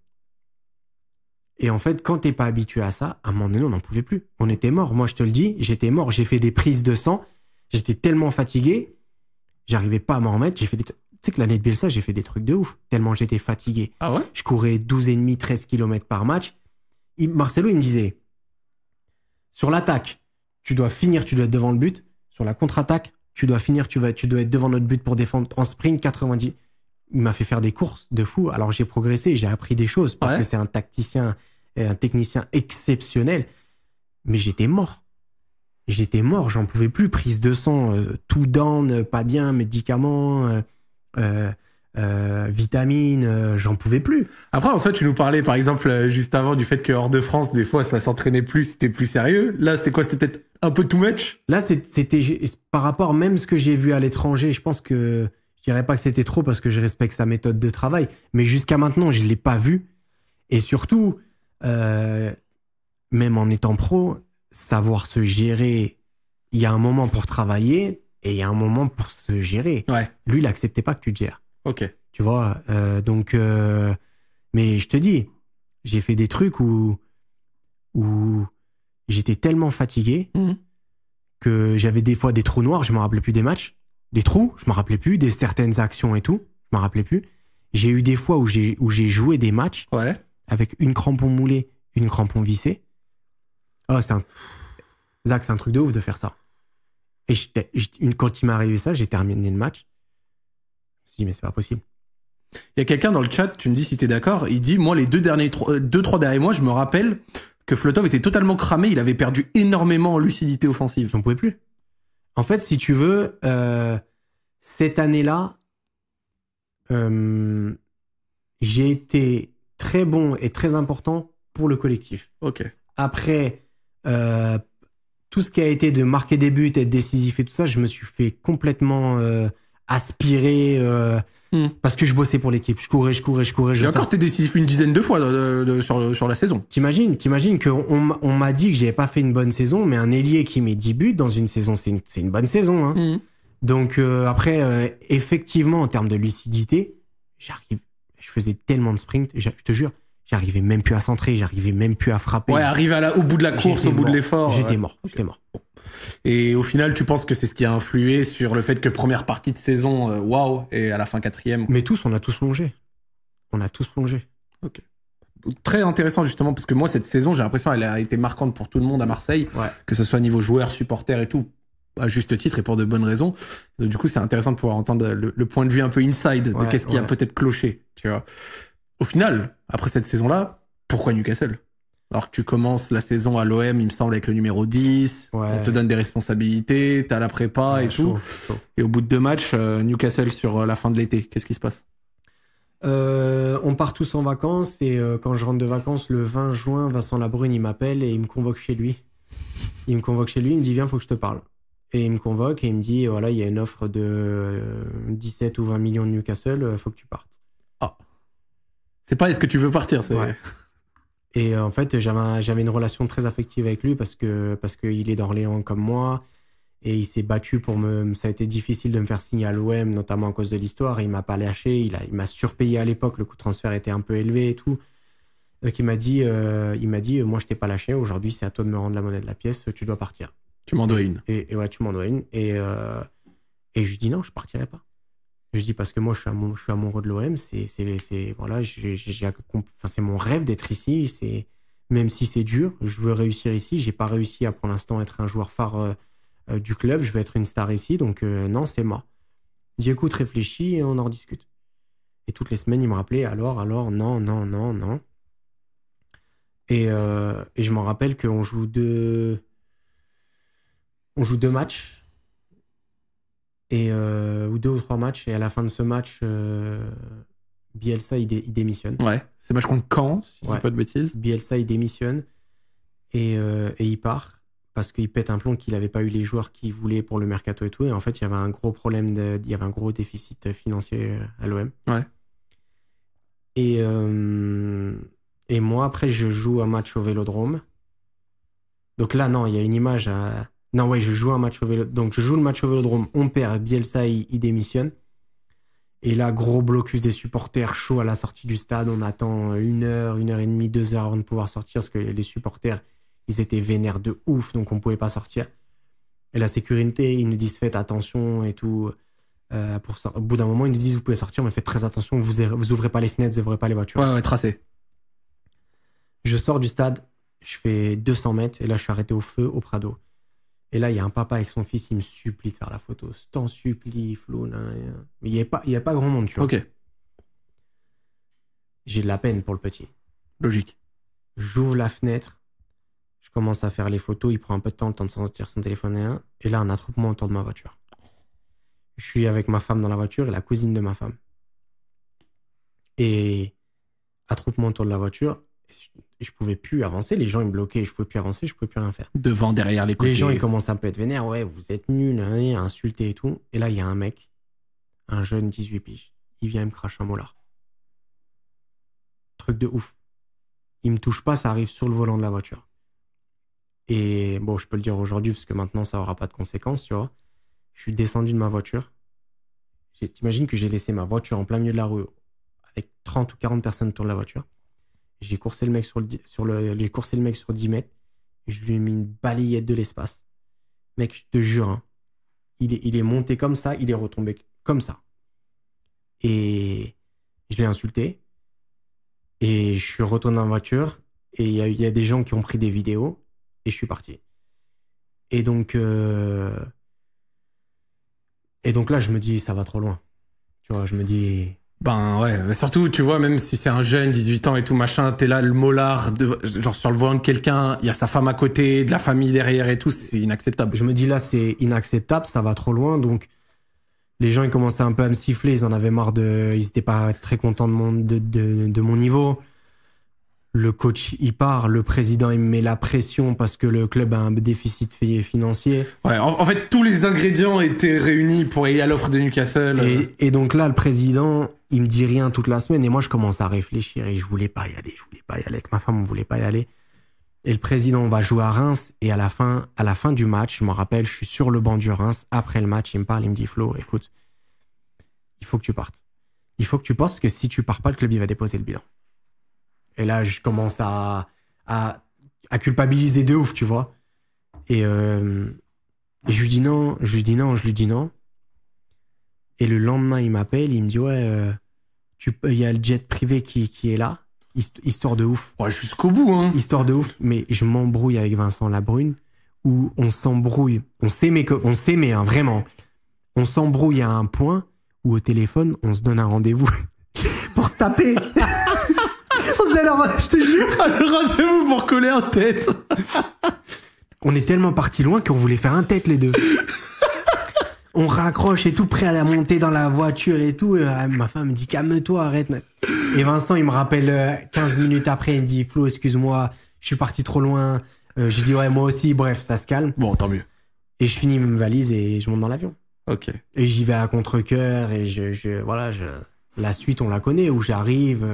Et en fait, quand t'es pas habitué à ça, à un moment donné, on n'en pouvait plus. On était mort. Moi, je te le dis, j'étais mort. J'ai fait des prises de sang. J'étais tellement fatigué, j'arrivais pas à m'en remettre. J'ai fait Tu sais que l'année de Bielsa, j'ai fait des trucs de ouf. Tellement j'étais fatigué. Ah ouais Je courais demi, 13 km par match. Marcelo, il me disait, sur l'attaque, tu dois finir, tu dois être devant le but. Sur la contre-attaque, tu dois finir, tu, vas, tu dois être devant notre but pour défendre en sprint 90. Il m'a fait faire des courses de fou. Alors j'ai progressé, j'ai appris des choses parce que c'est un tacticien, un technicien exceptionnel. Mais j'étais mort. J'étais mort, j'en pouvais plus. Prise de sang, euh, tout down, pas bien, médicaments, euh, euh, vitamine euh, vitamines, euh, j'en pouvais plus. Après, en soi, tu nous parlais, par exemple, euh, juste avant du fait que hors de France, des fois, ça s'entraînait plus, c'était plus sérieux. Là, c'était quoi C'était peut-être un peu too much Là, c'était par rapport même ce que j'ai vu à l'étranger. Je pense que je dirais pas que c'était trop parce que je respecte sa méthode de travail, mais jusqu'à maintenant, je l'ai pas vu. Et surtout, même en étant pro, savoir se gérer. Il y a un moment pour travailler et il y a un moment pour se gérer. Lui, il acceptait pas que tu te gères. Tu vois, euh, donc, euh, mais je te dis, j'ai fait des trucs où, où j'étais tellement fatigué mhm. que j'avais des fois des trous noirs, je me rappelais plus des matchs, des trous, je me rappelais plus, des certaines actions et tout, je me rappelais plus. J'ai eu des fois où j'ai joué des matchs avec une crampon moulée, une crampon vissée. Oh, Zach, c'est un truc de ouf de faire ça. Et une, quand il m'est arrivé ça, j'ai terminé le match me suis dit, mais c'est pas possible. Il y a quelqu'un dans le chat, tu me dis si t'es d'accord, il dit, moi, les deux derniers, euh, deux, trois derniers mois, je me rappelle que Flotov était totalement cramé, il avait perdu énormément en lucidité offensive. J'en pouvais plus. En fait, si tu veux, euh, cette année-là, euh, j'ai été très bon et très important pour le collectif. Ok. Après, tout ce qui a été de marquer des buts, être décisif et tout ça, je me suis fait complètement aspiré euh, hmm. parce que je bossais pour l'équipe. Je courais, je courais, je courais. Je Et encore, t'es décisif une dizaine de fois euh, sur, la saison. T'imagines, t'imagines qu'on on, m'a dit que j'avais pas fait une bonne saison, mais un ailier qui met 10 buts dans une saison, c'est une, bonne saison. Hein. Hmm. Donc euh, après, effectivement, en termes de lucidité, j'arrive. Je faisais tellement de sprints, je te jure, j'arrivais même plus à centrer, j'arrivais même plus à frapper. Ouais, arrive à au bout de la course, au bout de l'effort. J'étais mort, j'étais mort. Et au final, tu penses que c'est ce qui a influé sur le fait que première partie de saison, euh, waouh, et à la fin quatrième. Mais tous, on a tous plongé. On a tous plongé. Ok. Très intéressant justement parce que moi cette saison j'ai l'impression elle a été marquante pour tout le monde à Marseille, que ce soit niveau joueur, supporter et tout à juste titre et pour de bonnes raisons. du coup, c'est intéressant de pouvoir entendre le, point de vue un peu inside de qu'est-ce qui a peut-être cloché, tu vois. Au final, après cette saison-là, pourquoi Newcastle alors que tu commences la saison à l'OM, il me semble, avec le numéro 10. On te donne des responsabilités, tu as la prépa et tout. Et au bout de deux matchs, euh, Newcastle sur euh, la fin de l'été, qu'est-ce qui se passe euh, on part tous en vacances et quand je rentre de vacances le 20 juin, Vincent Labrune il m'appelle et il me convoque chez lui. Il me convoque chez lui, il me dit viens, faut que je te parle. Et il me convoque et il me dit voilà, il y a une offre de 17 ou 20 millions de Newcastle, faut que tu partes. Ah. C'est pas est-ce que tu veux partir, c'est. Et euh, en fait, j'avais, une relation très affective avec lui parce que parce qu'il est d'Orléans comme moi et il s'est battu pour me. Ça a été difficile de me faire signer à l'OM, notamment à cause de l'histoire. Il m'a pas lâché, il, a, il m'a surpayé à l'époque. Le coût de transfert était un peu élevé et tout. Donc il m'a dit, euh, il m'a dit, euh, moi je t'ai pas lâché. Aujourd'hui, c'est à toi de me rendre la monnaie de la pièce. Tu dois partir. Tu m'en dois une. Et, ouais, tu m'en dois une. Et et je lui dis non, je partirai pas je dis parce que moi, je suis, amoureux, de l'OM. C'est, voilà, enfin, c'est mon rêve d'être ici. C'est, même si c'est dur, je veux réussir ici. Je n'ai pas réussi à, pour l'instant, être un joueur phare euh, euh, du club. Je veux être une star ici. Donc, euh, non, c'est moi. J'ai écoute, réfléchis et on en discute. Et toutes les semaines, il me rappelait alors, alors, non, non, non, non. Et, je m'en rappelle qu'on joue deux, on joue deux matchs et euh, ou deux ou trois matchs. Et à la fin de ce match, euh, Bielsa, il, démissionne. Ouais, c'est match contre Caen, si je dis pas de bêtises. Bielsa, il démissionne euh, et, il part parce qu'il pète un plomb qu'il n'avait pas eu les joueurs qu'il voulait pour le mercato et tout. Et en fait, il y avait un gros problème, il y avait un gros déficit financier à l'OM. Ouais. Et, et moi, après, je joue un match au vélodrome. Donc là, non, il y a une image à non, ouais, je joue un match au vélo. Donc, je joue le match au vélodrome. On perd. Bielsa, il, démissionne. Et là, gros blocus des supporters chaud à la sortie du stade. On attend une heure, une heure et demie, deux heures avant de pouvoir sortir parce que les supporters, ils étaient vénères de ouf, donc on pouvait pas sortir. Et la sécurité, ils nous disent faites attention et tout. Euh, pour Au bout d'un moment, ils nous disent vous pouvez sortir, mais faites très attention, vous, er-, vous ouvrez pas les fenêtres, vous ouvrez pas les voitures. Ouais, tracé. Je sors du stade, je fais 200 mètres et là, je suis arrêté au feu au Prado. Et là, il y a un papa avec son fils, il me supplie de faire la photo. Je t'en supplie, Flo. Mais il n'y a pas, y a pas grand monde, tu vois. Ok. J'ai de la peine pour le petit. Logique. J'ouvre la fenêtre, je commence à faire les photos. Il prend un peu de temps, le temps de sortir son téléphone Et là, un attroupement autour de ma voiture. Je suis avec ma femme dans la voiture et la cousine de ma femme. Et attroupement autour de la voiture je pouvais plus avancer, les gens ils me bloquaient, je pouvais plus avancer, je pouvais plus rien faire. Devant, derrière les côtés. Les gens ils commencent un peu à être vénères, ouais, vous êtes nul. hein, et tout. Et là, il y a un mec, un jeune 18 piges, il vient me cracher un molar. Truc de ouf. Il me touche pas, ça arrive sur le volant de la voiture. Et bon, je peux le dire aujourd'hui parce que maintenant ça aura pas de conséquences, tu vois. Je suis descendu de ma voiture. T'imagines que j'ai laissé ma voiture en plein milieu de la rue avec 30 ou 40 personnes autour de la voiture. J'ai coursé le mec sur le, le mec sur 10 mètres. Je lui ai mis une balayette de l'espace. Mec, je te jure, hein. il, est, il est monté comme ça, il est retombé comme ça. Et je l'ai insulté. Et je suis retourné en voiture. Et il y, y a, des gens qui ont pris des vidéos. Et je suis parti. Et donc, euh, et donc là, je me dis, ça va trop loin. Tu vois, je me dis, ben ouais, mais surtout, tu vois, même si c'est un jeune, 18 ans et tout machin, t'es là le molar de, genre sur le ventre de quelqu'un, il y a sa femme à côté, de la famille derrière et tout, c'est inacceptable. Je me dis là, c'est inacceptable, ça va trop loin, donc les gens ils commençaient un peu à me siffler, ils en avaient marre de, ils étaient pas très contents de mon, de, de, mon niveau. Le coach il part, le président il met la pression parce que le club a un déficit financier. Ouais, en, fait tous les ingrédients étaient réunis pour aller à l'offre de Newcastle. Et, euh. et donc là le président il me dit rien toute la semaine et moi je commence à réfléchir et je voulais pas y aller, je voulais pas y aller avec ma femme, on voulait pas y aller. Et le président, va jouer à Reims et à la fin, à la fin du match, je me rappelle, je suis sur le banc du Reims après le match, il me parle, il me dit Flo, écoute, il faut que tu partes. Il faut que tu penses parce que si tu pars pas, le club il va déposer le bilan. Et là, je commence à, à, culpabiliser de ouf, tu vois. Et, euh, et je lui dis non, je lui dis non, je lui dis non. Et le lendemain, il m'appelle, il me dit Ouais, euh, il y a le jet privé qui, est là. Histoire de ouf. Ouais, jusqu'au bout, hein. Histoire de ouf. Mais je m'embrouille avec Vincent Labrune, où on s'embrouille. On s'aimait, on s'aimait, hein, vraiment. On s'embrouille à un point où au téléphone, on se donne un rendez-vous <laughs> pour se taper. <laughs> on se donne un, ah, rendez-vous pour coller en tête. on est tellement parti loin qu'on voulait faire un tête les deux on raccroche et tout prêt à la monter dans la voiture et tout. Euh, ma femme me dit calme-toi, arrête. Et Vincent, il me rappelle 15 euh, minutes après, il me dit Flo, excuse-moi, je suis parti trop loin. Euh, je dis ouais, moi aussi, bref, ça se calme. Bon, tant mieux. Et je finis mes valise et je monte dans l'avion. Ok. Et j'y vais à contre-coeur et je, voilà, je, la suite, on la connaît, où j'arrive.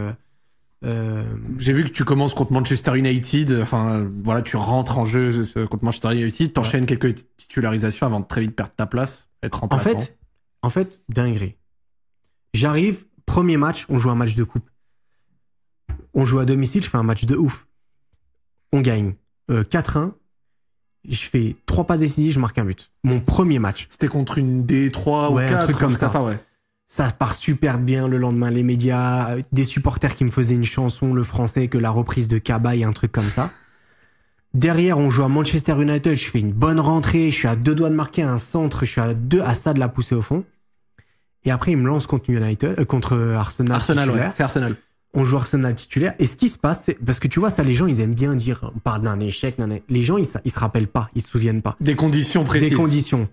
Euh, J'ai vu que tu commences contre Manchester United. Enfin, voilà, tu rentres en jeu contre Manchester United, t'enchaînes quelques titularisations avant de très vite perdre ta place, être En fait, en fait, dinguerie. J'arrive, premier match, on joue un match de coupe. On joue à domicile, je fais un match de ouf. On gagne 4-1. Euh, je fais trois passes décisives, je marque un but. Mon premier match. C'était contre une D3 ou un truc comme ça. ça ouais ça part super bien le lendemain, les médias, euh, des supporters qui me faisaient une chanson, le français, que la reprise de Cabaye, un truc comme ça. <laughs> Derrière, on joue à Manchester United, je fais une bonne rentrée, je suis à deux doigts de marquer un centre, je suis à deux à ça de la pousser au fond. Et après, il me lance contre United, euh, contre Arsenal. Arsenal, Arsenal. On joue Arsenal titulaire. Et ce qui se passe, c'est parce que tu vois ça, les gens, ils aiment bien dire, on parle d'un échec, les gens, ils, ils se rappellent pas, ils se souviennent pas. Des conditions précises. Des conditions.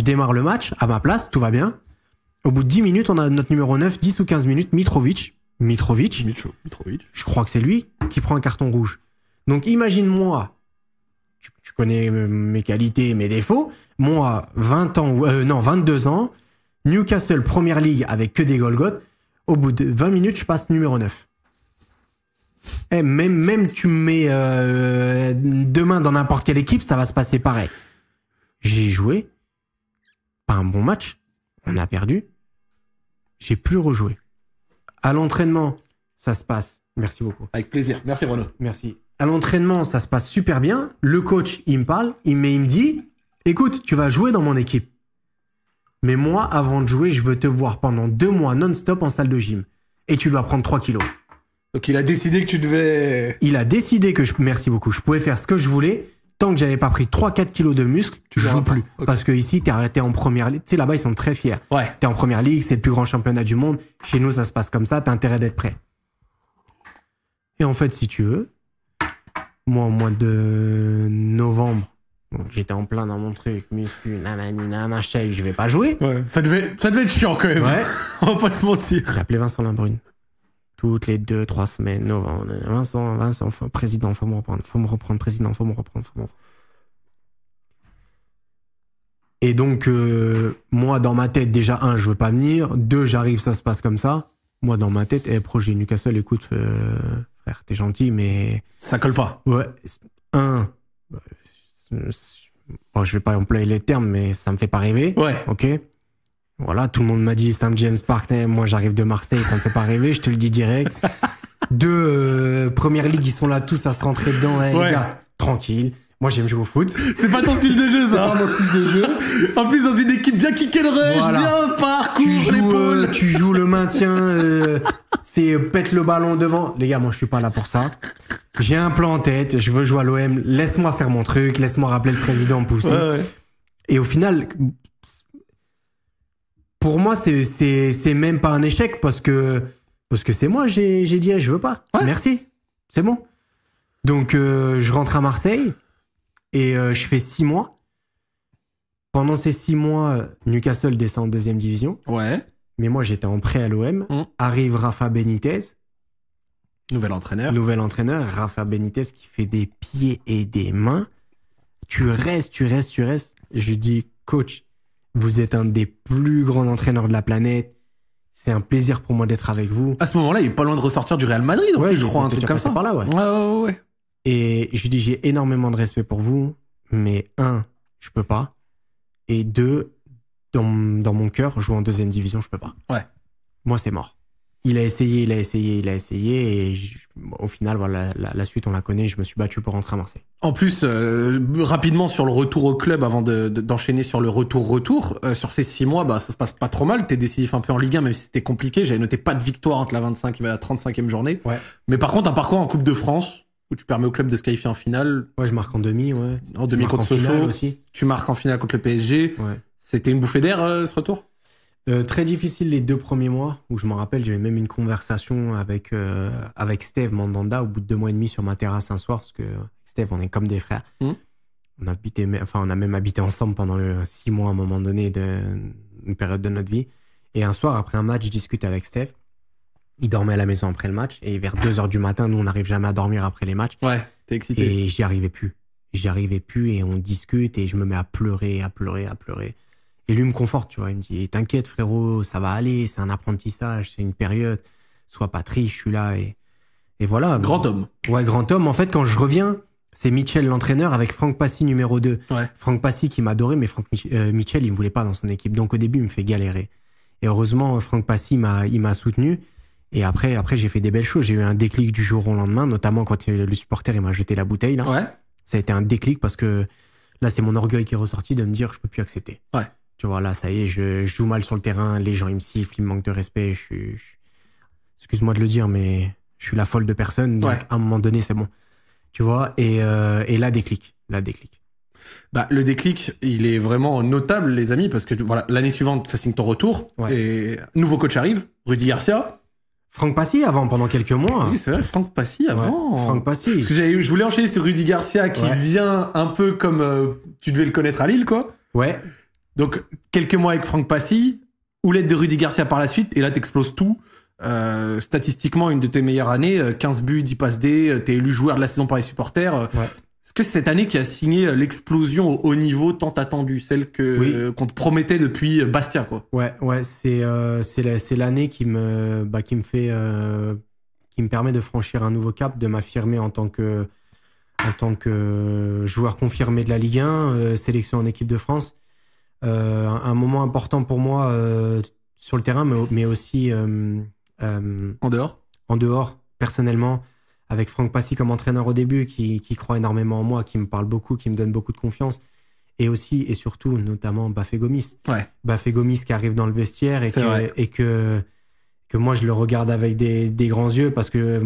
Je démarre le match, à ma place, tout va bien. Au bout de 10 minutes, on a notre numéro 9, 10 ou 15 minutes, Mitrovic. Mitrovic. Je crois que c'est lui qui prend un carton rouge. Donc imagine-moi, tu, connais euh, mes qualités, mes défauts. Moi, 20 ans, euh, non, 22 ans, Newcastle, première ligue avec que des Golgoth. Au bout de 20 minutes, je passe numéro 9. Et eh, même, même tu me mets euh, demain dans n'importe quelle équipe, ça va se passer pareil. J'ai joué, pas un bon match, on a perdu, j'ai plus rejoué. À l'entraînement, ça se passe. Merci beaucoup. Avec plaisir. Merci Bruno. Merci. À l'entraînement, ça se passe super bien. Le coach, il me parle, il me, il me dit, écoute, tu vas jouer dans mon équipe. Mais moi, avant de jouer, je veux te voir pendant deux mois non-stop en salle de gym. Et tu dois prendre 3 kilos. Donc il a décidé que tu devais... Il a décidé que je... Merci beaucoup. Je pouvais faire ce que je voulais tant que j'avais pas pris 3-4 kilos de muscle, tu joues plus. Parce que ici, t'es arrêté en première ligue. Tu sais, là-bas, ils sont très fiers. Ouais. T'es en première ligue, c'est le plus grand championnat du monde. Chez nous, ça se passe comme ça, t'as intérêt d'être prêt. Et en fait, si tu veux, moi, au mois de novembre, j'étais en plein dans mon truc, muscu, nanani, nanana, shake, je vais pas jouer. ça devait, ça devait être chiant quand même. Ouais. <laughs> On va pas se mentir. J'ai appelé Vincent Lambrune toutes les deux, trois semaines. Non, Vincent, Vincent, faut, président, faut me reprendre, faut me reprendre, président, faut me reprendre, faut me Et donc, euh, moi, dans ma tête, déjà, un, je veux pas venir. Deux, j'arrive, ça se passe comme ça. Moi, dans ma tête, eh, projet Newcastle, écoute, frère, euh, frère, t'es gentil, mais. Ça colle pas. Ouais. Un, euh, bon, je vais pas employer les termes, mais ça me fait pas rêver. Ouais. Ok. Voilà, tout le monde m'a dit Sam James Park, eh, moi j'arrive de Marseille, ça ne peut pas rêver, je te le dis direct. Deux euh, première premières ligues, ils sont là tous à se rentrer dedans, eh, les gars, tranquille. Moi, j'aime jouer au foot. C'est pas ton style de jeu, ça. mon style de jeu. en plus, dans une équipe bien kicker le rush, bien parcours, tu joues, euh, tu joues le maintien, euh, c'est pète le ballon devant. Les gars, moi, je suis pas là pour ça. J'ai un plan en tête, je veux jouer à l'OM, laisse-moi faire mon truc, laisse-moi rappeler le président pousser. Et au final, pour moi, c'est même pas un échec parce que c'est moi, j'ai dit, je veux pas. Merci, c'est bon. Donc, euh, je rentre à Marseille et euh, je fais six mois. Pendant ces six mois, Newcastle descend en deuxième division. Ouais. Mais moi, j'étais en prêt à l'OM. Hum. Arrive Rafa Benitez. Nouvel entraîneur. Nouvel entraîneur, Rafa Benitez qui fait des pieds et des mains. Tu restes, tu restes, tu restes. Je dis, coach, vous êtes un des plus grands entraîneurs de la planète. C'est un plaisir pour moi d'être avec vous. À ce moment-là, il est pas loin de ressortir du Real Madrid. je crois un truc comme ça. Par là, ouais. ouais, Et je lui dis, j'ai énormément de respect pour vous, mais un, je peux pas. Et deux, dans, dans mon cœur, jouer en deuxième division, je peux pas. Ouais. Moi, c'est mort il a essayé, il a essayé, il a essayé, et au final, voilà, la, suite, on la connaît, je me suis battu pour rentrer à Marseille. En plus, euh, rapidement sur le retour au club, avant d'enchaîner de, sur le retour-retour, euh, sur ces six mois, bah, ça se passe pas trop mal, t'es décisif un peu en Ligue 1, même si c'était compliqué, j'avais noté pas de victoire entre la 25 et la 35e journée. Ouais. Mais par contre, un parcours en Coupe de France, où tu permets au club de se qualifier en finale. Ouais, je marque en demi, ouais. En demi contre Sochaux. Aussi. Tu marques en finale contre le PSG. Ouais. C'était une bouffée d'air, euh, ce retour euh, très difficile les deux premiers mois, où je me rappelle, j'avais même une conversation avec, euh, avec Steve Mandanda au bout de deux mois et demi sur ma terrasse un soir, parce que Steve, on est comme des frères. Mmh. On, a habité, enfin, on a même habité ensemble pendant six mois à un moment donné, de, une période de notre vie. Et un soir, après un match, je discute avec Steve. Il dormait à la maison après le match. Et vers 2 heures du matin, nous, on n'arrive jamais à dormir après les matchs. Ouais, t'es excité. Et j'y arrivais plus. J'y arrivais plus et on discute et je me mets à pleurer, à pleurer, à pleurer. Et lui me conforte, tu vois. Il me dit T'inquiète, frérot, ça va aller, c'est un apprentissage, c'est une période. Sois pas triste, je suis là. Et, et voilà. Grand homme. Ouais, grand homme. En fait, quand je reviens, c'est Michel l'entraîneur avec Franck Passy numéro 2. Franck Passy qui m'adorait, mais Franck Mich euh, il me voulait pas dans son équipe. Donc au début, il me fait galérer. Et heureusement, Franck Passy m'a, il m'a soutenu. Et après, après j'ai fait des belles choses. J'ai eu un déclic du jour au lendemain, notamment quand le supporter il m'a jeté la bouteille. Là. Ouais. Ça a été un déclic parce que là, c'est mon orgueil qui est ressorti de me dire je peux plus accepter. Ouais tu vois, là, ça y est, je, joue mal sur le terrain, les gens, ils me sifflent, ils me manquent de respect, je, excuse-moi de le dire, mais je suis la folle de personne, donc à un moment donné, c'est bon. Tu vois, euh, et, là, déclic, là, déclic. Bah, le déclic, il est vraiment notable, les amis, parce que voilà, l'année suivante, ça signe ton retour, et nouveau coach arrive, Rudy Garcia. Franck Passy avant, pendant quelques mois. Oui, c'est vrai, Franck Passy avant. Franck Passy. que je voulais enchaîner sur Rudy Garcia qui vient un peu comme euh, tu devais le connaître à Lille, quoi. Ouais. Donc, quelques mois avec Franck Passy, l'aide de Rudy Garcia par la suite, et là, t'exploses tout. Euh, statistiquement, une de tes meilleures années, 15 euh, buts, 10 passes D, euh, t'es élu joueur de la saison par les supporters. Est-ce que c'est cette année qui a signé l'explosion au haut niveau tant attendue, celle que qu'on te promettait depuis Bastia, quoi Ouais, ouais, c'est c'est l'année qui me bah, qui me fait qui me permet de franchir un nouveau cap, de m'affirmer en tant que en tant que joueur confirmé de la Ligue 1, sélection en équipe de France. Euh, un moment important pour moi euh, sur le terrain, mais, mais aussi euh, en dehors. En dehors, personnellement, avec Franck Passy comme entraîneur au début, qui, qui, croit énormément en moi, qui me parle beaucoup, qui me donne beaucoup de confiance. Et aussi, et surtout, notamment Bafé Gomis. Ouais. Bafé Gomis qui arrive dans le vestiaire et, que, et que, que, moi, je le regarde avec des, des, grands yeux parce que,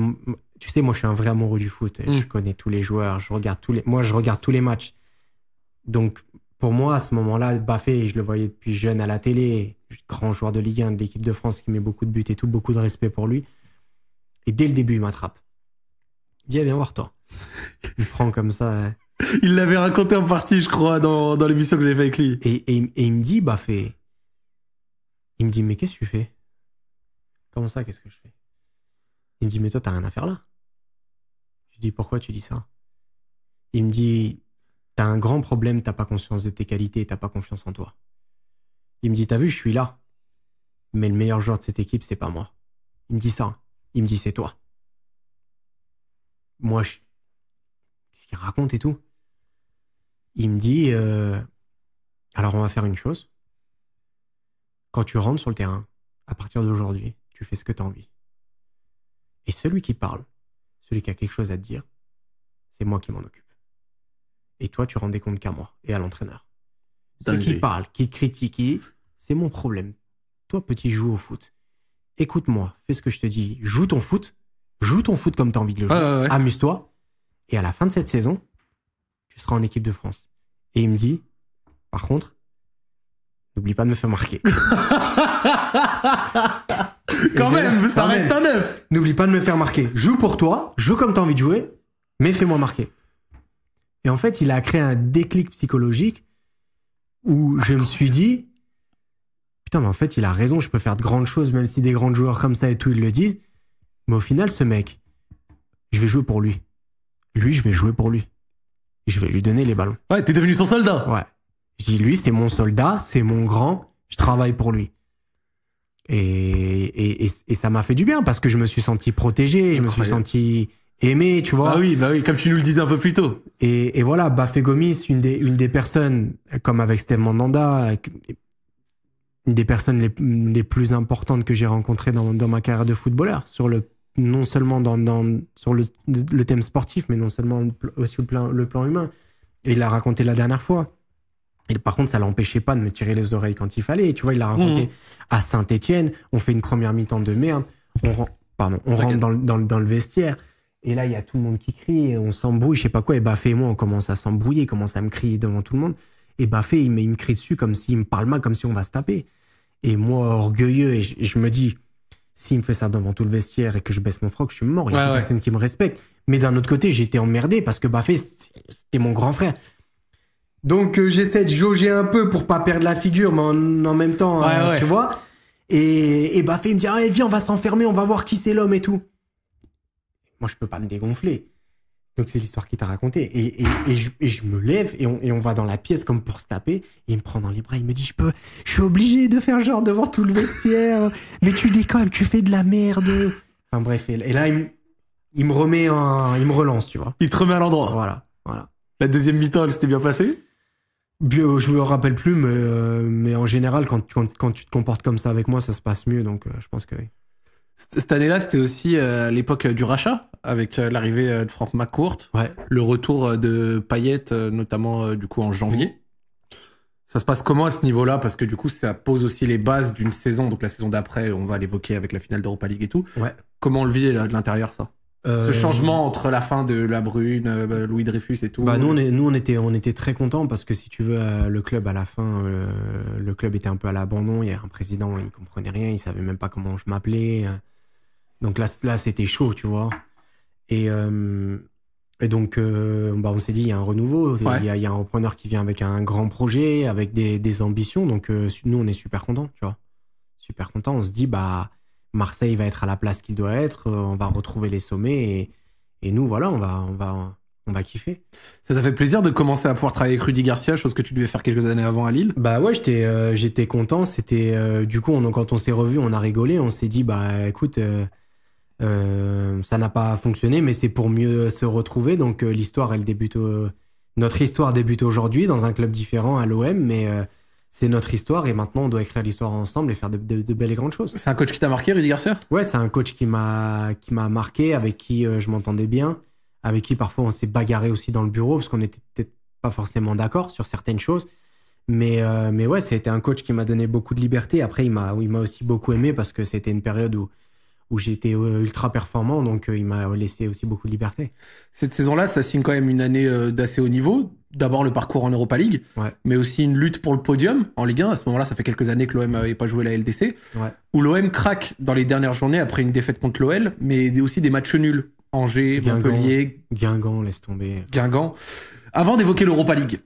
tu sais, moi, je suis un vrai amoureux du foot. Mmh. Je connais tous les joueurs, je regarde tous les, moi, je regarde tous les matchs. Donc, pour moi, à ce moment-là, Baffé, je le voyais depuis jeune à la télé, grand joueur de Ligue 1 de l'équipe de France qui met beaucoup de buts et tout, beaucoup de respect pour lui. Et dès le début, il m'attrape. Viens, viens voir toi. il prend comme ça. Hein. Il l'avait raconté en partie, je crois, dans, l'émission que j'ai fait avec lui. Et, il me dit, Baffé, il me dit, mais qu'est-ce que tu fais Comment ça, qu'est-ce que je fais Il me dit, mais toi, t'as rien à faire là. Je dis, pourquoi tu dis ça Il me dit, T'as un grand problème, t'as pas conscience de tes qualités, t'as pas confiance en toi. Il me dit, t'as vu, je suis là. Mais le meilleur joueur de cette équipe, c'est pas moi. Il me dit ça. Il me dit, c'est toi. Moi, je... Qu'est-ce qu'il raconte et tout Il me dit, euh, alors on va faire une chose. Quand tu rentres sur le terrain, à partir d'aujourd'hui, tu fais ce que t'as envie. Et celui qui parle, celui qui a quelque chose à te dire, c'est moi qui m'en occupe. Et toi, tu rendais compte qu'à moi et à l'entraîneur. Ceux qui parlent, qui critiquent, c'est mon problème. Toi, petit, joue au foot. Écoute-moi, fais ce que je te dis. Joue ton foot. Joue ton foot comme tu as envie de le jouer. Amuse-toi. Et à la fin de cette saison, tu seras en équipe de France. Et il me dit, par contre, n'oublie pas de me faire marquer. <laughs> quand même, ça reste un neuf. N'oublie pas de me faire marquer. Joue pour toi, joue comme tu as envie de jouer, mais fais-moi marquer. Et en fait, il a créé un déclic psychologique où je me suis dit, putain, mais en fait, il a raison, je peux faire de grandes choses, même si des grands joueurs comme ça et tout, ils le disent. Mais au final, ce mec, je vais jouer pour lui. Lui, je vais jouer pour lui. Je vais lui donner les ballons. Ouais, t'es devenu son soldat. Ouais. Je dis, lui, c'est mon soldat, c'est mon grand, je travaille pour lui. Et, et, et ça m'a fait du bien parce que je me suis senti protégé, je me suis senti aimé, tu vois. Ah oui, bah comme tu nous le disais un peu plus tôt. Et, et voilà, Bafé Gomis, une des, une des personnes, comme avec Steve Mandanda, une des personnes les, les plus importantes que j'ai rencontrées dans, dans, ma carrière de footballeur, sur le, non seulement dans, dans sur le, le, thème sportif, mais non seulement aussi le plan, le plan humain. Et il l'a raconté la dernière fois. Et par contre, ça l'empêchait pas de me tirer les oreilles quand il fallait. Et tu vois, il l'a mmh. raconté à Saint-Etienne. On fait une première mi-temps de merde. On, pardon, on rentre dans, dans, dans le vestiaire. Et là, il y a tout le monde qui crie, on s'embrouille, je sais pas quoi. Et Bafé et moi, on commence à s'embrouiller, commence à me crier devant tout le monde. Et Baffé, il, me, me crie dessus comme s'il me parle mal, comme si on va se taper. Et moi, orgueilleux, je, me dis, s'il me fait ça devant tout le vestiaire et que je baisse mon froc, je suis mort. Il n'y a personne qui me respecte. Mais d'un autre côté, j'étais emmerdé parce que Baffé, c'était mon grand frère. Donc, euh, j'essaie de jauger un peu pour pas perdre la figure, mais en, même temps, hein, tu vois. Et, et il me dit, ah, viens, on va s'enfermer, on va voir qui c'est l'homme et tout moi, je peux pas me dégonfler. Donc c'est l'histoire qu'il t'a racontée. Et, et, et, je, me lève on, et on, va dans la pièce comme pour se taper. Et il me prend dans les bras, il me dit, je peux, je suis obligé de faire genre devant tout le vestiaire. Mais tu décolles, tu fais de la merde. Enfin bref, et, là, il, me remet il me relance, tu vois. Il te remet à l'endroit. Voilà, voilà. La deuxième mi c'était bien passé euh, je me rappelle plus, mais, euh, mais en général, quand, quand, quand, tu te comportes comme ça avec moi, ça se passe mieux, donc euh, je pense que oui. Cette année-là, c'était aussi euh, l'époque du rachat, avec euh, l'arrivée euh, de Franck McCourt, le retour de Payette, notamment du coup en janvier. Ça se passe comment à ce niveau-là Parce que du coup, ça pose aussi les bases d'une saison. Donc la saison d'après, on va l'évoquer avec la finale d'Europa League et tout. Comment on le vit de l'intérieur, ça ce euh, changement entre la fin de La Brune, euh, bah, Louis Dreyfus et tout. Bah nous, on euh, nous on était, on était très contents parce que si tu veux, le club à la fin, le, club était un peu à l'abandon. Il y a un président, il ne comprenait rien, il savait même pas comment je m'appelais. Donc là, là c'était chaud, tu vois. Et, et donc, bah, on s'est dit, il y a un renouveau. Il y, a un repreneur qui vient avec un grand projet, avec des, des ambitions. Donc nous, on est super contents, tu vois. Super contents. On se dit, bah Marseille va être à la place qu'il doit être, euh, on va retrouver les sommets et, nous, voilà, on va, on va, on va kiffer. Ça t'a fait plaisir de commencer à pouvoir travailler avec Rudy Garcia, chose que tu devais faire quelques années avant à Lille Bah ouais, j'étais euh, j'étais content. C'était euh, du coup, on, quand on s'est revu, on a rigolé, on s'est dit bah écoute, ça n'a pas fonctionné, mais c'est pour mieux se retrouver. Donc l'histoire, elle débute notre histoire débute aujourd'hui dans un club différent à l'OM, mais c'est notre histoire et maintenant on doit écrire l'histoire ensemble et faire de, belles et grandes choses. C'est un coach qui t'a marqué, Rudy Garcia Ouais, c'est un coach qui m'a qui m'a marqué, avec qui euh, je m'entendais bien, avec qui parfois on s'est bagarré aussi dans le bureau parce qu'on n'était peut-être pas forcément d'accord sur certaines choses. Mais euh, mais ouais, c'était un coach qui m'a donné beaucoup de liberté. Après, il m'a il m'a aussi beaucoup aimé parce que c'était une période où où j'étais euh, ultra performant, donc il m'a laissé aussi beaucoup de liberté. Cette saison-là, ça signe quand même une année d'assez haut niveau d'abord le parcours en Europa League, mais aussi une lutte pour le podium en Ligue 1. À ce moment-là, ça fait quelques années que l'OM n'avait pas joué la LDC, où l'OM craque dans les dernières journées après une défaite contre l'OL, mais aussi des matchs nuls. Angers, Montpellier. Guingamp, laisse tomber. Guingamp. Avant d'évoquer l'Europa League,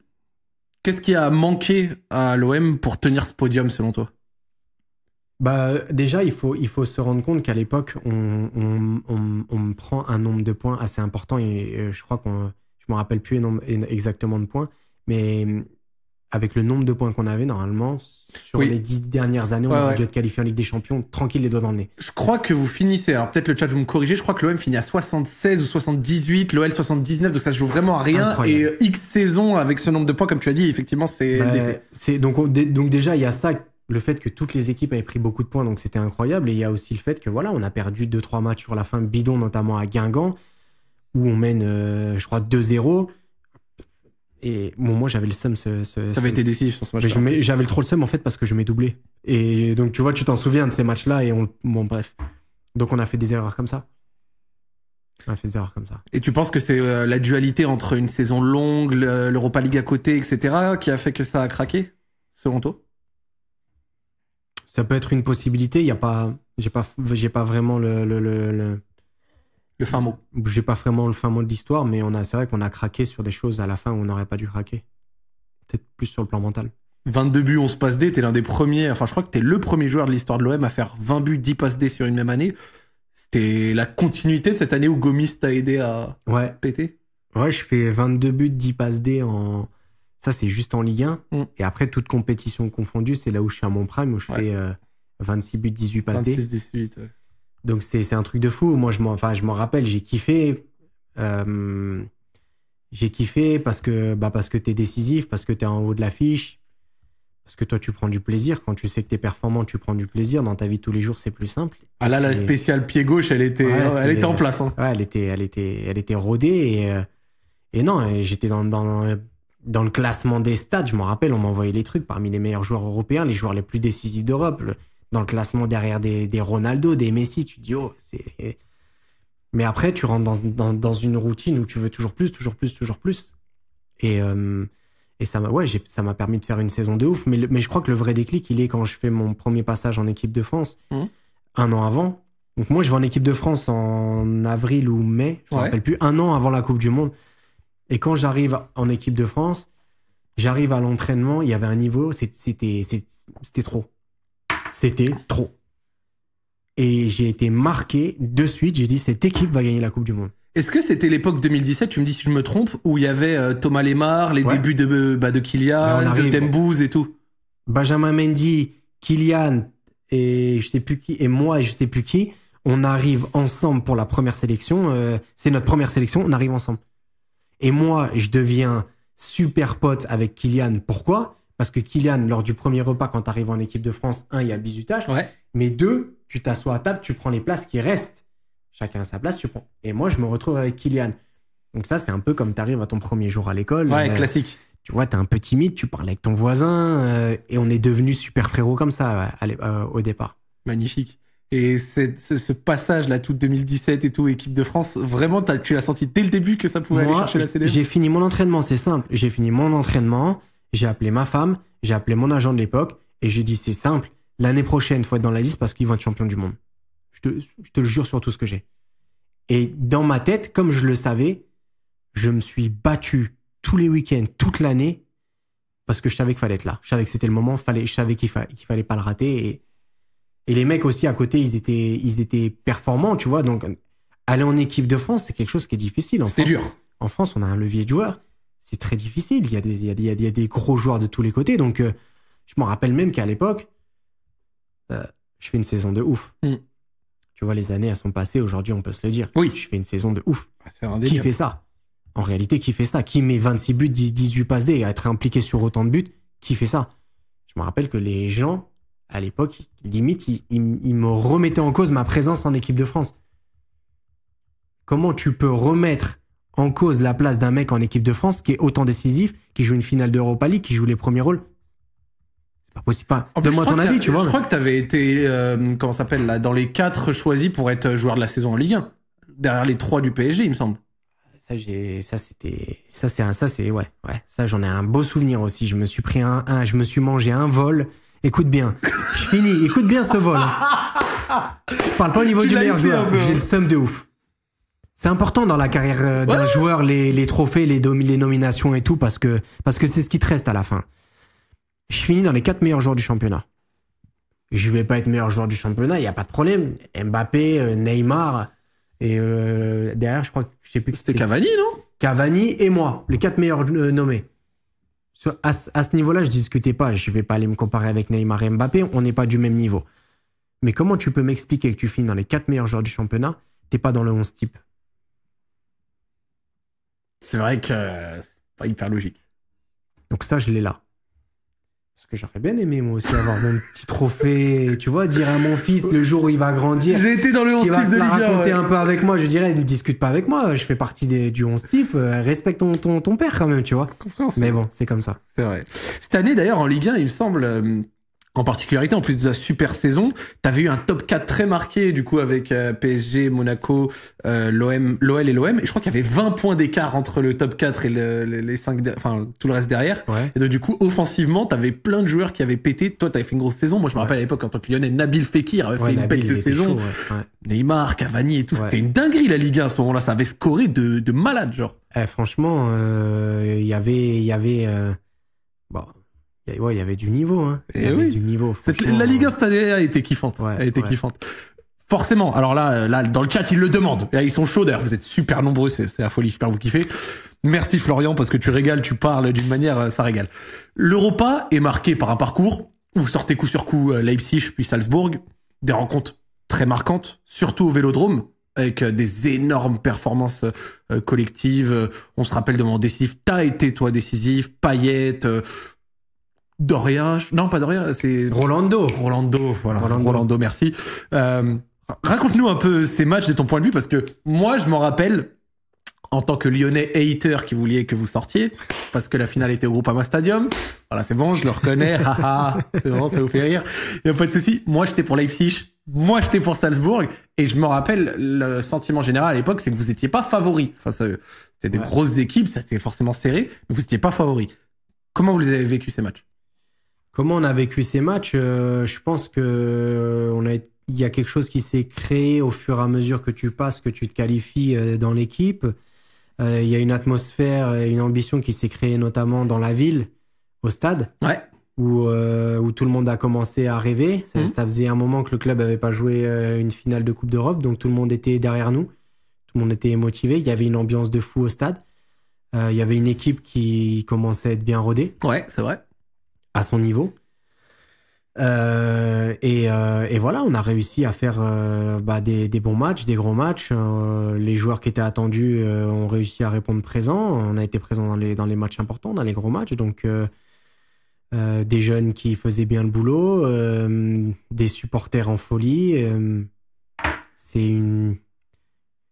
qu'est-ce qui a manqué à l'OM pour tenir ce podium selon toi bah, déjà, il faut, il faut se rendre compte qu'à l'époque, on prend un nombre de points assez important et je crois qu'on je me rappelle plus exactement de points, mais avec le nombre de points qu'on avait, normalement, sur les dix dernières années, on ouais, dû être qualifié en Ligue des Champions, tranquille les doigts dans le nez. Je crois que vous finissez, alors peut-être le chat vous me corriger, je crois que l'OM finit à 76 ou 78, l'OL 79, donc ça se joue vraiment à rien. Et euh, X saison avec ce nombre de points, comme tu as dit, effectivement, c'est bah, donc, donc déjà, il y a ça, le fait que toutes les équipes avaient pris beaucoup de points, donc c'était incroyable. Et il y a aussi le fait que voilà, on a perdu 2-3 matchs sur la fin, bidon, notamment à Guingamp où on mène, euh, je crois, 2-0. Et bon, moi, j'avais le seum. Ce, ce, été décisif sur ce match J'avais trop le seum, en fait, parce que je m'ai doublé. Et donc, tu vois, tu t'en souviens de ces matchs-là. Et on, bon, bref. Donc, on a fait des erreurs comme ça. On a fait des erreurs comme ça. Et tu penses que c'est euh, la dualité entre une saison longue, l'Europa League à côté, etc., qui a fait que ça a craqué, selon toi Ça peut être une possibilité. Il n'y a pas. J'ai pas, j'ai pas vraiment le, le, le le fin mot. J'ai pas vraiment le fin mot de l'histoire, mais on a, c'est vrai qu'on a craqué sur des choses à la fin où on n'aurait pas dû craquer. Peut-être plus sur le plan mental. 22 buts, 11 passes D, t'es l'un des premiers, enfin je crois que t'es le premier joueur de l'histoire de l'OM à faire 20 buts, 10 passes D sur une même année. C'était la continuité de cette année où Gomis t'a aidé à ouais. péter Ouais, je fais 22 buts, 10 passes D en. Ça, c'est juste en Ligue 1. Mm. Et après, toute compétition confondue, c'est là où je suis à mon prime, où je fais 26 euh, buts, 18 passes 26, D. 18, donc c'est un truc de fou. Moi, je m'en rappelle, j'ai kiffé. Euh, j'ai kiffé parce que, bah, parce que tu es décisif, parce que tu es en haut de l'affiche, parce que toi, tu prends du plaisir. Quand tu sais que tu es performant, tu prends du plaisir. Dans ta vie tous les jours, c'est plus simple. Ah là, la spéciale pied gauche, elle était, elle était en place. Hein. Ouais, elle, était, elle, était, elle était rodée. Et, euh, et non, j'étais dans, dans, le classement des stades. Je m'en rappelle, on m'envoyait les trucs parmi les meilleurs joueurs européens, les joueurs les plus décisifs d'Europe dans le classement derrière des, Ronaldo, des Messi. Tu te dis, oh, c'est. Mais après, tu rentres dans, une routine où tu veux toujours plus, toujours plus, toujours plus. Et, euh, ça m'a ouais, ça m'a permis de faire une saison de ouf. Mais, mais je crois que le vrai déclic, il est quand je fais mon premier passage en équipe de France, mmh. un an avant. Donc moi, je vais en équipe de France en avril ou mai, je ne me rappelle plus, un an avant la Coupe du Monde. Et quand j'arrive en équipe de France, j'arrive à l'entraînement, il y avait un niveau, c'était trop. C'était trop. Et j'ai été marqué de suite. J'ai dit, cette équipe va gagner la Coupe du Monde. Est-ce que c'était l'époque 2017, tu me dis si je me trompe, où il y avait euh, Thomas Lemar, les débuts de, euh, bah, de Kylian, de Dembouz et tout Benjamin Mendy, Kylian et je sais plus qui, et moi et je sais plus qui, on arrive ensemble pour la première sélection. Euh, c'est notre première sélection, on arrive ensemble. Et moi, je deviens super pote avec Kylian. Pourquoi parce que Kylian, lors du premier repas, quand tu arrives en équipe de France, un, il y a le bizutage. Ouais. Mais deux, tu t'assois à table, tu prends les places qui restent. Chacun à sa place, tu prends. Et moi, je me retrouve avec Kylian. Donc ça, c'est un peu comme tu arrives à ton premier jour à l'école. Ouais, euh, classique. Tu vois, es un peu timide, tu parles avec ton voisin. Euh, et on est devenu super frérot comme ça euh, au départ. Magnifique. Et ce, ce passage-là, tout 2017 et tout, équipe de France, vraiment, tu l'as senti dès le début que ça pouvait aller chercher la CD e? J'ai fini mon entraînement, c'est simple. J'ai fini mon entraînement. J'ai appelé ma femme, j'ai appelé mon agent de l'époque et j'ai dit c'est simple, l'année prochaine, faut être dans la liste parce qu'il va être champion du monde. Je te, le jure sur tout ce que j'ai. Et dans ma tête, comme je le savais, je me suis battu tous les week-ends, toute l'année, parce que je savais qu'il fallait être là. Je savais que c'était le moment, fallait, je savais qu'il fallait pas le rater. Et, les mecs aussi à côté, ils étaient, ils étaient performants, tu vois. Donc, aller en équipe de France, c'est quelque chose qui est difficile. C'était dur. En France, on a un levier de c'est très difficile. Il y, a des, gros joueurs de tous les côtés. Donc, euh, je me rappelle même qu'à l'époque, euh, je fais une saison de ouf. Mm. Tu vois, les années, elles sont passées. Aujourd'hui, on peut se le dire. Oui. Je fais une saison de ouf. Ah, qui fait ça En réalité, qui fait ça Qui met 26 buts, 18 passes D et à être impliqué sur autant de buts Qui fait ça Je me rappelle que les gens, à l'époque, limite, ils me remettaient en cause ma présence en équipe de France. Comment tu peux remettre en cause la place d'un mec en équipe de France qui est autant décisif, qui joue une finale d'Europa League, qui joue les premiers rôles. C'est pas possible. Pas. Donne-moi ton avis, tu vois. Je crois que tu avais été, euh, comment s'appelle, là, dans les quatre choisis pour être euh, joueur de la saison en Ligue 1. Derrière les trois du PSG, il me semble. Ça, j'ai, ça, c'était, ça, c'est un, ça, c'est, ouais, ouais. Ça, j'en ai un beau souvenir aussi. Je me suis pris un, je me suis mangé un vol. Écoute bien. je finis. Écoute bien ce vol. Je parle pas au niveau du meilleur joueur. Hein. J'ai le seum de ouf. C'est important dans la carrière euh, d'un joueur, les, trophées, les, nominations et tout, parce que parce que c'est ce qui te reste à la fin. Je finis dans les quatre meilleurs joueurs du championnat. Je vais pas être meilleur joueur du championnat, il n'y a pas de problème. Mbappé, euh, Neymar, et euh, derrière, je crois que je sais plus. C'était Cavani, non Cavani et moi, les quatre meilleurs nommés. À, ce niveau-là, je discutais pas. Je vais pas aller me comparer avec Neymar et Mbappé. On n'est pas du même niveau. Mais comment tu peux m'expliquer que tu finis dans les quatre meilleurs joueurs du championnat T'es pas dans le 11 type c'est vrai que c'est pas hyper logique. Donc ça, je l'ai là. Parce que j'aurais bien aimé, moi aussi, avoir mon petit trophée. Tu vois, dire à mon fils le jour où il va grandir. J'ai été dans le 11 type de raconter un peu avec moi. Je dirais, ne discute pas avec moi. Je fais partie des, du 11 type. Euh, respecte ton, ton, ton, père quand même, tu vois. Mais bon, c'est comme ça. C'est vrai. Cette année, d'ailleurs, en Ligue 1, il me semble. Euh, en particularité, en plus de la super saison, t'avais eu un top 4 très marqué, du coup, avec euh, PSG, Monaco, euh, l'OM, l'OL et l'OM. Et je crois qu'il y avait 20 points d'écart entre le top 4 et les 5, enfin, tout le reste derrière. Et donc, du coup, offensivement, t'avais plein de joueurs qui avaient pété. Toi, t'avais fait une grosse saison. Moi, je me rappelle à l'époque, en tant que Lyonnais, Nabil Fekir avait fait une pète de saison. Neymar, Cavani et tout. C'était une dinguerie, la Ligue 1 à ce moment-là. Ça avait scoré de, de malade, genre. Eh, franchement, euh, il y avait, il y avait, bon il y avait du niveau, hein. Il y eh avait du niveau. La Ligue 1 hein. cette année a été kiffante. Elle a été kiffante. Forcément. Alors là, euh, là, dans le chat, ils le demandent. ils sont chauds. D'ailleurs, vous êtes super nombreux. C'est la folie. J'espère vous kiffez. Merci Florian parce que tu régales, tu parles d'une manière, euh, ça régale. L'Europa est marqué par un parcours où vous sortez coup sur coup euh, Leipzig puis Salzbourg, des rencontres très marquantes, surtout au Vélodrome avec des énormes performances collectives. On se rappelle de mon décisif. T'as été toi décisif, Payette, Dorian non pas Dorian, c'est Rolando. Rolando, voilà. Rolando, merci. Euh, raconte-nous un peu ces matchs de ton point de vue parce que moi je m'en rappelle en tant que Lyonnais hater qui voulait que vous sortiez parce que la finale était au groupe Groupama Stadium. Voilà, c'est bon, je le reconnais. <laughs> c'est bon, ça vous fait rire. Il y a pas de souci. Moi j'étais pour Leipzig, moi j'étais pour Salzbourg et je me rappelle le sentiment général à l'époque c'est que vous étiez pas favoris, face C'était des grosses équipes, c'était forcément serré, mais vous étiez pas favoris. Comment vous les avez vécu ces matchs comment on a vécu ces matchs, euh, je pense qu'il euh, y a quelque chose qui s'est créé au fur et à mesure que tu passes, que tu te qualifies euh, dans l'équipe. il y a une atmosphère et une ambition qui s'est créée notamment dans la ville, au stade. Ouais. Où, tout le monde a commencé à rêver. Ça, mhm. faisait un moment que le club n'avait pas joué une finale de Coupe d'Europe, donc tout le monde était derrière nous, tout le monde était motivé, il y avait une ambiance de fou au stade, il y avait une équipe qui commençait à être bien rodée. Ouais, c'est vrai à son niveau. Euh, euh, et, voilà, on a réussi à faire euh, bah, des, bons matchs, des gros matchs. les joueurs qui étaient attendus ont réussi à répondre présent. On a été présent dans les, dans les matchs importants, dans les gros matchs. Donc, des jeunes qui faisaient bien le boulot, des supporters en folie. c'est une,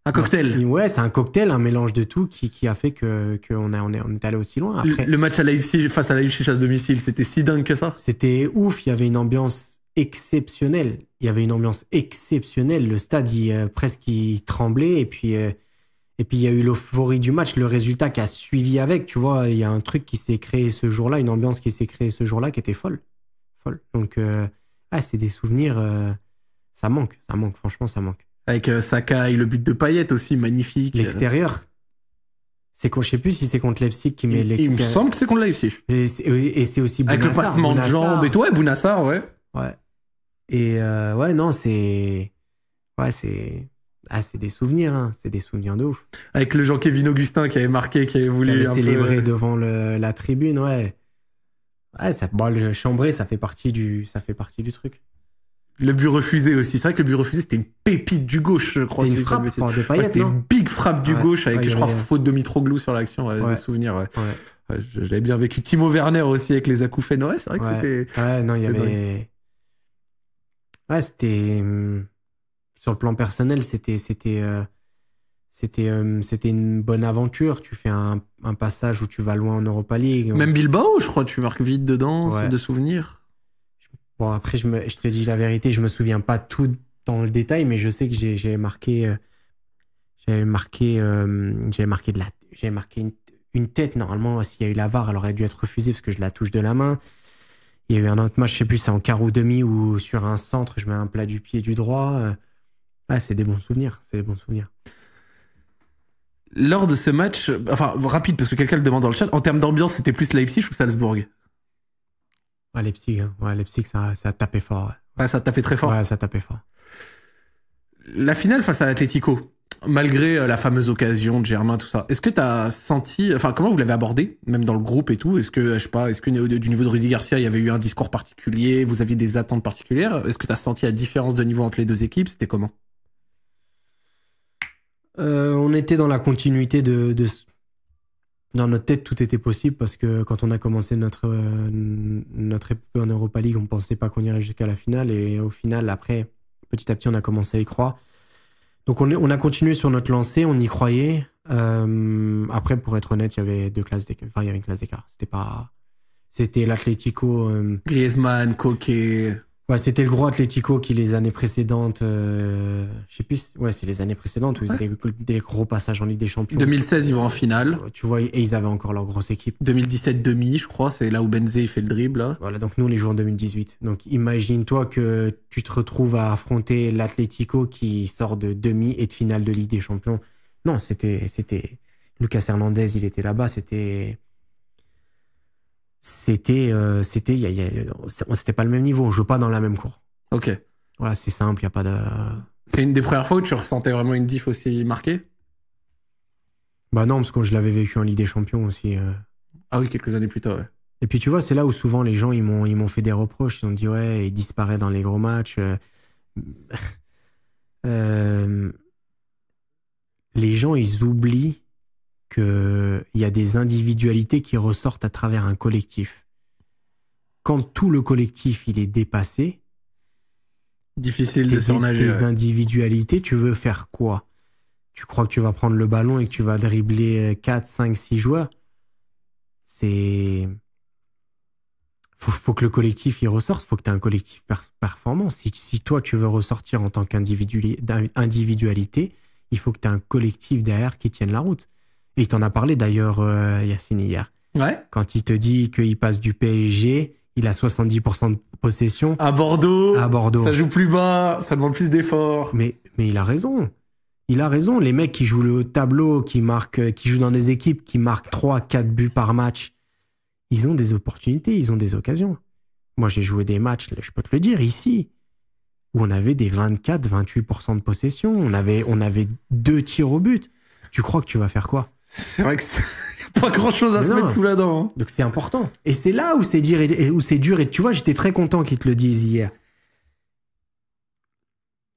un cocktail. Ouais, c'est un cocktail, un mélange de tout qui, a fait que qu'on on est, est allé aussi loin. le, match à UFC, face à la UFC à domicile, c'était si dingue que ça C'était ouf, il y avait une ambiance exceptionnelle. Il y avait une ambiance exceptionnelle. Le stade, euh, presque, tremblait. Et puis, euh, et puis, il y a eu l'euphorie du match, le résultat qui a suivi avec. Tu vois, il y a un truc qui s'est créé ce jour-là, une ambiance qui s'est créée ce jour-là qui était folle. folle. Donc, ah, c'est des souvenirs. ça manque, ça manque. Franchement, ça manque. Avec euh, Sakai, le but de Payet aussi, magnifique. L'extérieur. C'est qu'on, je sais plus si c'est contre Leipzig qui met l'extérieur. Il me semble que c'est contre Leipzig. Et c'est aussi Bounassar. Avec le passement de jambes et tout, ouais, Bounassar, ouais. Ouais. Et euh, ouais, non, c'est. Ouais, c'est. Ah, c'est des souvenirs, hein. c'est des souvenirs de ouf. Avec le jean Kevin Augustin qui avait marqué, qui avait voulu. Qui avait célébré devant la tribune, ouais. Ouais, ça, le chambré, ça fait partie du, ça fait partie du truc. Le but refusé aussi. C'est vrai que le but refusé, c'était une pépite du gauche, je crois. C'était une frappe big frappe du gauche avec, je crois, faute de Mitroglou sur l'action, des souvenirs. Je, l'avais bien vécu. Timo Werner aussi avec les acouphènes. Ouais, c'est vrai que c'était. Ouais, non, il y avait. Ouais, c'était. Hmm, sur le plan personnel, c'était. C'était. Euh, c'était euh, c'était une bonne aventure. Tu fais un, un, passage où tu vas loin en Europa League. Même Bilbao, je crois, tu marques vite dedans, de souvenirs. Bon, après, je, te dis la vérité, je me souviens pas tout dans le détail, mais je sais que j'ai marqué. Euh, marqué, euh, marqué de marqué une, tête. Normalement, s'il y a eu la VAR, elle aurait dû être refusée parce que je la touche de la main. Il y a eu un autre match, je sais plus, c'est en quart ou demi ou sur un centre, je mets un plat du pied du droit. Ah, c'est des bons souvenirs, c'est des bons souvenirs. Lors de ce match, enfin rapide parce que quelqu'un le demande dans le chat, en termes d'ambiance, c'était plus Leipzig ou Salzbourg Ouais, Leipzig, hein. ça, a tapé fort. ça a tapé très fort. ça fort. La finale face à Atletico, malgré euh, la fameuse occasion de Germain, tout ça, est-ce que tu as senti, enfin, comment vous l'avez abordé, même dans le groupe et tout Est-ce que, je sais pas, est-ce que euh, du niveau de Rudy Garcia, il y avait eu un discours particulier Vous aviez des attentes particulières Est-ce que tu as senti la différence de niveau entre les deux équipes C'était comment euh, On était dans la continuité de, de, dans notre tête, tout était possible parce que quand on a commencé notre, euh, notre en Europa League, on pensait pas qu'on irait jusqu'à la finale. Et au final, après, petit à petit, on a commencé à y croire. Donc on, on a continué sur notre lancée, on y croyait. Euh, après, pour être honnête, il y avait deux classes d'écart. Enfin, il y avait une classe d'écart. C'était pas. C'était l'Atlético. Euh, Griezmann, Coquet. Ouais, c'était le gros Atletico qui, les années précédentes, euh, je sais plus, ouais, c'est les années précédentes où ils avaient des gros passages en Ligue des Champions. 2016, ils vont en finale. Euh, tu vois, et ils avaient encore leur grosse équipe. 2017, demi, je crois, c'est là où Benzé fait le dribble. Voilà, donc nous, on les joue en 2018. Donc imagine-toi que tu te retrouves à affronter l'Atlético qui sort de demi et de finale de Ligue des Champions. Non, c'était, c'était, Lucas Hernandez, il était là-bas, c'était, c'était, euh, c'était, c'était pas le même niveau. On joue pas dans la même cour. Ok. Voilà, c'est simple. Il y a pas de. C'est une des premières fois où tu ressentais vraiment une diff aussi marquée. Bah non, parce que je l'avais vécu en Ligue des Champions aussi. Euh. Ah oui, quelques années plus tard. Et puis tu vois, c'est là où souvent les gens ils m'ont, ils m'ont fait des reproches. Ils ont dit ouais, il disparaît dans les gros matchs. Euh. <laughs> les gens ils oublient qu'il y a des individualités qui ressortent à travers un collectif. Quand tout le collectif il est dépassé, difficile de surnager. Tes individualités, tu veux faire quoi Tu crois que tu vas prendre le ballon et que tu vas dribbler 4, 5, 6 joueurs C'est faut, que le collectif il ressorte, faut que tu aies un collectif performant. Si, si, toi tu veux ressortir en tant qu'individualité, il faut que tu aies un collectif derrière qui tienne la route. Et il t'en a parlé d'ailleurs, euh, Yacine, hier. Ouais. Quand il te dit qu'il passe du PSG, il a 70% de possession. À Bordeaux. À Bordeaux. Ça joue plus bas, ça demande plus d'efforts. Mais, mais il a raison. Il a raison. Les mecs qui jouent le tableau, qui marquent, euh, qui jouent dans des équipes qui marquent 3, 4 buts par match, ils ont des opportunités, ils ont des occasions. Moi, j'ai joué des matchs, je peux te le dire, ici, où on avait des 24, 28% de possession. On avait, on avait deux tirs au but. Tu crois que tu vas faire quoi? C'est vrai que <laughs> a pas grand chose à se mettre sous la dent. Hein. Donc c'est important. Et c'est là où c'est dur et, où c'est dur. Et tu vois, j'étais très content qu'ils te le disent hier.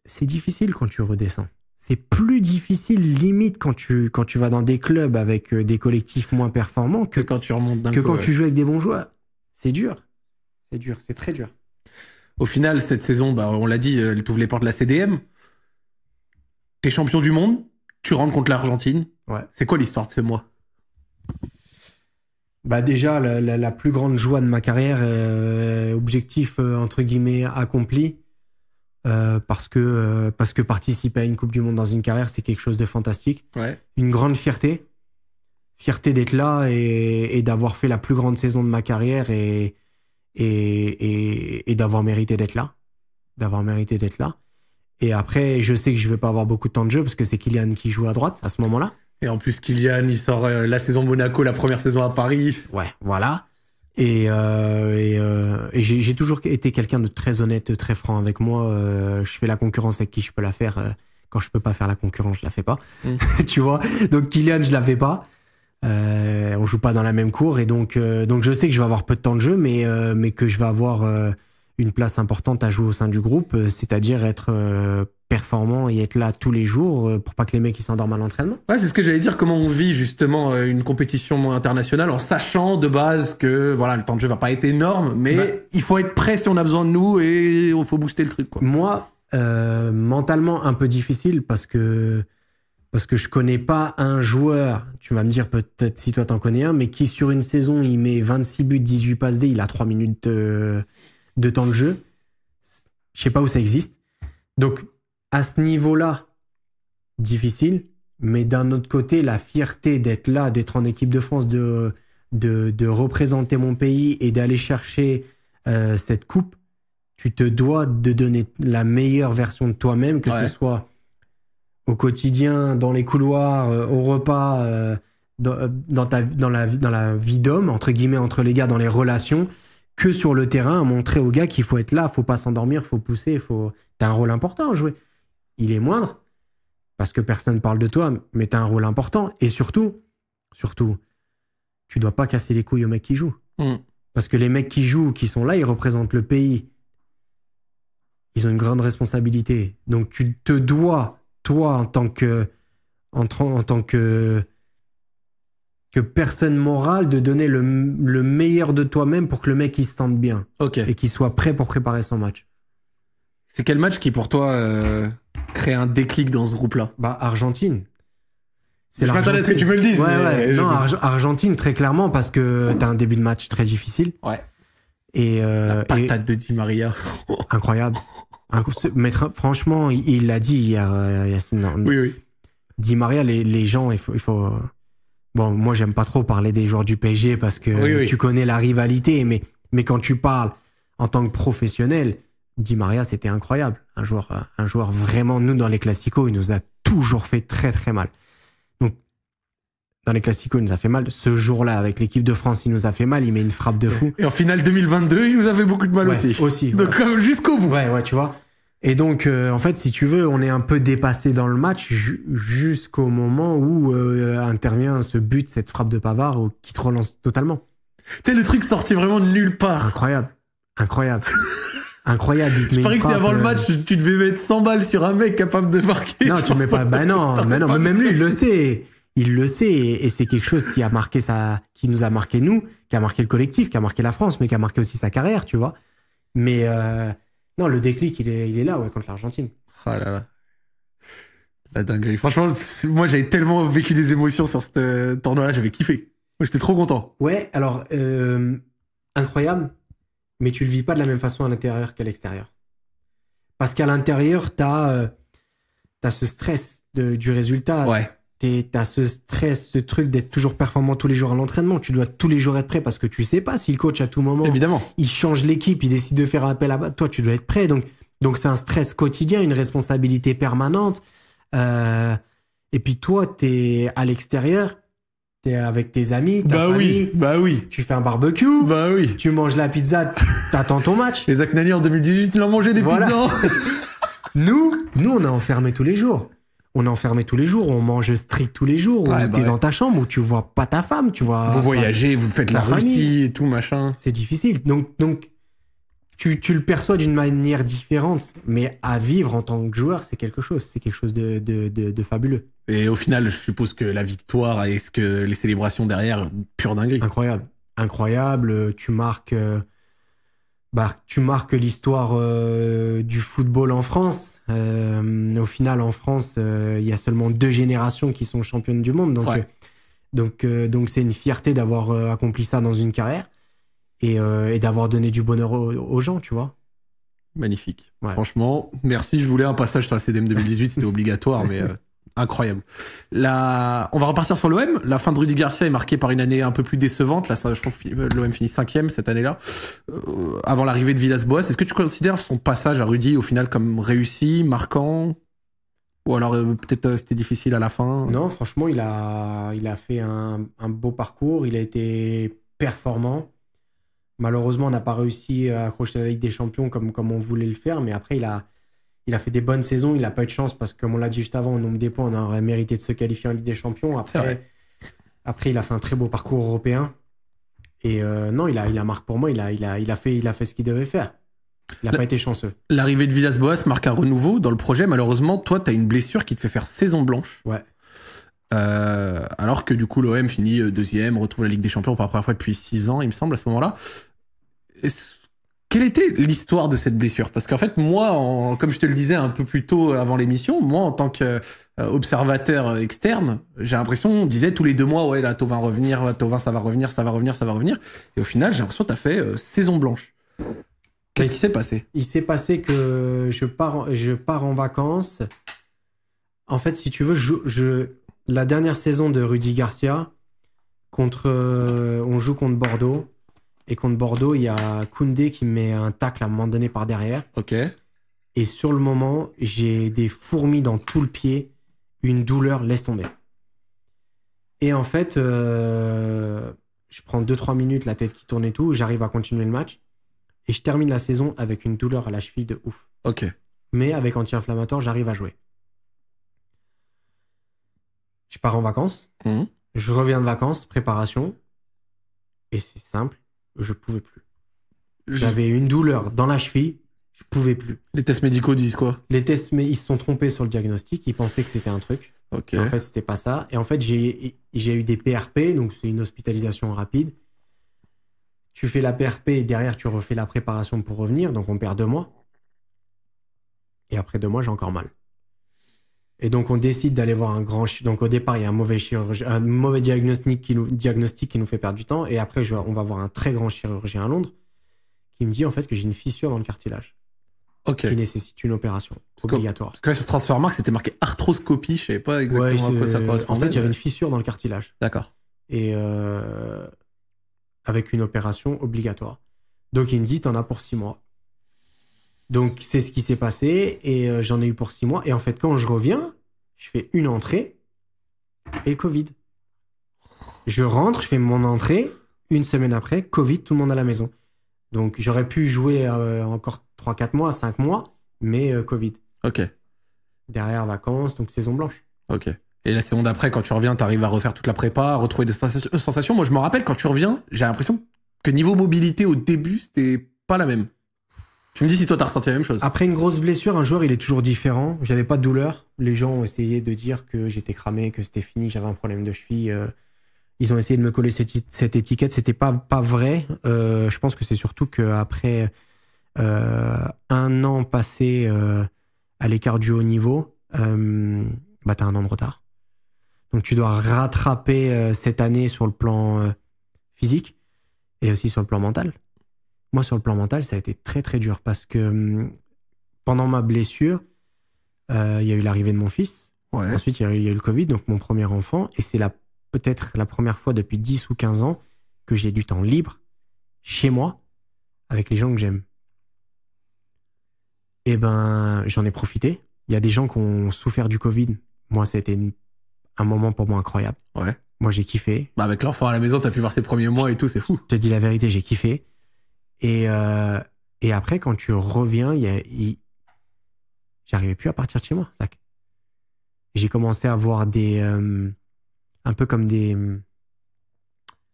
C'est difficile quand tu redescends. C'est plus difficile limite quand tu, quand tu vas dans des clubs avec euh, des collectifs moins performants que, quand tu remontes que quand tu joues avec des bons joueurs. C'est dur. C'est dur. C'est très dur. Au final, cette saison, bah, on l'a dit, euh, elle t'ouvre les portes de la CDM. T'es champion du monde. Tu rentres contre l'Argentine. Ouais. C'est quoi l'histoire de ce mois bah déjà, la, plus grande joie de ma carrière, euh, objectif euh, entre guillemets accompli, euh, parce, que, parce que participer à une Coupe du Monde dans une carrière, c'est quelque chose de fantastique. Une grande fierté. Fierté d'être là et, d'avoir fait la plus grande saison de ma carrière et, et, et d'avoir mérité d'être là. D'avoir mérité d'être là. Et après, je sais que je vais pas avoir beaucoup de temps de jeu parce que c'est Kylian qui joue à droite à ce moment-là. Et en plus, Kylian, il sort euh, la saison Monaco, la première saison à Paris. Ouais, voilà. Et, euh, et, euh, et j'ai toujours été quelqu'un de très honnête, très franc avec moi. je fais la concurrence avec qui je peux la faire. Quand je peux pas faire la concurrence, je la fais pas. Mm. <laughs> tu vois Donc Kylian, je la fais pas. on joue pas dans la même cour et donc donc je sais que je vais avoir peu de temps de jeu, mais mais que je vais avoir une place importante à jouer au sein du groupe, euh, c'est-à-dire être euh, performant et être là tous les jours euh, pour pas que les mecs s'endorment à l'entraînement. Ouais, c'est ce que j'allais dire. Comment on vit justement une compétition internationale en sachant de base que voilà le temps de jeu va pas être énorme, mais bah. il faut être prêt si on a besoin de nous et il faut booster le truc. Moi, mentalement un peu difficile parce que parce que je connais pas un joueur. Tu vas me dire peut-être si toi t'en connais un, mais qui sur une saison il met 26 buts, 18 passes D, il a 3 minutes de temps de jeu. Je sais pas où ça existe. Donc, à ce niveau-là, difficile. Mais d'un autre côté, la fierté d'être là, d'être en équipe de France, de, de, représenter mon pays et d'aller chercher euh, cette coupe, tu te dois de donner la meilleure version de toi-même, que ce soit au quotidien, dans les couloirs, euh, au repas, euh, dans, dans, la, dans la vie d'homme, entre guillemets, entre les gars, dans les relations que sur le terrain montrer aux gars qu'il faut être là, faut pas s'endormir, faut pousser, faut. T'as un rôle important à jouer. Il est moindre parce que personne parle de toi, mais tu as un rôle important. Et surtout, surtout, tu dois pas casser les couilles aux mecs qui jouent. Mm. Parce que les mecs qui jouent, qui sont là, ils représentent le pays. Ils ont une grande responsabilité. Donc tu te dois, toi, en tant que, en tant que que personne morale de donner le, meilleur de toi-même pour que le mec il se sente bien et qu'il soit prêt pour préparer son match. C'est quel match qui pour toi euh, crée un déclic dans ce groupe-là Bah Argentine. C'est je m'attendais ce que tu me le dises. Ouais, ouais. Non, Argentine très clairement parce que t'as un début de match très difficile. Ouais. Et euh, la patate de Di Maria. <laughs> incroyable. Mais franchement, il l'a dit hier. Euh, oui, oui. Di Maria, les, les gens, il faut, il faut Bon, moi, j'aime pas trop parler des joueurs du PSG parce que tu connais la rivalité, mais, mais quand tu parles en tant que professionnel, Di Maria, c'était incroyable. Un joueur, un joueur vraiment, nous, dans les classicaux il nous a toujours fait très, très mal. Donc, dans les Classicos, il nous a fait mal. Ce jour-là, avec l'équipe de France, il nous a fait mal. Il met une frappe de fou. Et en finale 2022, il nous a fait beaucoup de mal aussi. Aussi. Donc, jusqu'au bout. Ouais, ouais, tu vois. Et donc, euh, en fait, si tu veux, on est un peu dépassé dans le match jusqu'au moment où euh, intervient ce but, cette frappe de Pavard qui te relance totalement. Tu sais, le truc sorti vraiment de nulle part. Incroyable. Incroyable. Incroyable. <laughs> Je parie que c'est avant le euh, match, tu devais mettre 100 balles sur un mec capable de marquer. Non, tu mets pas. Bah non, non, même lui, il le sait. Il le sait. Et, c'est quelque chose qui a marqué ça, qui nous a marqué nous, qui a marqué le collectif, qui a marqué la France, mais qui a marqué aussi sa carrière, tu vois. Mais. Non, le déclic, il est, il est là, ouais, contre l'Argentine. oh là là. La dinguerie. Franchement, moi, j'avais tellement vécu des émotions sur ce euh, tournoi-là, j'avais kiffé. Moi, j'étais trop content. Ouais, alors, euh, incroyable, mais tu le vis pas de la même façon à l'intérieur qu'à l'extérieur. Parce qu'à l'intérieur, t'as euh, ce stress de, du résultat. Ouais. T'as ce stress, ce truc d'être toujours performant tous les jours à l'entraînement. Tu dois tous les jours être prêt parce que tu sais pas s'il coach à tout moment, évidemment, il change l'équipe, il décide de faire appel à toi, tu dois être prêt. Donc, donc c'est un stress quotidien, une responsabilité permanente. Euh, et puis toi, t'es à l'extérieur, t'es avec tes amis, bah oui, bah oui. Tu fais un barbecue, bah oui. Tu manges la pizza, t'attends ton match. Les Nali en 2018, ils ont mangé des pizzas. <laughs> nous, nous, on est enfermés tous les jours on est enfermé tous les jours, on mange strict tous les jours, on bah dans ta chambre où tu vois pas ta femme, tu vois. Vous voyagez, vous faites la, Russie et tout, machin. C'est difficile. Donc, donc tu, tu le perçois d'une manière différente, mais à vivre en tant que joueur, c'est quelque chose, c'est quelque chose de, de, de, fabuleux. Et au final, je suppose que la victoire et ce que les célébrations derrière, pure dinguerie. Incroyable. Incroyable, tu marques. Euh, bah, tu marques l'histoire euh, du football en France. Euh, au final, en France, euh, il y a seulement deux générations qui sont championnes du monde. Donc, donc, donc c'est une fierté d'avoir accompli ça dans une carrière et, d'avoir donné du bonheur aux, gens, tu vois. Magnifique. Franchement, merci. Je voulais un passage sur la CDM 2018, c'était obligatoire, mais incroyable. On va repartir sur l'OM. La fin de Rudy Garcia est marquée par une année un peu plus décevante. l'OM finit cinquième cette année-là, euh, avant l'arrivée de Villas-Boas. Est-ce que tu considères son passage à Rudy au final comme réussi, marquant ou alors euh, peut-être euh, c'était difficile à la fin Non, franchement, il a, fait un, beau parcours, il a été performant. Malheureusement, on n'a pas réussi à accrocher la Ligue des Champions comme, comme on voulait le faire, mais après, il a, il a fait des bonnes saisons, il n'a pas eu de chance parce que, comme on l'a dit juste avant, au nombre des points, on aurait mérité de se qualifier en Ligue des Champions. Après, après il a fait un très beau parcours européen. Et euh, non, il a, il a marqué pour moi, il a, il a, il a, fait, il a fait ce qu'il devait faire. Il n'a pas été chanceux. L'arrivée de Villas-Boas marque un renouveau dans le projet. Malheureusement, toi, tu as une blessure qui te fait faire saison blanche. Ouais. Euh, alors que du coup, l'OM finit euh, deuxième, retrouve la Ligue des Champions pour la première fois depuis six ans, il me semble, à ce moment-là. Quelle était l'histoire de cette blessure Parce qu'en fait, moi, en, comme je te le disais un peu plus tôt avant l'émission, moi, en tant qu'observateur externe, j'ai l'impression, on disait tous les deux mois, ouais, là, Tovin revenir, Tovin, ça va revenir, ça va revenir, ça va revenir. Et au final, j'ai l'impression que tu as fait euh, saison blanche. Qu'est-ce qui s'est passé Il s'est passé que je pars, je pars en vacances. En fait, si tu veux, je, la dernière saison de Rudy Garcia, contre, euh, on joue contre Bordeaux. Et contre Bordeaux, il y a Koundé qui met un tacle à un moment donné par derrière. Ok. Et sur le moment, j'ai des fourmis dans tout le pied, une douleur, laisse tomber. Et en fait, euh, je prends 2-3 minutes, la tête qui tourne et tout, j'arrive à continuer le match. Et je termine la saison avec une douleur à la cheville de ouf. Ok. Mais avec anti-inflammatoire, j'arrive à jouer. Je pars en vacances. Mmh. Je reviens de vacances, préparation. Et c'est simple je pouvais plus. J'avais une douleur dans la cheville, je pouvais plus. Les tests médicaux disent quoi Les tests, mais ils se sont trompés sur le diagnostic, ils pensaient que c'était un truc. En fait, c'était pas ça. Et en fait, j'ai eu des PRP, donc c'est une hospitalisation rapide. Tu fais la PRP et derrière, tu refais la préparation pour revenir, donc on perd deux mois. Et après deux mois, j'ai encore mal. Et donc, on décide d'aller voir un grand. Donc, au départ, il y a un mauvais chirurgien, un mauvais diagnostic qui nous, qui nous fait perdre du temps. Et après, on va voir un très grand chirurgien à Londres qui me dit en fait que j'ai une fissure dans le cartilage. ok Qui nécessite une opération obligatoire. parce que sur transforme, c'était marqué arthroscopie. Je ne savais pas exactement à quoi ça correspondait. En fait, il y avait une fissure dans le cartilage. D'accord. Et euh, avec une opération obligatoire. Donc, il me dit, t'en as pour six mois. Donc c'est ce qui s'est passé et euh, j'en ai eu pour six mois. Et en fait, quand je reviens, je fais une entrée et Covid. Je rentre, je fais mon entrée. Une semaine après, Covid, tout le monde à la maison. Donc j'aurais pu jouer euh, encore 3-4 mois, cinq mois, mais euh, Covid. Ok. Derrière vacances, donc saison blanche. Ok. Et la saison d'après, quand tu reviens, tu arrives à refaire toute la prépa, retrouver des sensations. Moi, je me rappelle, quand tu reviens, j'ai l'impression que niveau mobilité au début, c'était pas la même. Tu me dis si toi t'as ressenti la même chose. Après une grosse blessure, un joueur il est toujours différent. J'avais pas de douleur. Les gens ont essayé de dire que j'étais cramé, que c'était fini, que j'avais un problème de cheville. Euh, ils ont essayé de me coller cette, étiquette. C'était pas, pas vrai. Euh, je pense que c'est surtout qu'après euh, un an passé à l'écart du haut niveau, bah t'as un an de retard. Donc tu dois rattraper cette année sur le plan physique et aussi sur le plan mental moi, sur le plan mental, ça a été très, très dur parce que hum, pendant ma blessure, euh, il y a eu l'arrivée de mon fils. Ensuite, il y, a eu le Covid, donc mon premier enfant. Et c'est peut-être la première fois depuis 10 ou 15 ans que j'ai du temps libre chez moi avec les gens que j'aime. Et eh ben, j'en ai profité. Il y a des gens qui ont souffert du Covid. Moi, c'était un moment pour moi incroyable. Ouais. Moi, j'ai kiffé. Bah avec l'enfant à la maison, t'as pu voir ses premiers mois et tout, c'est fou. Je te dis la vérité, j'ai kiffé. Et, euh, et après, quand tu reviens, j'arrivais plus à partir de chez moi, J'ai commencé à avoir des. Euh, un peu comme des.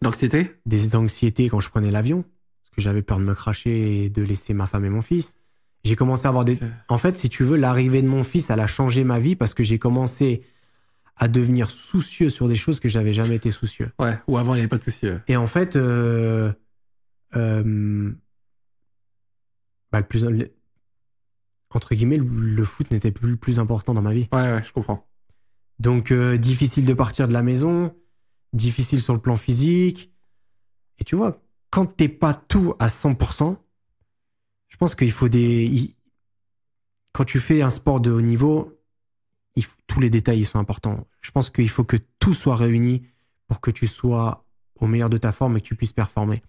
D'anxiété Des anxiétés quand je prenais l'avion. Parce que j'avais peur de me cracher et de laisser ma femme et mon fils. J'ai commencé à avoir des. En fait, si tu veux, l'arrivée de mon fils, elle a changé ma vie parce que j'ai commencé à devenir soucieux sur des choses que j'avais jamais été soucieux. Ouais, ou avant, il n'y avait pas de soucieux. Et en fait, euh, euh, bah, le plus, entre guillemets, le, foot n'était plus le plus important dans ma vie. Ouais, ouais, je comprends. Donc, euh, difficile de partir de la maison, difficile sur le plan physique. Et tu vois, quand t'es pas tout à 100%, je pense qu'il faut des. quand tu fais un sport de haut niveau, tous les détails sont importants. Je pense qu'il faut que tout soit réuni pour que tu sois au meilleur de ta forme et que tu puisses performer.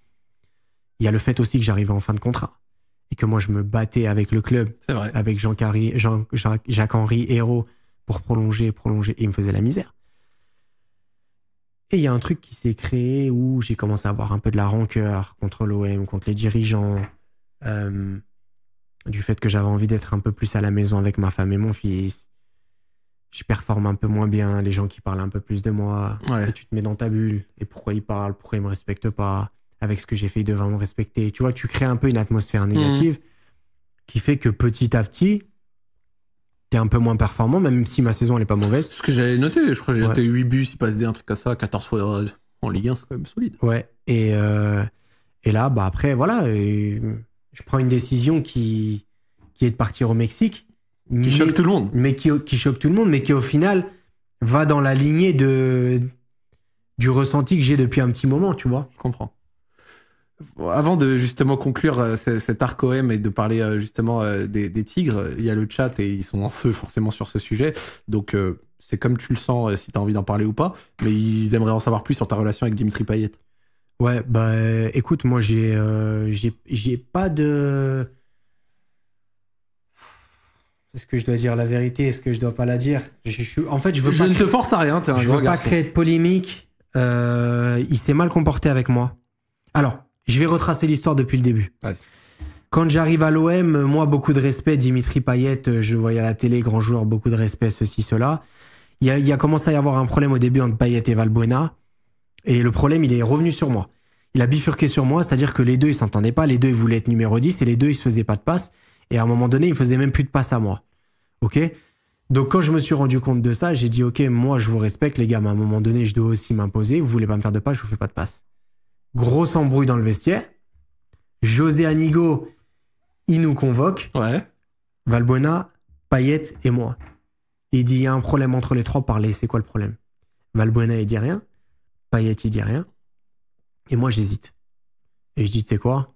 Il y a le fait aussi que j'arrivais en fin de contrat et que moi je me battais avec le club, avec Jean Carri, Jean, Jacques Henri Hérault pour prolonger, prolonger et il me faisait la misère. Et il y a un truc qui s'est créé où j'ai commencé à avoir un peu de la rancœur contre l'OM, contre les dirigeants, euh, du fait que j'avais envie d'être un peu plus à la maison avec ma femme et mon fils. Je performe un peu moins bien, les gens qui parlent un peu plus de moi. tu te mets dans ta bulle. Et pourquoi ils parlent Pourquoi ils me respectent pas avec ce que j'ai fait de vraiment respecter. Tu vois, tu crées un peu une atmosphère mhm. négative qui fait que petit à petit, t'es un peu moins performant, même si ma saison elle est pas mauvaise. Ce que j'avais noté, je crois que j'ai ouais. noté 8 buts, 6 passe des, un truc comme ça, 14 fois en Ligue 1, c'est quand même solide. Ouais, et, euh, et là, bah après, voilà, je prends une décision qui, qui est de partir au Mexique. Qui choque tout le monde. Mais qui, qui choque tout le monde, mais qui au final va dans la lignée de, du ressenti que j'ai depuis un petit moment, tu vois. Je comprends. Avant de justement conclure euh, cet arc OM et de parler euh, justement euh, des, tigres, il y a le chat et ils sont en feu forcément sur ce sujet. Donc c'est comme tu le sens si tu as envie d'en parler ou pas. Mais ils aimeraient en savoir plus sur ta relation avec Dimitri Payet. Ouais, bah écoute, moi j'ai j'ai pas de. Est-ce que je dois dire la vérité Est-ce que je dois pas la dire je, suis En fait, je veux je ne te force à rien, un Je veux pas créer de polémique. il s'est mal comporté avec moi. Alors, je vais retracer l'histoire depuis le début. Quand j'arrive à l'OM, moi, beaucoup de respect. Dimitri Payet, euh, je voyais à la télé, grand joueur, beaucoup de respect, ceci, cela. Il y a, commencé à y avoir un problème au début entre Payet et Valbuena. Et le problème, il est revenu sur moi. Il a bifurqué sur moi, c'est-à-dire que les deux, ils s'entendaient pas. Les deux, ils voulaient être numéro 10 et les deux, ils se faisaient pas de passe. Et à un moment donné, ils faisaient même plus de passe à moi. OK donc quand je me suis rendu compte de ça, j'ai dit ok, moi je vous respecte les gars, mais à un moment donné je dois aussi m'imposer. Vous voulez pas me faire de passe, je vous fais pas de passe grosse embrouille dans le vestiaire. José Anigo, il nous convoque. Ouais. Valbuena, Payet et moi. Il dit, il y a un problème entre les trois, parlez, c'est quoi le problème Valbuena, il dit rien. Payet, il dit rien. Et moi, j'hésite. Et je dis, tu sais quoi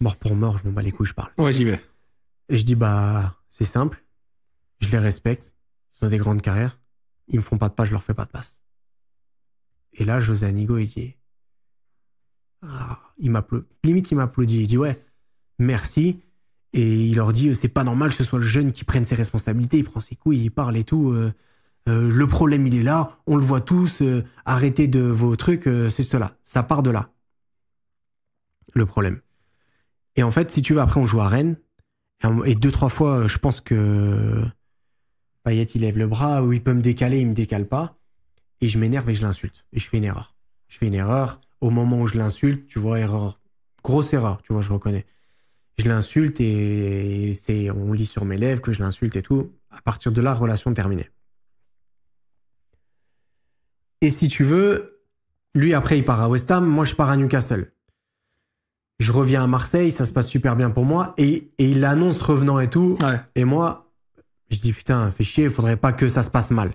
Mort pour mort, je m'en bats les couilles, je parle. Ouais, j'y vais. Et je dis, bah, c'est simple. Je les respecte. Ils ont des grandes carrières. Ils me font pas de pas je leur fais pas de passe. Et là, José Anigo, il dit, ah, il m'applaudit. Limite, il m'applaudit. Il dit ouais, merci. Et il leur dit euh, c'est pas normal que ce soit le jeune qui prenne ses responsabilités. Il prend ses couilles, il parle et tout. Euh, euh, le problème, il est là. On le voit tous. arrêtez de vos trucs. c'est cela. Ça part de là. Le problème. Et en fait, si tu veux, après, on joue à Rennes. Et deux, trois fois, je pense que Payet, il lève le bras, ou il peut me décaler, il me décale pas. Et je m'énerve et je l'insulte. Et je fais une erreur. Je fais une erreur au moment où je l'insulte, tu vois, erreur, grosse erreur, tu vois, je reconnais. Je l'insulte et, c'est, on lit sur mes lèvres que je l'insulte et tout. À partir de là, relation terminée. Et si tu veux, lui après il part à West Ham, moi je pars à Newcastle. Je reviens à Marseille, ça se passe super bien pour moi et, il annonce revenant et tout. Et moi, je dis putain, fais chier, il faudrait pas que ça se passe mal.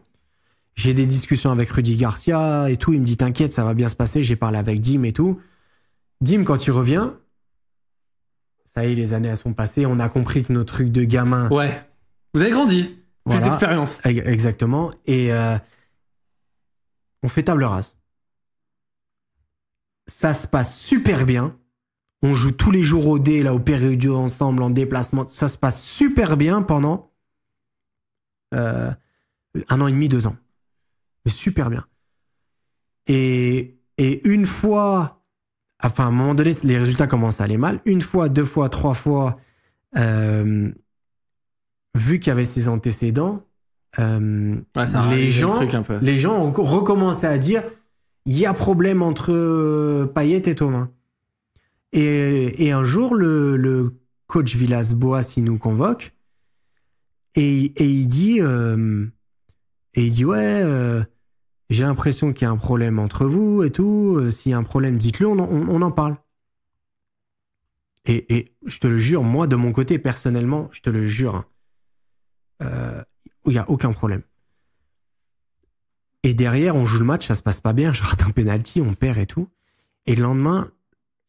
J'ai des discussions avec Rudy Garcia et tout. Il me dit T'inquiète, ça va bien se passer. J'ai parlé avec Dim et tout. Dim, quand il revient, ça y est, les années elles sont passées. On a compris que nos trucs de gamin. Ouais. Vous avez grandi. plus d'expérience. Exactement. Et euh, on fait table rase. Ça se passe super bien. On joue tous les jours au dé, là, au périodio ensemble, en déplacement. Ça se passe super bien pendant euh, un an et demi, deux ans super bien. Et, et une fois, enfin, à un moment donné, les résultats commencent à aller mal. Une fois, deux fois, trois fois, euh, vu qu'il y avait ses antécédents, euh, les, gens, les gens ont recommencé à dire il y a problème entre euh, Payet et Thomas. Et, et un jour, le, coach Villas-Boas, il nous convoque et, et il dit et il dit ouais j'ai l'impression qu'il y a un problème entre vous et tout. Euh, s'il y a un problème, dites-le, on, en parle. Et, je te le jure, moi, de mon côté, personnellement, je te le jure, hein, euh, il n'y a aucun problème. Et derrière, on joue le match, ça se passe pas bien, <laughs> je rate un penalty, on perd et tout. Et le lendemain,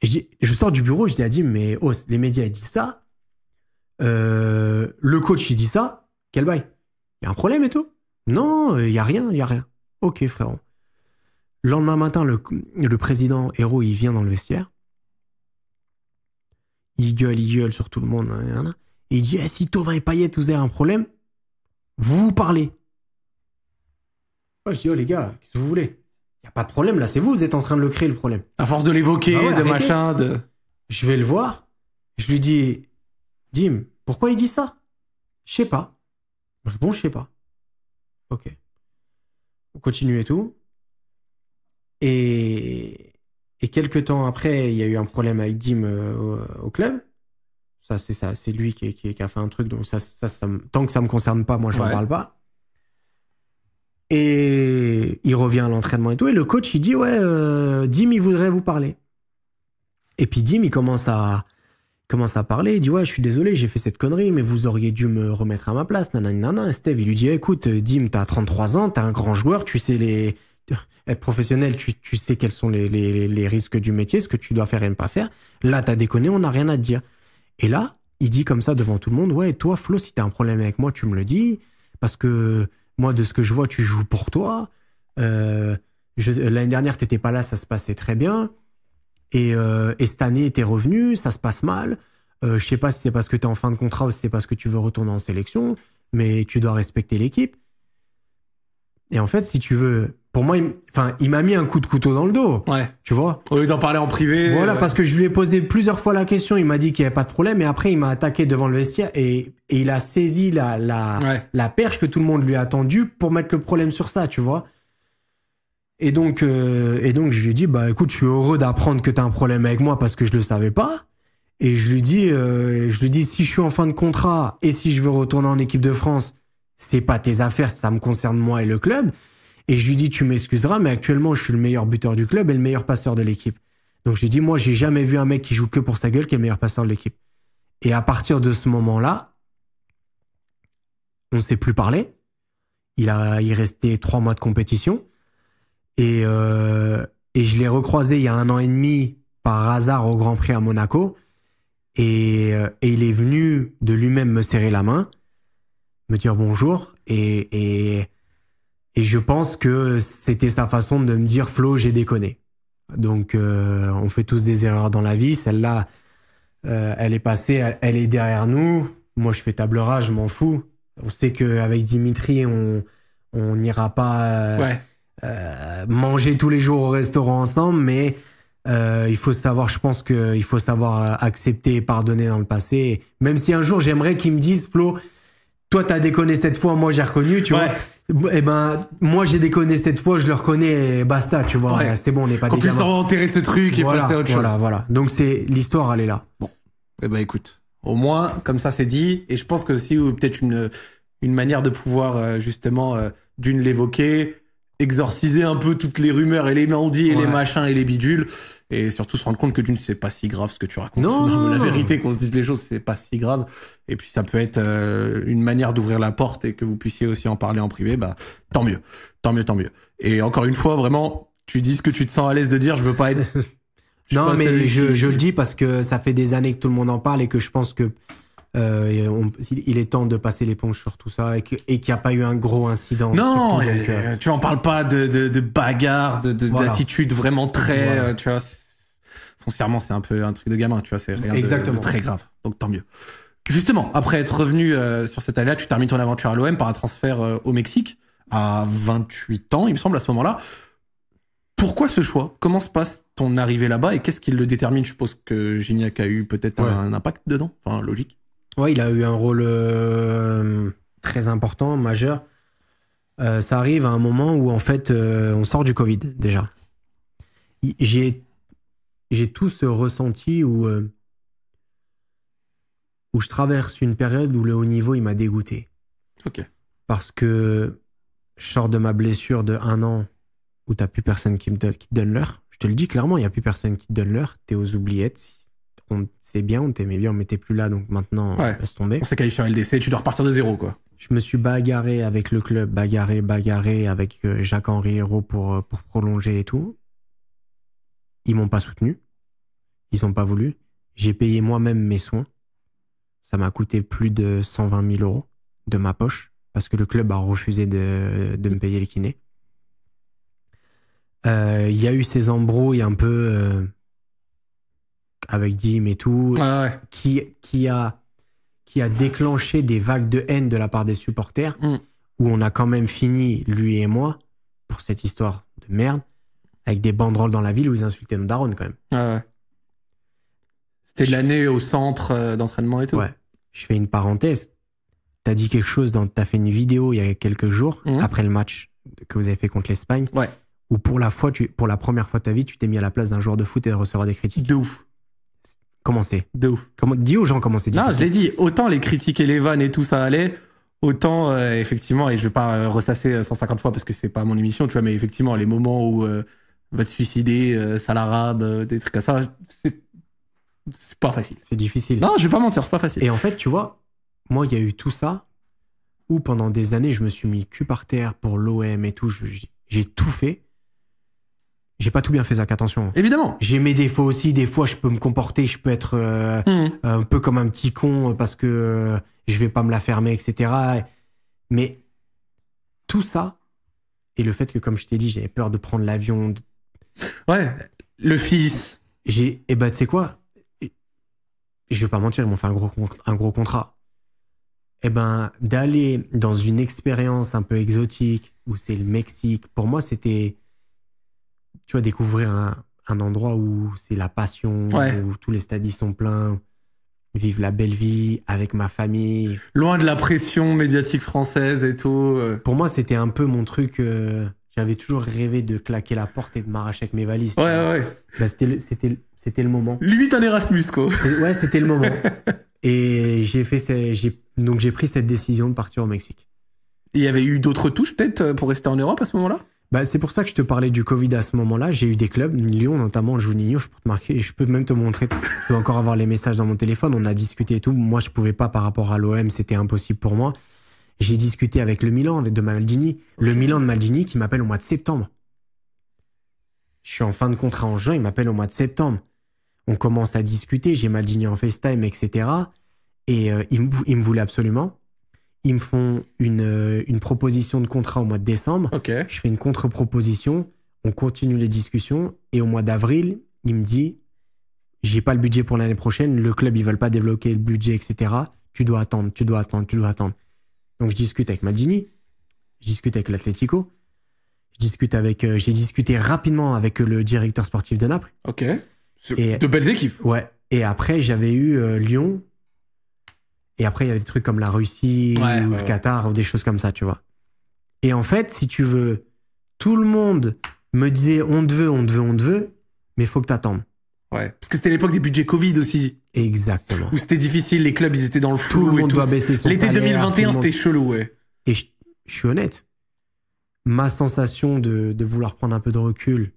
je sors du bureau, je dis à Dim, mais oh, les médias, ils disent ça. Euh, le coach, il dit ça. Quel bail Il y a un problème et tout Non, il n'y a rien, il n'y a rien. Ok, frérot. lendemain matin, le, président héros, il vient dans le vestiaire. Il gueule, il gueule sur tout le monde. Et il dit, eh, si Tovin et Payette, vous avez un problème, vous parlez. Moi, je dis, oh les gars, qu'est-ce que vous voulez Il n'y a pas de problème, là, c'est vous, vous êtes en train de le créer, le problème. À force de l'évoquer, bah de machin, de... Je vais le voir. Je lui dis, Dim, pourquoi il dit ça Je sais pas. Il me répond, je sais pas. Ok continue et tout. Et, et quelques temps après, il y a eu un problème avec Dim euh, au, club. Ça, c'est ça, c'est lui qui, qui, a fait un truc. Donc, ça, ça, ça tant que ça me concerne pas, moi, je parle pas. Et il revient à l'entraînement et tout. Et le coach, il dit Ouais, Dim, euh, il voudrait vous parler. Et puis Dim, il commence à, commence à parler, il dit ouais je suis désolé j'ai fait cette connerie mais vous auriez dû me remettre à ma place nanana et Steve il lui dit eh, écoute euh, Dim t'as 33 ans t'es un grand joueur tu sais les <laughs> être professionnel tu, sais quels sont les, risques du métier ce que tu dois faire et ne pas faire là t'as déconné on n'a rien à te dire et là il dit comme ça devant tout le monde ouais toi Flo si t'as un problème avec moi tu me le dis parce que moi de ce que je vois tu joues pour toi euh, euh, l'année dernière t'étais pas là ça se passait très bien euh, et, cette année, t'es revenu, ça se passe mal. Euh, je sais pas si c'est parce que t'es en fin de contrat ou si c'est parce que tu veux retourner en sélection, mais tu dois respecter l'équipe. Et en fait, si tu veux, pour moi, il, enfin, il m'a mis un coup de couteau dans le dos. Ouais. Tu vois. Au lieu d'en parler en privé. Voilà, euh, parce que je lui ai posé plusieurs fois la question. Il m'a dit qu'il n'y avait pas de problème. Et après, il m'a attaqué devant le vestiaire et, il a saisi la, la, la perche que tout le monde lui a tendue pour mettre le problème sur ça, tu vois. Et donc, euh, et donc je lui ai dit, bah écoute, je suis heureux d'apprendre que tu as un problème avec moi parce que je le savais pas. Et je lui dis, euh, je lui dis, si je suis en fin de contrat et si je veux retourner en équipe de France, c'est pas tes affaires, ça me concerne moi et le club. Et je lui dis, tu m'excuseras, mais actuellement, je suis le meilleur buteur du club et le meilleur passeur de l'équipe. Donc je lui dis, moi, j'ai jamais vu un mec qui joue que pour sa gueule qui est le meilleur passeur de l'équipe. Et à partir de ce moment-là, on ne s'est plus parlé. Il a, il restait trois mois de compétition. Et, euh, et je l'ai recroisé il y a un an et demi par hasard au Grand Prix à Monaco. Euh, et, il est venu de lui-même me serrer la main, me dire bonjour. Et, et, et je pense que c'était sa façon de me dire Flo, j'ai déconné. Donc euh, on fait tous des erreurs dans la vie. Celle-là, elle est passée, elle, est derrière nous. Moi, je fais table rase, je m'en fous. On sait qu'avec Dimitri, on n'ira pas. ouais euh, manger tous les jours au restaurant ensemble, mais euh, il faut savoir, je pense qu'il faut savoir euh, accepter et pardonner dans le passé. Même si un jour j'aimerais qu'ils me disent, Flo, toi t'as déconné cette fois, moi j'ai reconnu, tu vois. Eh ben, moi j'ai déconné cette fois, je le reconnais et basta, tu vois. C'est bon, on n'est pas Qu'on puisse enterrer ce truc et passer à autre Voilà, voilà. Donc c'est l'histoire, elle est là. Bon. Eh ben écoute, au moins comme ça c'est dit. Et je pense que aussi peut-être une une manière de pouvoir justement d'une l'évoquer, exorciser un peu toutes les rumeurs et les mendis et les machins et les bidules et surtout se rendre compte que tu ne sais pas si grave ce que tu racontes. Non, <laughs> la vérité qu'on se dise les choses, c'est pas si grave. Et puis ça peut être euh, une manière d'ouvrir la porte et que vous puissiez aussi en parler en privé, bah tant mieux, tant mieux, tant mieux. Et encore une fois, vraiment, tu dis ce que tu te sens à l'aise de dire. Je veux pas être. <laughs> non, mais je, je le dis parce que ça fait des années que tout le monde en parle et que je pense que euh, il est temps de passer l'éponge sur tout ça et qu'il n'y a pas eu un gros incident. Non, euh, tu en parles pas de, de bagarre, d'attitude vraiment très, euh, tu vois, foncièrement c'est un peu un truc de gamin, tu vois, c'est rien Exactement. de, très grave, donc tant mieux. Justement, après être revenu sur cette année-là, tu termines ton aventure à l'OM par un transfert au Mexique à 28 ans, il me semble, à ce moment-là. Pourquoi ce choix Comment se passe ton arrivée là-bas et qu'est-ce qui le détermine Je suppose que Gignac a eu peut-être un impact dedans, enfin logique. Ouais, il a eu un rôle euh, très important, majeur. Euh, ça arrive à un moment où en fait euh, on sort du Covid déjà. J'ai j'ai tout ce ressenti où où je traverse une période où le haut niveau il m'a dégoûté. Ok. Parce que je sors de ma blessure de un an où t'as plus personne qui me te donne l'heure. Je te le dis clairement, il y a plus personne qui te donne l'heure. es aux oubliettes c'est bien, on t'aimait bien, on m'était plus là, donc maintenant, ouais. laisse tomber. On s'est qualifié en LDC, tu dois repartir de zéro, quoi. Je me suis bagarré avec le club, bagarré, bagarré avec euh, Jacques-Henri Hérault pour, euh, pour prolonger et tout. Ils m'ont pas soutenu. Ils ont pas voulu. J'ai payé moi-même mes soins. Ça m'a coûté plus de 120 000 euros de ma poche parce que le club a refusé de, de me payer les kinés. Euh, il y a eu ces embrouilles un peu avec Jim et tout, qui, qui, a, qui a déclenché des vagues de haine de la part des supporters, mm. où on a quand même fini, lui et moi, pour cette histoire de merde, avec des banderoles dans la ville où ils insultaient nos darons quand même. ouais. C'était de l'année au centre euh, d'entraînement et tout. Ouais. Je fais une parenthèse. T'as dit quelque chose, dans... t'as fait une vidéo il y a quelques jours, mm. après le match que vous avez fait contre l'Espagne. Ouais. Où pour la, fois, tu, pour la première fois de ta vie, tu t'es mis à la place d'un joueur de foot et de recevoir des critiques. De ouf comment c'est De où Comment, dis aux gens comment c'est difficile. Non, je l'ai dit, autant les critiques et les vannes et tout, ça allait. Autant, euh, effectivement, et je vais pas euh, ressasser 150 euh, fois parce que c'est pas mon émission, tu vois, mais effectivement, les moments où va te suicider, ça l'arabe, des trucs comme ça, c'est, pas facile. C'est difficile. Non, je vais pas mentir, c'est pas facile. Et en fait, tu vois, moi, il y a eu tout ça où pendant des années, je me suis mis cul par terre pour l'OM et tout. J'ai tout fait j'ai pas tout bien fait, Zach, attention. Évidemment. J'ai mes défauts aussi. Des fois, je peux me comporter, je peux être euh, mmh. un peu comme un petit con parce que euh, je vais pas me la fermer, etc. Mais tout ça, et le fait que, comme je t'ai dit, j'avais peur de prendre l'avion. Ouais, le fils. J'ai, et eh bah, ben, tu sais quoi Je vais pas mentir, ils m'ont fait un gros, un gros contrat. Eh ben, d'aller dans une expérience un peu exotique, où c'est le Mexique, pour moi, c'était tu vois, découvrir un, endroit où c'est la passion, où tous les stadis sont pleins, vivre la belle vie avec ma famille. Loin de la pression médiatique française et tout. Euh. Pour moi, c'était un peu mon truc. Euh, j'avais toujours rêvé de claquer la porte et de m'arracher avec mes valises. Ouais, ouais. Bah, c'était le moment. Limite un Erasmus, quoi. Ouais, c'était le moment. <laughs> et j'ai fait donc j'ai pris cette décision de partir au Mexique. il y avait eu d'autres touches peut-être euh, pour rester en Europe à ce moment-là bah, c'est pour ça que je te parlais du Covid à ce moment-là. J'ai eu des clubs, Lyon notamment, Juninho, je peux te marquer, je peux même te montrer, je peux encore avoir les messages dans mon téléphone, on a discuté et tout. Moi, je pouvais pas par rapport à l'OM, c'était impossible pour moi. J'ai discuté avec le Milan, avec de Maldini, le Milan de Maldini qui m'appelle au mois de septembre. Je suis en fin de contrat en juin, il m'appelle au mois de septembre. On commence à discuter, j'ai Maldini en FaceTime, etc. Et euh, il me voulait absolument. Ils me font une, euh, une proposition de contrat au mois de décembre. Je fais une contre-proposition. On continue les discussions. Et au mois d'avril, il me dit J'ai pas le budget pour l'année prochaine. Le club, ils veulent pas développer le budget, etc. Tu dois attendre, tu dois attendre, tu dois attendre. Donc, je discute avec Maldini. Je discute avec l'Atletico. discute avec. Euh, j'ai discuté rapidement avec le directeur sportif de Naples. Ok. de belles équipes. Ouais. Et après, j'avais eu euh, Lyon et après, il y a des trucs comme la Russie ou le Qatar ou des choses comme ça, tu vois. Et en fait, si tu veux, tout le monde me disait on te veut, on te veut, on te veut, mais faut que t'attendes. Ouais. Parce que c'était l'époque des budgets Covid aussi. Exactement. Où c'était difficile, les clubs, ils étaient dans le flou. Tout le monde doit baisser son L'été 2021, c'était chelou, ouais. Et je, suis honnête. Ma sensation de, vouloir prendre un peu de recul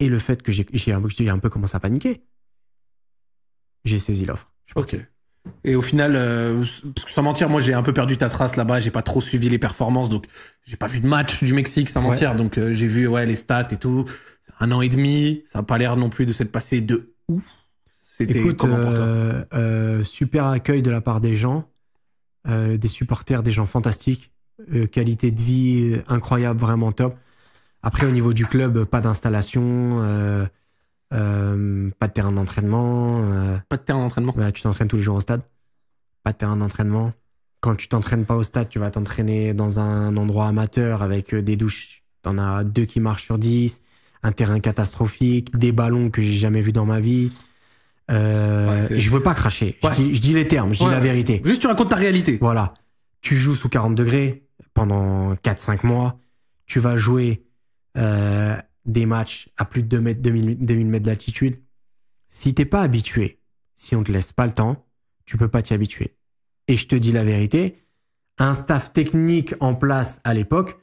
et le fait que j'ai un, un peu commencé à paniquer, j'ai saisi l'offre. Ok. Et au final, euh, sans mentir, moi j'ai un peu perdu ta trace là-bas, j'ai pas trop suivi les performances, donc j'ai pas vu de match du Mexique, sans mentir. Donc euh, j'ai vu ouais, les stats et tout. Un an et demi, ça n'a pas l'air non plus de s'être passé de ouf. C'était euh, Super accueil de la part des gens, des supporters, des gens fantastiques, qualité de vie incroyable, vraiment top. Après, au niveau du club, pas d'installation euh, pas de terrain d'entraînement. Euh. pas de terrain d'entraînement. Bah, tu t'entraînes tous les jours au stade. Pas de terrain d'entraînement. Quand tu t'entraînes pas au stade, tu vas t'entraîner dans un endroit amateur avec euh, des douches. T'en as deux qui marchent sur dix, un terrain catastrophique, des ballons que j'ai jamais vus dans ma vie. Euh, je veux pas cracher. Je, dis, les termes, je dis la vérité. Juste tu racontes ta réalité. Voilà. Tu joues sous 40 degrés pendant 4-5 mois. Tu vas jouer euh, des matchs à plus de 2 mètres, 2000, 2000 mètres d'altitude, si t'es pas habitué, si on te laisse pas le temps, tu peux pas t'y habituer. Et je te dis la vérité, un staff technique en place à l'époque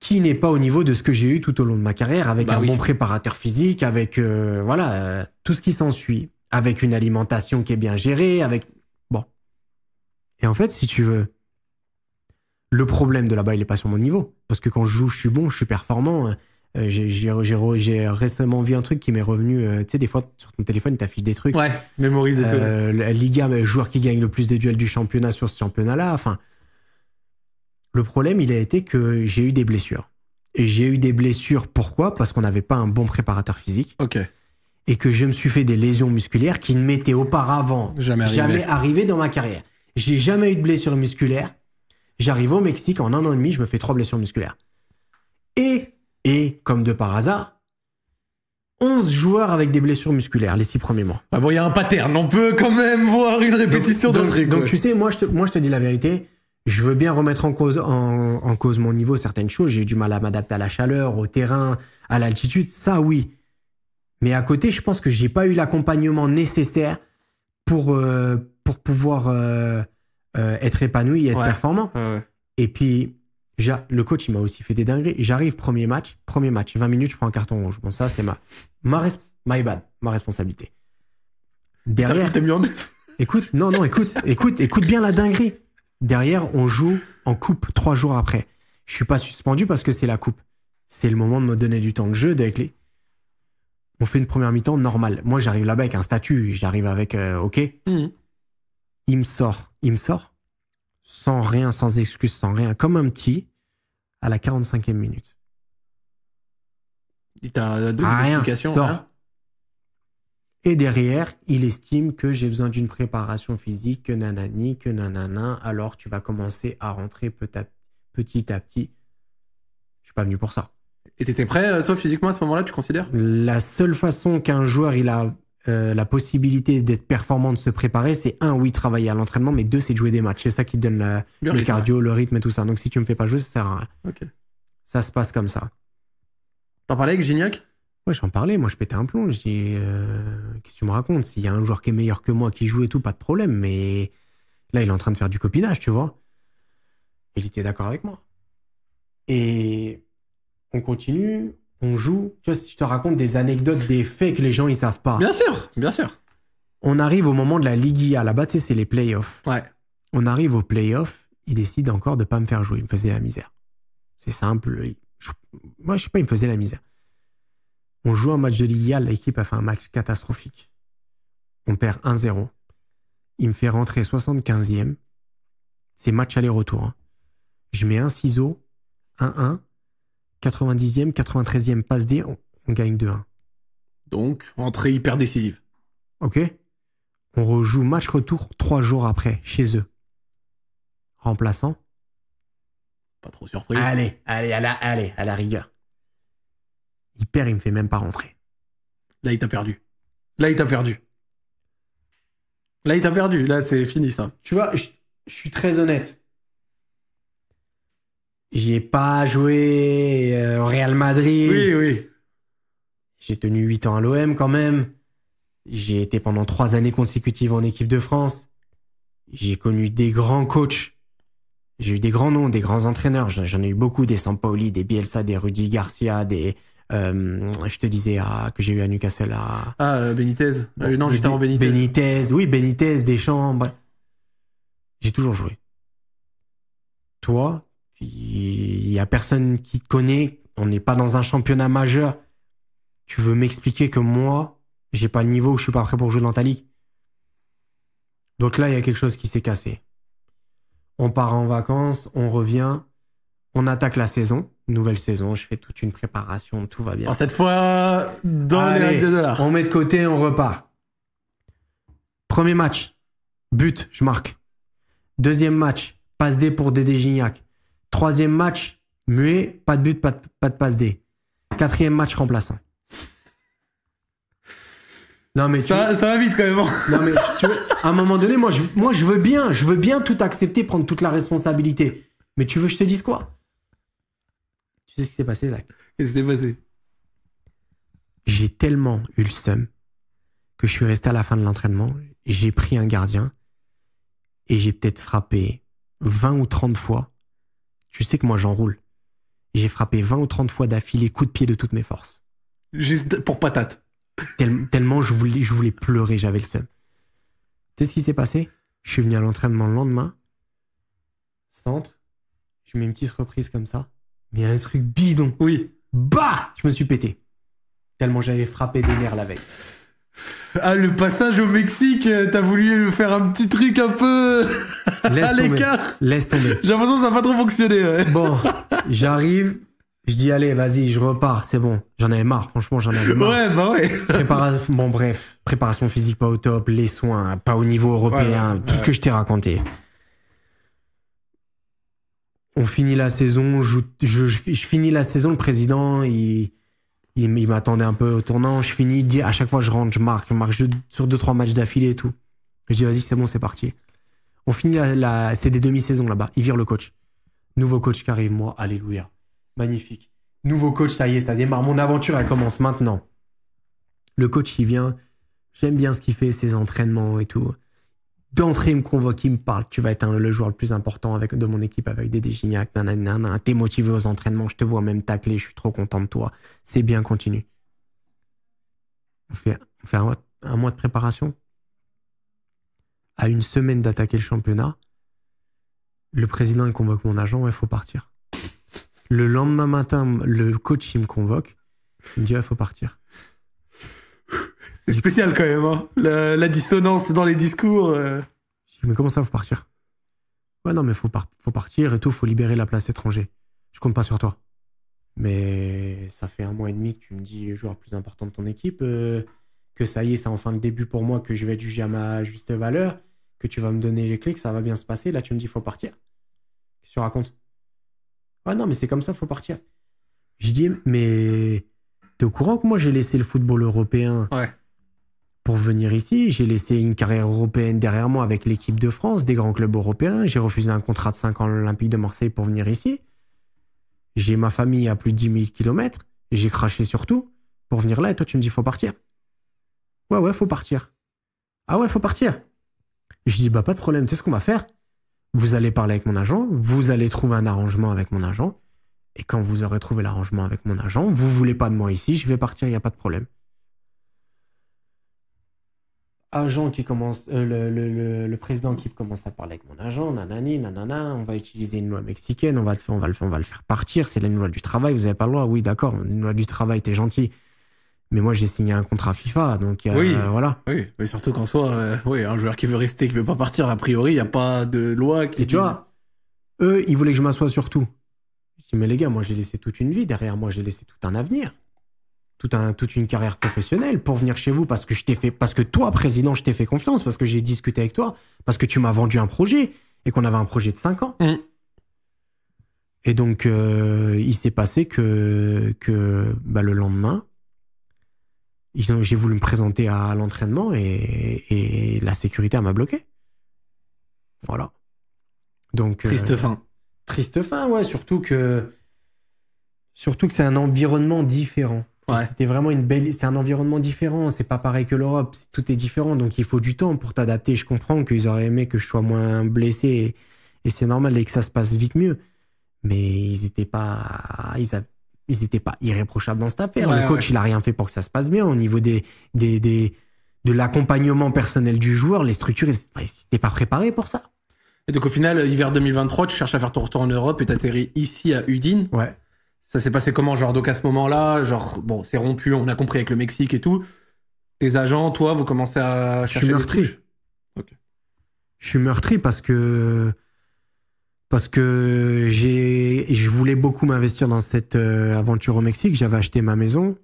qui n'est pas au niveau de ce que j'ai eu tout au long de ma carrière avec bah un bon préparateur physique, avec euh, voilà euh, tout ce qui s'ensuit, avec une alimentation qui est bien gérée, avec bon. Et en fait, si tu veux, le problème de là-bas, il n'est pas sur mon niveau. Parce que quand je joue, je suis bon, je suis performant. Euh, j'ai récemment vu un truc qui m'est revenu. Euh, tu sais, des fois, sur ton téléphone, t'affiche des trucs. Ouais, mémorise et tout. Euh, Liga, le joueur qui gagne le plus de duels du championnat sur ce championnat-là. Enfin, le problème, il a été que j'ai eu des blessures. Et j'ai eu des blessures, pourquoi Parce qu'on n'avait pas un bon préparateur physique. Ok. Et que je me suis fait des lésions musculaires qui ne m'étaient auparavant jamais arrivées arrivé dans ma carrière. J'ai jamais eu de blessures musculaires. J'arrive au Mexique, en un an et demi, je me fais trois blessures musculaires. Et, et, comme de par hasard, 11 joueurs avec des blessures musculaires les six premiers mois. Ah bon, il y a un pattern, on peut quand même voir une répétition de truc. Donc, tu sais, moi je, te, moi je te dis la vérité, je veux bien remettre en cause, en, en cause mon niveau, certaines choses, j'ai du mal à m'adapter à la chaleur, au terrain, à l'altitude, ça oui. Mais à côté, je pense que j'ai pas eu l'accompagnement nécessaire pour, euh, pour pouvoir... Euh, euh, être épanoui et être performant. Et puis, le coach, il m'a aussi fait des dingueries. J'arrive, premier match, premier match, 20 minutes, je prends un carton rouge. Bon, ça, c'est ma, ma ma responsabilité. Derrière. Mis en... écoute, non, non, écoute, écoute, écoute bien la dinguerie. Derrière, on joue en coupe trois jours après. Je suis pas suspendu parce que c'est la coupe. C'est le moment de me donner du temps de jeu, d'être On fait une première mi-temps normale. Moi, j'arrive là-bas avec un statut. J'arrive avec, euh, ok, mhm il me sort, il me sort, sans rien, sans excuse, sans rien, comme un petit, à la 45e minute. Il t'a donné une explication. et derrière, il estime que j'ai besoin d'une préparation physique, que nanani, que nanana. Alors tu vas commencer à rentrer petit à petit. Je suis pas venu pour ça. Et étais prêt, euh, toi, physiquement, à ce moment-là, tu considères La seule façon qu'un joueur il a euh, la possibilité d'être performant, de se préparer, c'est un, oui, travailler à l'entraînement, mais deux, c'est de jouer des matchs. C'est ça qui te donne le, cardio, le rythme et tout ça. Donc si tu me fais pas jouer, ça sert à rien. Ça se passe comme ça. T'en parlais avec Gignac Ouais, j'en parlais. Moi, je pétais un plomb. Je dis, euh, qu'est-ce que tu me racontes S'il y a un joueur qui est meilleur que moi, qui joue et tout, pas de problème. Mais là, il est en train de faire du copinage, tu vois. Il était d'accord avec moi. Et on continue, on joue. Tu vois, si je te raconte des anecdotes, des faits que les gens ils savent pas. Bien sûr, bien sûr. On arrive au moment de la Ligue à Là-bas, tu sais, c'est les playoffs. Ouais. On arrive aux playoffs. Il décide encore de pas me faire jouer. Il me faisait la misère. C'est simple. Moi, je sais pas, il me faisait la misère. On joue un match de Ligue L'équipe a fait un match catastrophique. On perd 1-0. Il me fait rentrer 75e. C'est match aller-retour. Hein. Je mets un ciseau, 1-1. 90e, 93e passe D, on, gagne 2-1. Donc, entrée hyper décisive. Ok. On rejoue match retour trois jours après, chez eux. Remplaçant. Pas trop surpris. Allez, allez, à la, allez, à la rigueur. Il il me fait même pas rentrer. Là, il t'a perdu. Là, il t'a perdu. Là, il t'a perdu. Là, c'est fini, ça. Tu vois, je suis très honnête. J'ai pas joué euh, au Real Madrid. Oui, oui. J'ai tenu 8 ans à l'OM quand même. J'ai été pendant 3 années consécutives en équipe de France. J'ai connu des grands coachs. J'ai eu des grands noms, des grands entraîneurs. J'en ai eu beaucoup, des Sampaoli, des Bielsa, des Rudy Garcia, des... Euh, je te disais ah, que j'ai eu à Newcastle à... Ah, euh, Benitez. Ah non, j'étais en Benitez. Benitez, oui, Benitez, des chambres. J'ai toujours joué. Toi, il y a personne qui te connaît, on n'est pas dans un championnat majeur. Tu veux m'expliquer que moi, j'ai pas le niveau, je suis pas prêt pour jouer dans ta ligue. Donc là, il y a quelque chose qui s'est cassé. On part en vacances, on revient, on attaque la saison, nouvelle saison, je fais toute une préparation, tout va bien. cette fois, On met de côté, on repart. Premier match, but, je marque. Deuxième match, passe D pour Dédé Gignac. Troisième match, muet, pas de but, pas de, passe D. Quatrième match remplaçant. Non mais ça, ça, va vite quand même. Hein. à un moment donné, moi je, moi je veux bien, je veux bien tout accepter, prendre toute la responsabilité. Mais tu veux que je te dise quoi Tu sais ce qui s'est passé, Zach Qu'est-ce qui s'est passé J'ai tellement eu le seum que je suis resté à la fin de l'entraînement. J'ai pris un gardien et j'ai peut-être frappé 20 ou 30 fois tu sais que moi j'enroule. J'ai frappé 20 ou 30 fois d'affilée coups de pied de toutes mes forces. Juste pour patate. tellement je voulais, je voulais pleurer, j'avais le seum. Tu sais ce qui s'est passé Je suis venu à l'entraînement le lendemain. Centre. Je mets une petite reprise comme ça. Mais un truc bidon. Oui. Bah Je me suis pété. Tellement j'avais frappé des nerfs la veille. <laughs> Ah, le passage au Mexique, euh, t'as voulu faire un petit truc un peu <laughs> à l'écart. Laisse tomber. J'ai l'impression que ça n'a pas trop fonctionné. Bon, <laughs> j'arrive, je dis allez, vas-y, je repars, c'est bon. J'en avais marre, franchement, j'en avais marre. Ouais, bah ouais. Préparation, bon, bref, préparation physique pas au top, les soins pas au niveau européen, tout ce que je t'ai raconté. On finit la saison, je finis la saison, le président, il il, m'attendait un peu au tournant. Je finis, à chaque fois je rentre, je marque, je marque sur deux trois matchs d'affilée et tout. je dis vas-y c'est bon c'est parti. On finit la, c'est des demi-saisons là-bas. Ils virent le coach. Nouveau coach qui arrive moi, alléluia, magnifique. Nouveau coach, ça y est, ça démarre. Mon aventure elle commence maintenant. Le coach il vient, j'aime bien ce qu'il fait, ses entraînements et tout d'entrée, il me convoque, il me parle, tu vas être le joueur le plus important avec, de mon équipe avec des Gignac, nanana, t'es motivé aux entraînements, je te vois même tacler, je suis trop content de toi. C'est bien, continue. On fait, un, mois, de préparation. À une semaine d'attaquer le championnat, le président, il convoque mon agent, il faut partir. Le lendemain matin, le coach, il me convoque, il me dit, il faut partir. C'est spécial quand même, hein. la, dissonance dans les discours. Euh. Je dis, mais comment ça, faut partir Ouais, non, mais faut, faut partir et tout, faut libérer la place étranger. Je compte pas sur toi. Mais ça fait un mois et demi que tu me dis euh, joueur plus important de ton équipe, euh, que ça y est, c'est enfin le début pour moi, que je vais être jugé à ma juste valeur, que tu vas me donner les clés, que ça va bien se passer. Là, tu me dis, faut partir. tu racontes Ouais, non, mais c'est comme ça, faut partir. Je dis, mais t'es au courant que moi j'ai laissé le football européen ouais pour venir ici. J'ai laissé une carrière européenne derrière moi avec l'équipe de France, des grands clubs européens. J'ai refusé un contrat de 5 ans à l'Olympique de Marseille pour venir ici. J'ai ma famille à plus de 10 000 km. J'ai craché sur tout pour venir là et toi tu me dis faut partir. Ouais, ouais, faut partir. Ah ouais, faut partir. Je dis bah pas de problème, tu sais ce qu'on va faire Vous allez parler avec mon agent, vous allez trouver un arrangement avec mon agent. Et quand vous aurez trouvé l'arrangement avec mon agent, vous voulez pas de moi ici, je vais partir, il n'y a pas de problème agent qui commence, euh, le, le, le, président qui commence à parler avec mon agent, nanani, nanana, on va utiliser une loi mexicaine, on va le faire, on va le on va le faire partir, c'est la loi du travail, vous n'avez pas le droit, oui, d'accord, une loi du travail, t'es gentil. Mais moi, j'ai signé un contrat FIFA, donc euh, oui, voilà. Oui, mais surtout qu'en soi, euh, oui, un joueur qui veut rester, qui veut pas partir, a priori, il n'y a pas de loi qui. Et tu vois, eux, ils voulaient que je m'assoie sur tout. Je mais les gars, moi, j'ai laissé toute une vie derrière moi, j'ai laissé tout un avenir toute une carrière professionnelle pour venir chez vous parce que je t'ai fait, parce que toi, président, je t'ai fait confiance, parce que j'ai discuté avec toi, parce que tu m'as vendu un projet et qu'on avait un projet de 5 ans. Et donc, euh, il s'est passé que, que bah, le lendemain, j'ai voulu me présenter à l'entraînement et, la sécurité m'a bloqué. Voilà. Donc, euh, triste fin. Triste fin, ouais, surtout que, surtout que c'est un environnement différent. C'était vraiment une belle. C'est un environnement différent. C'est pas pareil que l'Europe. Tout est différent. Donc il faut du temps pour t'adapter. Je comprends qu'ils auraient aimé que je sois moins blessé et, c'est normal et que ça se passe vite mieux. Mais ils étaient pas. Ils pas irréprochables dans cette affaire. le coach, il a rien fait pour que ça se passe bien. Au niveau des, de l'accompagnement personnel du joueur, les structures, ils n'étaient pas préparés pour ça. Et donc au final, hiver 2023, tu cherches à faire ton retour en Europe et t'atterris ici à Udine. Ouais. Ça s'est passé comment, genre, donc à ce moment-là, genre, bon, c'est rompu, on a compris avec le Mexique et tout. Tes agents, toi, vous commencez à chercher. Je suis meurtri. Je suis meurtri parce que. Parce que j'ai, je voulais beaucoup m'investir dans cette euh, aventure au Mexique. J'avais acheté ma maison.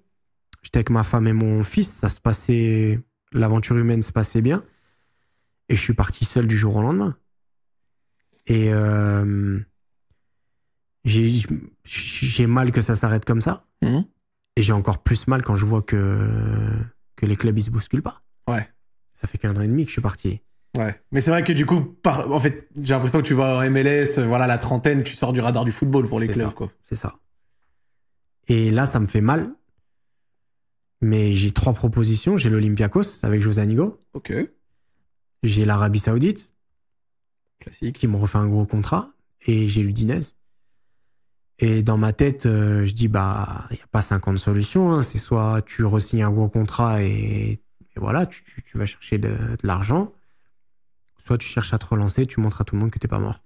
J'étais avec ma femme et mon fils. Ça se passait, l'aventure humaine se passait bien. Et je suis parti seul du jour au lendemain. Et euh, j'ai mal que ça s'arrête comme ça. Mhm. Et j'ai encore plus mal quand je vois que, que les clubs, ils se bousculent pas. Ouais. Ça fait qu'un an et demi que je suis parti. Ouais. Mais c'est vrai que du coup, en fait, j'ai l'impression que tu vas en MLS, voilà, la trentaine, tu sors du radar du football pour les clubs, quoi. C'est ça. Et là, ça me fait mal. Mais j'ai trois propositions. J'ai l'Olympiakos avec José Anigo. Ok. J'ai l'Arabie Saoudite. Classique. Qui m'ont refait un gros contrat. Et j'ai l'Udinese. Et dans ma tête, euh, je dis, bah, il n'y a pas 50 solutions. Hein. C'est soit tu resignes un gros contrat et, voilà, tu, vas chercher de, l'argent, soit tu cherches à te relancer, tu montres à tout le monde que tu n'es pas mort.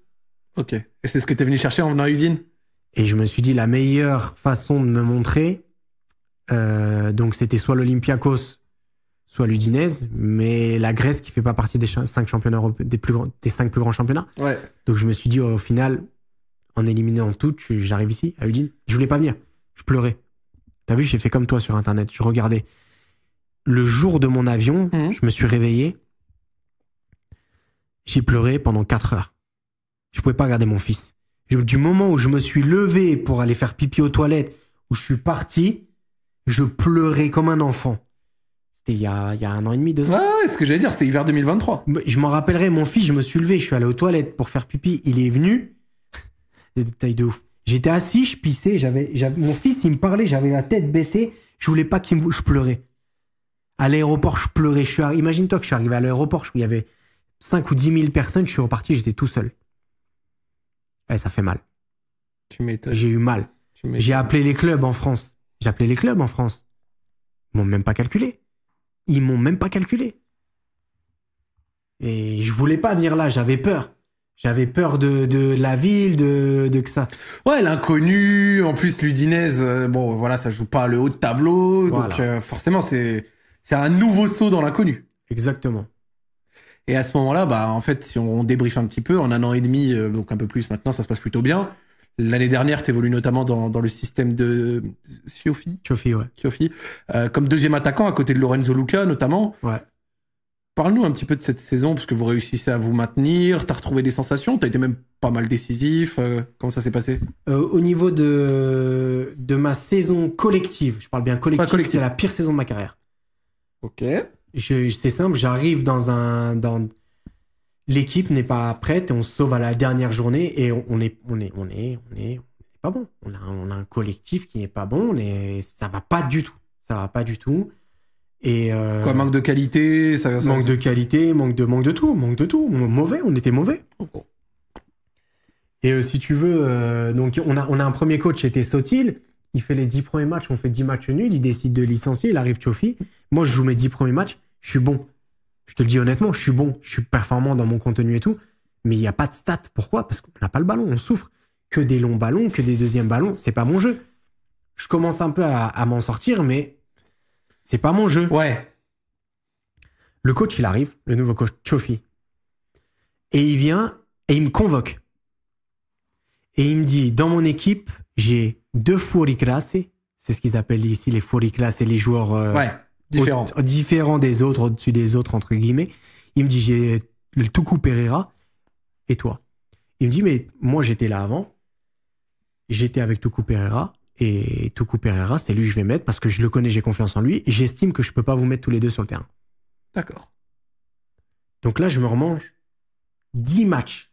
Ok. Et c'est ce que tu es venu chercher en venant à Udine Et je me suis dit, la meilleure façon de me montrer, euh, donc c'était soit l'Olympiakos, soit l'Udinese, mais la Grèce qui fait pas partie des cinq championnats des plus grands, des cinq plus grands championnats. Ouais. Donc je me suis dit, au final, en éliminant tout, j'arrive ici, à Udine. Je voulais pas venir. Je pleurais. T'as vu, j'ai fait comme toi sur Internet. Je regardais. Le jour de mon avion, mmh. je me suis réveillé. J'ai pleuré pendant 4 heures. Je pouvais pas regarder mon fils. du moment où je me suis levé pour aller faire pipi aux toilettes, où je suis parti, je pleurais comme un enfant. C'était il, y a, un an et demi, deux ans. Ah, ce que j'allais dire, c'était hiver 2023. Je m'en rappellerai, mon fils, je me suis levé, je suis allé aux toilettes pour faire pipi. Il est venu, des détails de ouf. J'étais assis, je pissais, j'avais, mon fils, il me parlait, j'avais la tête baissée, je voulais pas qu'il me, je pleurais. À l'aéroport, je pleurais. suis, imagine-toi que je suis arrivé à l'aéroport, il y avait 5 ou 10 000 personnes, je suis reparti, j'étais tout seul. Eh, ça fait mal. Tu J'ai eu mal. J'ai appelé les clubs en France. J'ai appelé les clubs en France. Ils m'ont même pas calculé. Ils m'ont même pas calculé. Et je voulais pas venir là, j'avais peur. J'avais peur de, la ville, de, que ça. Ouais, l'inconnu. En plus, l'Udinese, euh, bon, voilà, ça joue pas le haut de tableau. Donc, euh, forcément, c'est, un nouveau saut dans l'inconnu. Exactement. Et à ce moment-là, bah, en fait, si on, débriefe un petit peu, en un an et demi, euh, donc un peu plus maintenant, ça se passe plutôt bien. L'année dernière, tu notamment dans, dans, le système de Siofi. Siofi, ouais. Siofi, comme deuxième attaquant à côté de Lorenzo Luca, notamment. Ouais. Parle-nous un petit peu de cette saison, parce que vous réussissez à vous maintenir, t'as retrouvé des sensations, t'as été même pas mal décisif. Euh, comment ça s'est passé euh, Au niveau de, de ma saison collective, je parle bien collective, c'est la pire saison de ma carrière. Ok. c'est simple, j'arrive dans un. L'équipe n'est pas prête et on sauve à la dernière journée et on, est, on est, on est, pas bon. On a, un collectif qui n'est pas bon et ça va pas du tout. Ça va pas du tout. Euh, Quoi, manque de qualité ça, Manque de qualité, manque de, manque de tout, manque de tout. Mauvais, on était mauvais. Oh, et euh, si tu veux, euh, donc on a, on a un premier coach, était Sotil. Il fait les dix premiers matchs, on fait dix matchs nuls, il décide de licencier, il arrive Tchofi. Moi, je joue mes dix premiers matchs, je suis bon. Je te le dis honnêtement, je suis bon, je suis performant dans mon contenu et tout, mais il n'y a pas de stats. Pourquoi Parce qu'on n'a pas le ballon, on souffre. Que des longs ballons, que des deuxièmes ballons, c'est pas mon jeu. Je commence un peu à m'en sortir, mais c'est pas mon jeu. Ouais. Le coach, il arrive, le nouveau coach, Chofi. Et il vient et il me convoque. Et il me dit, dans mon équipe, j'ai deux Furicrase. C'est ce qu'ils appellent ici les Furicrase, et les joueurs euh, différents. différents des autres, au-dessus des autres, entre guillemets. Il me dit, j'ai le Tuku Pereira et toi. Il me dit, mais moi, j'étais là avant. J'étais avec Tuku Pereira et Tucou Pereira, c'est lui que je vais mettre parce que je le connais, j'ai confiance en lui. J'estime que je peux pas vous mettre tous les deux sur le terrain. D'accord. Donc là, je me remange 10 matchs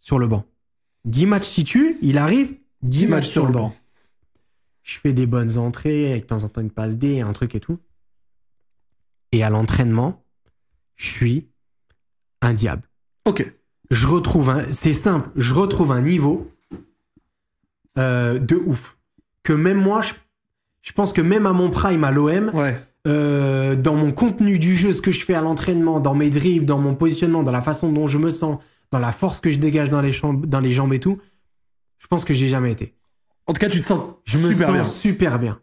sur le banc. 10 matchs si tu, il arrive, 10, matchs, sur, le banc. Je fais des bonnes entrées, avec de temps en temps une passe D, un truc et tout. Et à l'entraînement, je suis un diable. Ok. Je retrouve un, c'est simple, je retrouve un niveau euh, de ouf que même moi, je, pense que même à mon prime à l'OM, euh, dans mon contenu du jeu, ce que je fais à l'entraînement, dans mes dribbles, dans mon positionnement, dans la façon dont je me sens, dans la force que je dégage dans les, jambes, dans les jambes et tout, je pense que j'ai jamais été. En tout cas, tu te sens je super me sens bien. super bien.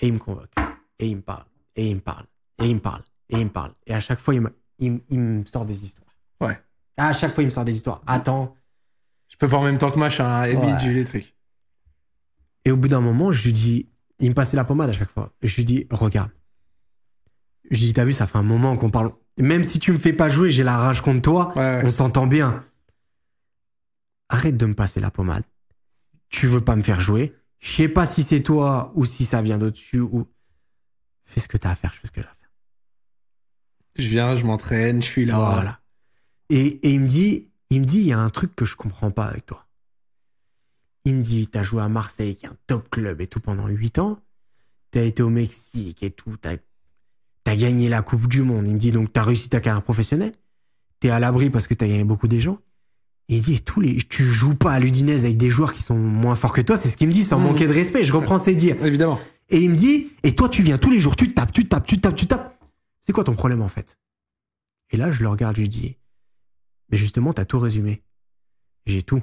Et il me convoque. Et il me parle. Et il me parle. Et il me parle. Et il me parle. Et à chaque fois, il me, sort des histoires. Ouais. À chaque fois, il me sort des histoires. Attends. Je peux voir en même temps que machin, et hein. ouais. les trucs. Et au bout d'un moment, je lui dis, il me passait la pommade à chaque fois. Je lui dis, regarde. Je lui dis, t'as vu, ça fait un moment qu'on parle. Même si tu me fais pas jouer, j'ai la rage contre toi, on s'entend bien. Arrête de me passer la pommade. Tu veux pas me faire jouer. Je sais pas si c'est toi ou si ça vient d'au-dessus ou. Fais ce que t'as à faire, je fais ce que j'ai à faire. Je viens, je m'entraîne, je suis là. Voilà. Et, et il me dit, il me dit, il y a un truc que je comprends pas avec toi. Il me dit, t'as joué à Marseille, qui est un top club et tout pendant 8 ans. T'as été au Mexique et tout. T'as as gagné la Coupe du Monde. Il me dit, donc t'as réussi ta carrière professionnelle. T'es à l'abri parce que t'as gagné beaucoup des gens. il dit, tous les, tu joues pas à l'Udinese avec des joueurs qui sont moins forts que toi. C'est ce qu'il me dit sans mmh. manquer de respect. Je reprends ses dires. Évidemment. Et il me dit, et toi, tu viens tous les jours, tu tapes, tu tapes, tu tapes, tu tapes. C'est quoi ton problème en fait Et là, je le regarde, je dis, mais justement, t'as tout résumé. J'ai tout.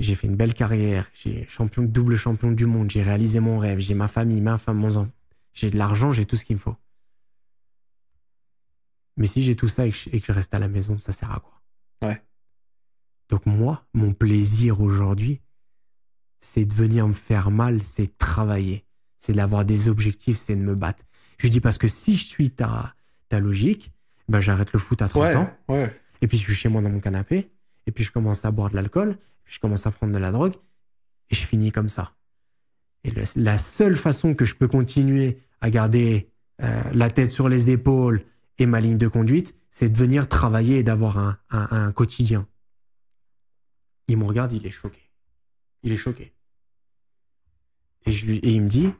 J'ai fait une belle carrière, j'ai champion, double champion du monde, j'ai réalisé mon rêve, j'ai ma famille, ma femme, mon enfant. J'ai de l'argent, j'ai tout ce qu'il me faut. Mais si j'ai tout ça et que, je, reste à la maison, ça sert à quoi Ouais. Donc moi, mon plaisir aujourd'hui, c'est de venir me faire mal, c'est travailler, c'est d'avoir des objectifs, c'est de me battre. Je dis parce que si je suis ta, ta logique, ben j'arrête le foot à 30 ans. Et puis je suis chez moi dans mon canapé, et puis je commence à boire de l'alcool, je commence à prendre de la drogue et je finis comme ça. Et la seule façon que je peux continuer à garder euh, la tête sur les épaules et ma ligne de conduite, c'est de venir travailler et d'avoir un, quotidien. Il me regarde, il est choqué. Il est choqué. Et, je, et il me dit,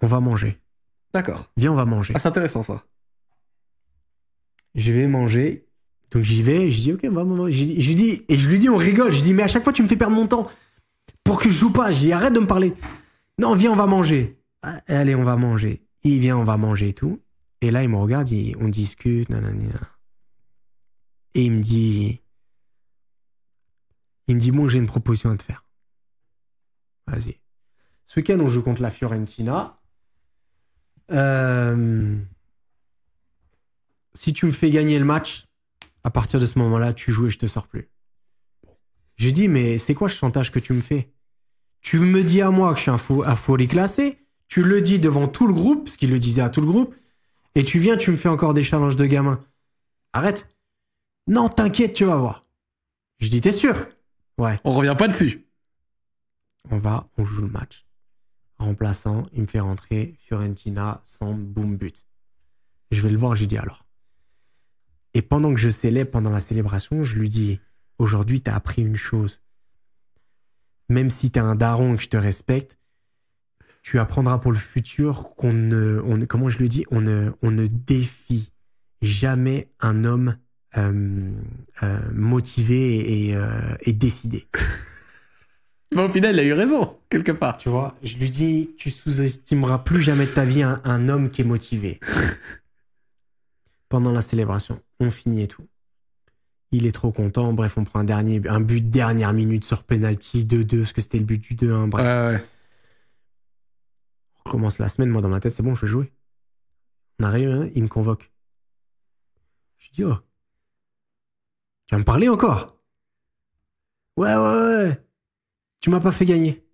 on va manger. D'accord. Viens, on va manger. Ah, c'est intéressant ça. Je vais manger donc j'y vais, je dis ok, je, lui dis et je lui dis on rigole, je dis mais à chaque fois tu me fais perdre mon temps pour que je joue pas, j'y arrête de me parler. Non, viens, on va manger. Ah, allez, on va manger. Il vient, on va manger et tout. Et là, il me regarde, on discute, Et il me dit, il me dit bon, j'ai une proposition à te faire. Vas-y. Ce week-end, on joue contre la Fiorentina. Euh, si tu me fais gagner le match, à partir de ce moment-là, tu joues et je te sors plus. Je dis, mais c'est quoi ce chantage que tu me fais Tu me dis à moi que je suis un fou, à folie classé, tu le dis devant tout le groupe, ce qu'il le disait à tout le groupe, et tu viens, tu me fais encore des challenges de gamin. Arrête. Non, t'inquiète, tu vas voir. Je dis, t'es sûr Ouais. On revient pas dessus. On va, on joue le match. Remplaçant, il me fait rentrer Fiorentina sans boom but. Je vais le voir, j'ai dit alors. Et pendant que je célèbre, pendant la célébration, je lui dis, aujourd'hui, tu as appris une chose. Même si tu es un daron et que je te respecte, tu apprendras pour le futur qu'on ne, comment je le dis, on ne, défie jamais un homme euh, euh, motivé et, euh, décidé. <laughs> au final, il a eu raison, quelque part. Tu vois, je lui dis, tu sous-estimeras plus jamais de ta vie un, un homme qui est motivé. <laughs> pendant la célébration. On finit et tout. Il est trop content. Bref, on prend un dernier, un but dernière minute sur penalty 2-2, parce que c'était le but du 2-1. Bref. On commence la semaine. Moi, dans ma tête, c'est bon, je vais jouer. On arrive, hein, il me convoque. Je dis, oh, tu vas me parler encore Ouais, ouais, ouais. Tu m'as pas fait gagner.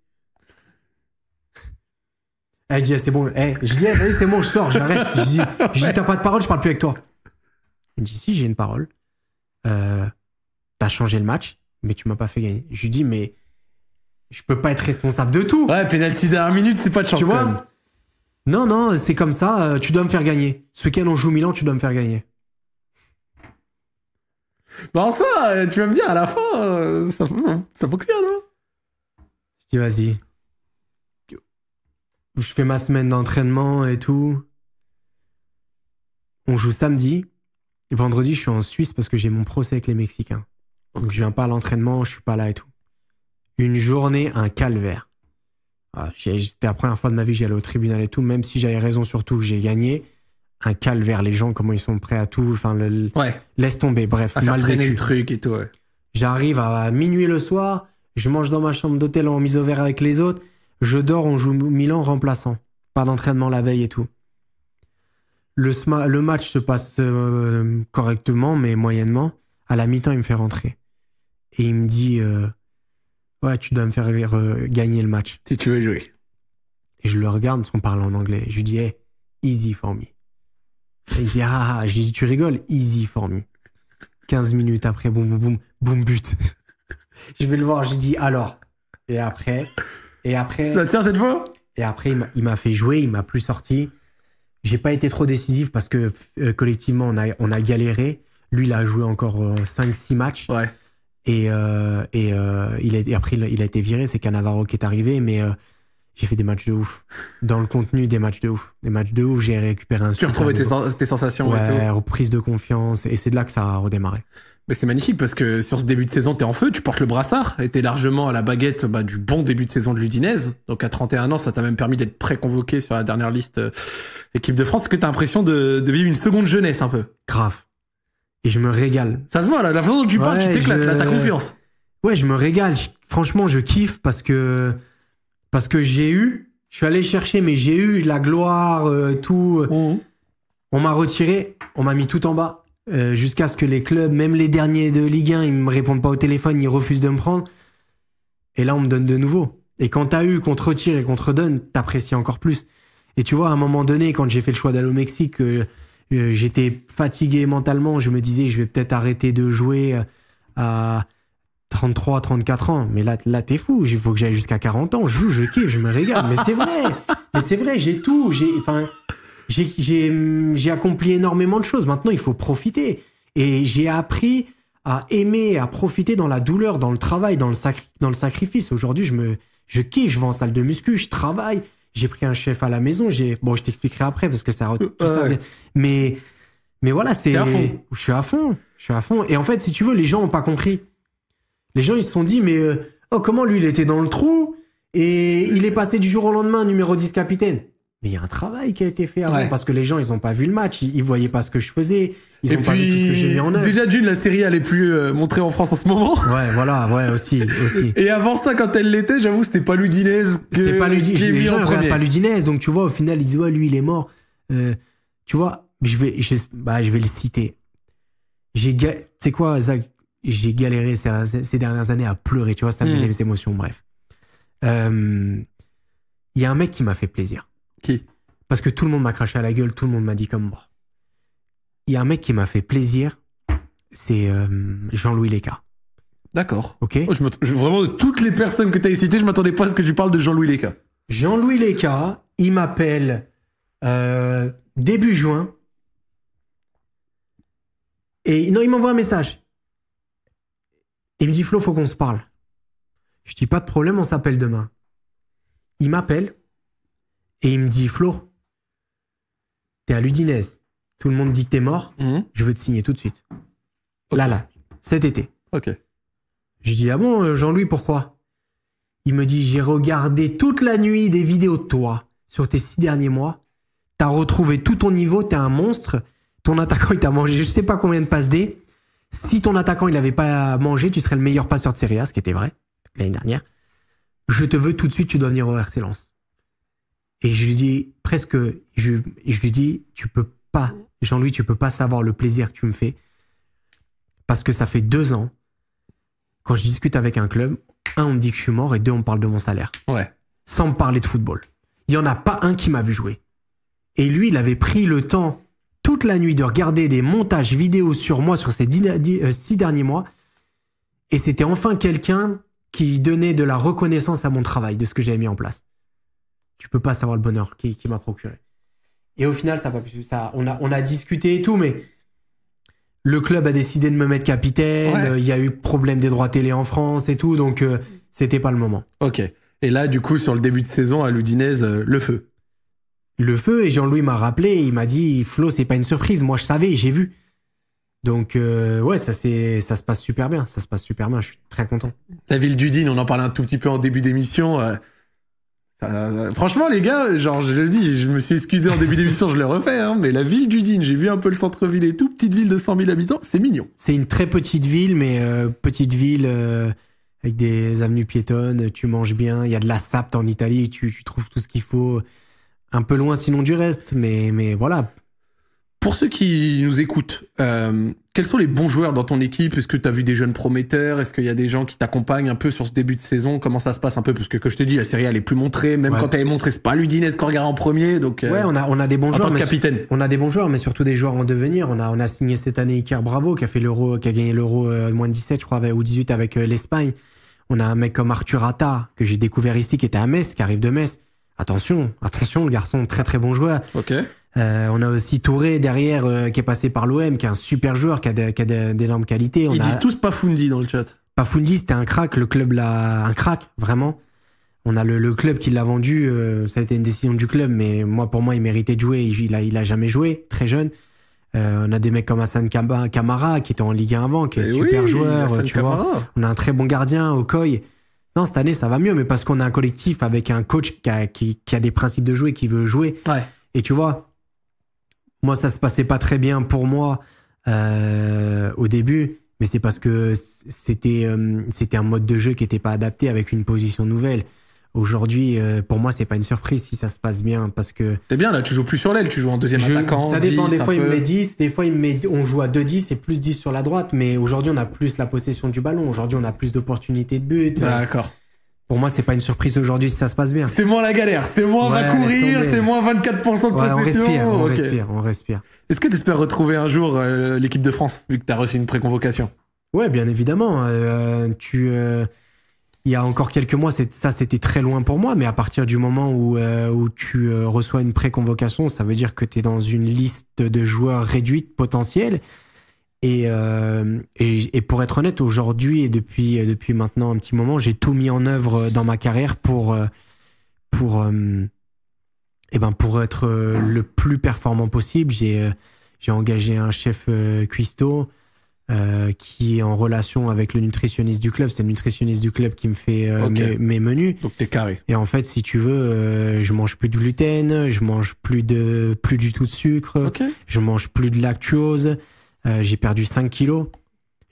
Elle dit, eh, c'est bon. Eh, je dis, eh, c'est bon, je sors, j'arrête. Je je dis <laughs> t'as pas de parole, je parle plus avec toi. Il me dit, si, j'ai une parole. Euh, t'as changé le match, mais tu m'as pas fait gagner. Je lui dis, mais je peux pas être responsable de tout. Ouais, pénalty dernière minute, c'est pas de chance. Tu vois Non, non, c'est comme ça, euh, tu dois me faire gagner. Ce week-end, on joue Milan, tu dois me faire gagner. Bah en soi, euh, tu vas me dire, à la fin, ça, ça fonctionne, non hein. Je dis, vas-y. Je fais ma semaine d'entraînement et tout. On joue samedi. Vendredi, je suis en Suisse parce que j'ai mon procès avec les Mexicains. Donc je viens pas à l'entraînement, je suis pas là et tout. Une journée, un calvaire. Ah, c'était la première fois de ma vie que j'allais au tribunal et tout, même si j'avais raison sur tout, j'ai gagné. Un calvaire, les gens, comment ils sont prêts à tout. Enfin, laisse tomber, bref. À le truc et tout, J'arrive à minuit le soir, je mange dans ma chambre d'hôtel en mise au vert avec les autres, je dors, on joue Milan remplaçant. Pas d'entraînement la veille et tout. Le, match se passe euh, correctement, mais moyennement. À la mi-temps, il me fait rentrer. Et il me dit euh, Ouais, tu dois me faire gagner le match. Si tu veux jouer. Et je le regarde, son parle en anglais. Je lui dis Hey, easy for me. il dit Ah, ah, ah. Tu rigoles Easy for me. 15 minutes après, boum, boum, boum, boum, but. <laughs> je vais le voir, je dis Alors Et après. Et après. Ça tient cette fois Et après, il m'a fait jouer, il m'a plus sorti. J'ai pas été trop décisif parce que euh, collectivement, on a, on a galéré. Lui, il a joué encore 5-6 euh, matchs. Ouais. Et, euh, et, il a, après, il a été viré. C'est Canavaro qui est arrivé, mais j'ai fait des matchs de ouf. Dans le contenu, des matchs de ouf. Des matchs de ouf, j'ai récupéré un Tu retrouvais tes, tes, sensations ouais, et reprise de confiance. Et c'est de là que ça a redémarré c'est magnifique parce que sur ce début de saison, t'es en feu, tu portes le brassard et t'es largement à la baguette bah, du bon début de saison de l'Udinese. Donc à 31 ans, ça t'a même permis d'être pré-convoqué sur la dernière liste euh, équipe de France. Est-ce que t'as l'impression de, vivre une seconde jeunesse un peu Grave. Et je me régale. Ça se voit, la façon dont tu parles, tu t'éclates, ta confiance. Ouais, je me régale. Franchement, je kiffe parce que, parce que j'ai eu, je suis allé chercher, mais j'ai eu la gloire, euh, tout. Mmh. On m'a retiré, on m'a mis tout en bas. Euh, jusqu'à ce que les clubs, même les derniers de Ligue 1, ils me répondent pas au téléphone, ils refusent de me prendre. Et là, on me donne de nouveau. Et quand t'as eu, qu'on te retire et qu'on te redonne, t'apprécies encore plus. Et tu vois, à un moment donné, quand j'ai fait le choix d'aller au Mexique, euh, euh, j'étais fatigué mentalement. Je me disais, je vais peut-être arrêter de jouer à 33, 34 ans. Mais là, là t'es fou. Il faut que j'aille jusqu'à 40 ans. Je joue, je kiffe, je me régale. Mais c'est vrai. Mais c'est vrai, j'ai tout. J'ai, enfin, j'ai accompli énormément de choses. Maintenant, il faut profiter. Et j'ai appris à aimer, à profiter dans la douleur, dans le travail, dans le, sacrifice. Aujourd'hui, je me, je kiffe, je vais en salle de muscu, je travaille. J'ai pris un chef à la maison. J'ai, bon, je t'expliquerai après parce que ça, tout ça. Mais, mais voilà, c'est. Je suis à fond. Je suis à fond. Et en fait, si tu veux, les gens ont pas compris. Les gens, ils se sont dit, mais euh, oh, comment lui, il était dans le trou et il est passé du jour au lendemain numéro 10 capitaine mais il y a un travail qui a été fait avant parce que les gens ils ont pas vu le match, ils, voyaient pas ce que je faisais, ils ont pas vu tout ce que j'ai mis en œuvre. Déjà d'une la série elle plus euh, montrée en France en ce moment. <laughs> Ouais, voilà, ouais aussi, aussi. et avant ça quand elle l'était, j'avoue c'était pas Ludinez que C'est pas Ludinez, j'ai en pas Ludinez, donc tu vois au final ils disent lui il est mort. Euh, tu vois, je vais je, bah, je vais le citer. J'ai tu sais quoi Zach, j'ai galéré ces, dernières années à pleurer, tu vois, ça me hmm. met les émotions, bref. Euh, il y a un mec qui m'a fait plaisir qui Parce que tout le monde m'a craché à la gueule, tout le monde m'a dit comme moi. Il y a un mec qui m'a fait plaisir, c'est euh, Jean-Louis Léca. D'accord. Ok. Oh, je vraiment, toutes les personnes que tu as citées, je m'attendais pas à ce que tu parles de Jean-Louis Léca. Jean-Louis Léca, il m'appelle euh, début juin. Et non, il m'envoie un message. Il me dit Flo, faut qu'on se parle. Je dis pas de problème, on s'appelle demain. Il m'appelle. Et il me dit Flo, t'es à Ludinès. tout le monde dit que t'es mort, mhm. je veux te signer tout de suite. Là, là, cet été. Ok. Je dis Ah bon, euh, Jean-Louis, pourquoi Il me dit J'ai regardé toute la nuit des vidéos de toi sur tes six derniers mois. T'as retrouvé tout ton niveau, t'es un monstre. Ton attaquant, il t'a mangé je sais pas combien de passes dés Si ton attaquant, il n'avait pas mangé, tu serais le meilleur passeur de Serie A, ce qui était vrai l'année dernière. Je te veux tout de suite, tu dois venir au RC et je lui dis presque, je, lui dis, tu peux pas, Jean-Louis, tu peux pas savoir le plaisir que tu me fais. Parce que ça fait deux ans, quand je discute avec un club, un, on me dit que je suis mort et deux, on me parle de mon salaire. Ouais. Sans me parler de football. Il y en a pas un qui m'a vu jouer. Et lui, il avait pris le temps toute la nuit de regarder des montages vidéo sur moi sur ces euh, six derniers mois. Et c'était enfin quelqu'un qui donnait de la reconnaissance à mon travail, de ce que j'avais mis en place tu peux pas savoir le bonheur qui, m'a procuré. Et au final, ça ça, on a, on a discuté et tout, mais le club a décidé de me mettre capitaine. Il y a eu problème des droits télé en France et tout, donc euh, c'était pas le moment. Ok. Et là, du coup, sur le début de saison à l'Udinese, euh, le feu. Le feu. Et Jean-Louis m'a rappelé. Il m'a dit, Flo, c'est pas une surprise. Moi, je savais, j'ai vu. Donc euh, ouais, ça ça se passe super bien, ça se passe super bien, je suis très content. La ville d'Udine, on en parlait un tout petit peu en début d'émission, euh, franchement, les gars, genre, je le dis, je me suis excusé en début d'émission, je le refais, hein, mais la ville d'Udine, j'ai vu un peu le centre-ville et tout, petite ville de 100 000 habitants, c'est mignon. C'est une très petite ville, mais euh, petite ville euh, avec des avenues piétonnes, tu manges bien, il y a de la sapte en Italie, tu, tu trouves tout ce qu'il faut, un peu loin sinon du reste, mais, mais voilà, pour ceux qui nous écoutent, euh, quels sont les bons joueurs dans ton équipe Est-ce que tu as vu des jeunes prometteurs Est-ce qu'il y a des gens qui t'accompagnent un peu sur ce début de saison Comment ça se passe un peu Parce que, comme je te dis, la série, elle est plus montrée. Même quand elle est montrée, c'est pas Ludinès qu'on regarde en premier. Donc, euh, ouais, on a, on a des bons en joueurs. Tant que capitaine. on a des bons joueurs, mais surtout des joueurs en devenir. On a, on a signé cette année Iker Bravo, qui a, fait l'euro, qui a gagné l'Euro euh, moins de 17, je crois, ou 18 avec l'Espagne. On a un mec comme Arthur Atta, que j'ai découvert ici, qui était à Metz, qui arrive de Metz. Attention, attention, le garçon, très très bon joueur. Ok. Euh, on a aussi Touré derrière euh, qui est passé par l'OM, qui est un super joueur, qui a d'énormes qualités. On Ils disent tous Pafundi dans le chat. Pafundi, c'était un crack, le club l'a un crack vraiment. On a le, club qui l'a vendu, euh, ça a été une décision du club, mais moi pour moi il méritait de jouer, il, a, jamais joué, très jeune. on a des mecs comme Hassan Kamara qui était en Ligue 1 avant, qui est eh super joueur, tu vois. On a un très bon gardien, Okoy. Non, cette année ça va mieux, mais parce qu'on a un collectif avec un coach qui a, des principes de jouer qui veut jouer. Et tu vois, moi, ça se passait pas très bien pour moi euh, au début, mais c'est parce que c'était euh, c'était un mode de jeu qui était pas adapté avec une position nouvelle. Aujourd'hui, euh, pour moi, c'est pas une surprise si ça se passe bien parce que. C'est bien, là, tu joues plus sur l'aile, tu joues en deuxième attaquant. Ça dépend, des fois, il me met 10, des fois, il me met, on joue à 2-10 et plus 10 sur la droite, mais aujourd'hui, on a plus la possession du ballon, aujourd'hui, on a plus d'opportunités de but. D'accord. Pour moi, c'est pas une surprise aujourd'hui si ça se passe bien. C'est moins la galère, c'est moins on va courir, c'est moins 24% de On respire, on respire, on respire. Est-ce que tu espères retrouver un jour euh, l'équipe de France, vu que tu as reçu une préconvocation Ouais, bien évidemment. Euh, tu, euh, il y a encore quelques mois, ça c'était très loin pour moi, mais à partir du moment où, où tu reçois une préconvocation, ça veut dire que tu es dans une liste de joueurs réduite potentielle. Et, euh, et, pour être honnête, aujourd'hui et depuis, euh, depuis maintenant un petit moment, j'ai tout mis en œuvre euh, dans ma carrière pour, pour, eh ben pour être le plus performant possible. J'ai engagé un chef cuistot qui est en relation avec le nutritionniste du club. C'est le nutritionniste du club qui me fait mes, menus. Donc t'es carré. Et en fait, si tu veux, je mange plus de gluten, je mange plus de plus du tout de sucre, Je je mange plus de lactose. Euh, j'ai perdu 5 kilos,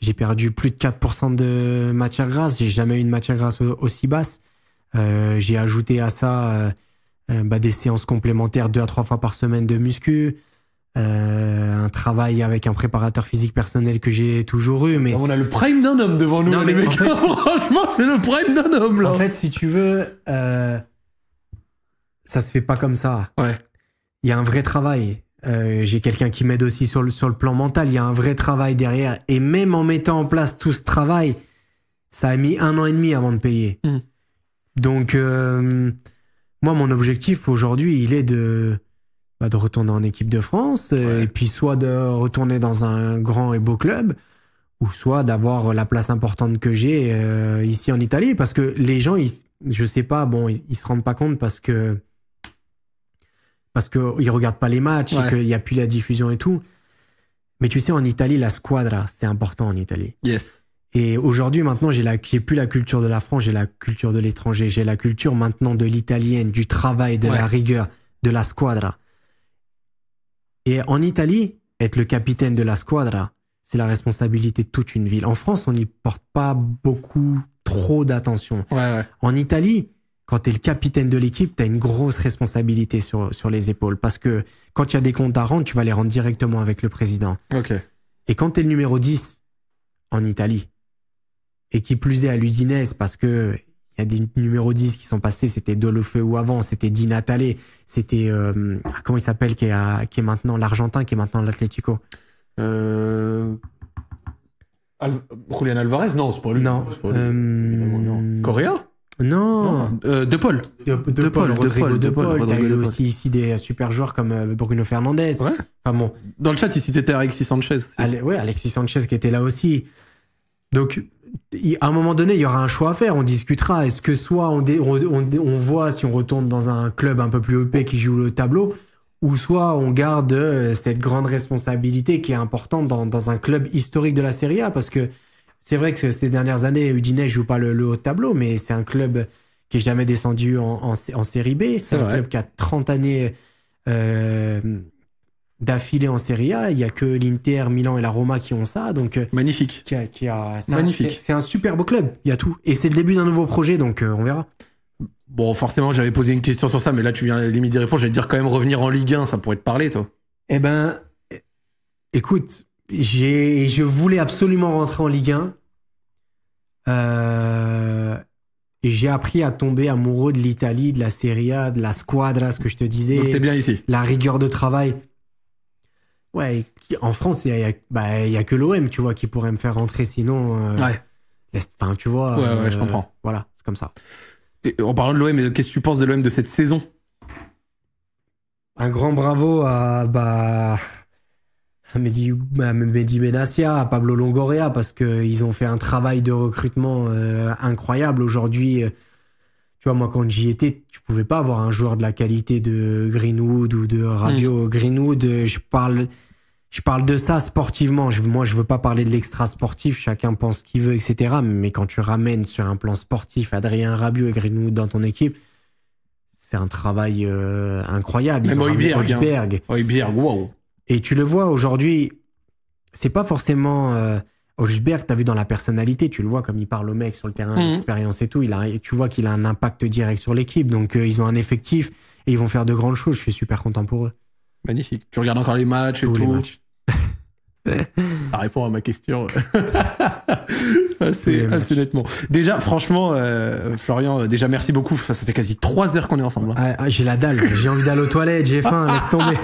j'ai perdu plus de 4% de matière grasse, j'ai jamais eu une matière grasse aussi basse. Euh, j'ai ajouté à ça euh, bah, des séances complémentaires deux à trois fois par semaine de muscu, un travail avec un préparateur physique personnel que j'ai toujours eu. Mais ah, on a le prime d'un homme devant nous. Non, les mecs, <laughs> franchement, c'est le prime d'un homme là. En fait, si tu veux, euh, ça se fait pas comme ça. Ouais. Il y a un vrai travail. Euh, j'ai quelqu'un qui m'aide aussi sur le, sur le plan mental. Il y a un vrai travail derrière. Et même en mettant en place tout ce travail, ça a mis un an et demi avant de payer. Mmh. Donc, euh, moi, mon objectif aujourd'hui, il est de, bah, de retourner en équipe de France, euh, et puis soit de retourner dans un grand et beau club, ou soit d'avoir la place importante que j'ai ici en Italie. Parce que les gens, je sais pas, bon, ils se rendent pas compte parce que parce qu'ils regardent pas les matchs et qu'il n'y a plus la diffusion et tout. Mais tu sais, en Italie, la squadra, c'est important en Italie. Yes. Et aujourd'hui, maintenant, j'ai la, plus la culture de la France, j'ai la culture de l'étranger, j'ai la culture maintenant de l'italienne, du travail, de la rigueur, de la squadra. Et en Italie, être le capitaine de la squadra, c'est la responsabilité de toute une ville. En France, on n'y porte pas beaucoup, trop d'attention. ouais. En Italie, quand tu es le capitaine de l'équipe, tu as une grosse responsabilité sur, sur les épaules. Parce que quand il y a des comptes à rendre, tu vas les rendre directement avec le président. Okay. Et quand tu es le numéro 10 en Italie, et qui plus est à l'Udinese, parce que il y a des numéros 10 qui sont passés, c'était ou avant, c'était Di Natale, c'était. Euh, ah, comment il s'appelle qui, qui, est maintenant l'Argentin, qui est maintenant l'Atlético euh, Julian Alvarez Non, c'est pas lui. Non. non. Euh, non, euh, De Paul. De, de, Paul, Rodrigo De Paul. eu aussi ici des super joueurs comme euh, Bruno Fernandez. Enfin bon. Dans le chat, ici, c'était Alexis Sanchez. ouais, Alexis Sanchez qui était là aussi. Donc, à un moment donné, il y aura un choix à faire. On discutera. Est-ce que soit on, on, voit si on retourne dans un club un peu plus OP qui joue le tableau, ou soit on garde euh, cette grande responsabilité qui est importante dans, dans un club historique de la Serie A, parce que c'est vrai que ces dernières années, Udine joue pas le, haut tableau, mais c'est un club qui est jamais descendu en, série B. C'est un club qui a 30 années euh, d'affilée en Série A. Il n'y a que l'Inter, Milan et la Roma qui ont ça. Donc, euh, Magnifique. C'est un super beau club, il y a tout. Et c'est le début d'un nouveau projet, donc euh, on verra. Bon, forcément, j'avais posé une question sur ça, mais là, tu viens limite d'y Je J'allais dire quand même revenir en Ligue 1, ça pourrait te parler, toi. Eh ben, écoute, j'ai, je voulais absolument rentrer en Ligue 1. Euh, j'ai appris à tomber amoureux de l'Italie, de la Serie A, de la Squadra, ce que je te disais. Donc t'es bien ici. La rigueur de travail. Ouais, en France, il n'y a, bah, y a que l'OM, tu vois, qui pourrait me faire rentrer. Sinon, euh, ouais. Enfin, tu vois. Ouais, je euh, comprends. Voilà, c'est comme ça. en parlant de l'OM, qu'est-ce que tu penses de l'OM de cette saison Un grand bravo à. Bah, à Mehdi, Benassia, Pablo Longoria, parce qu'ils ont fait un travail de recrutement euh, incroyable. Aujourd'hui, euh, tu vois, moi, quand j'y étais, tu pouvais pas avoir un joueur de la qualité de Greenwood ou de Radio mm. Greenwood. Euh, je parle, je parle de ça sportivement. moi, je veux pas parler de l'extra sportif. Chacun pense ce qu'il veut, etc. Mais quand tu ramènes sur un plan sportif Adrien Rabiot et Greenwood dans ton équipe, c'est un travail incroyable. Même hein. wow. Et tu le vois aujourd'hui, c'est pas forcément euh, que tu as vu dans la personnalité, tu le vois comme il parle au mec sur le terrain, mhm. l'expérience et tout, il a, tu vois qu'il a un impact direct sur l'équipe. Donc euh, ils ont un effectif et ils vont faire de grandes choses. Je suis super content pour eux. Magnifique. Tu regardes encore les matchs et tout. Les matchs. Ça répond à ma question <laughs> assez, assez, nettement. Déjà, franchement, euh, Florian, euh, déjà merci beaucoup. Ça, ça fait quasi 3 heures qu'on est ensemble. Hein. Ah, ah, j'ai la dalle, j'ai envie d'aller aux toilettes, j'ai faim, laisse tomber.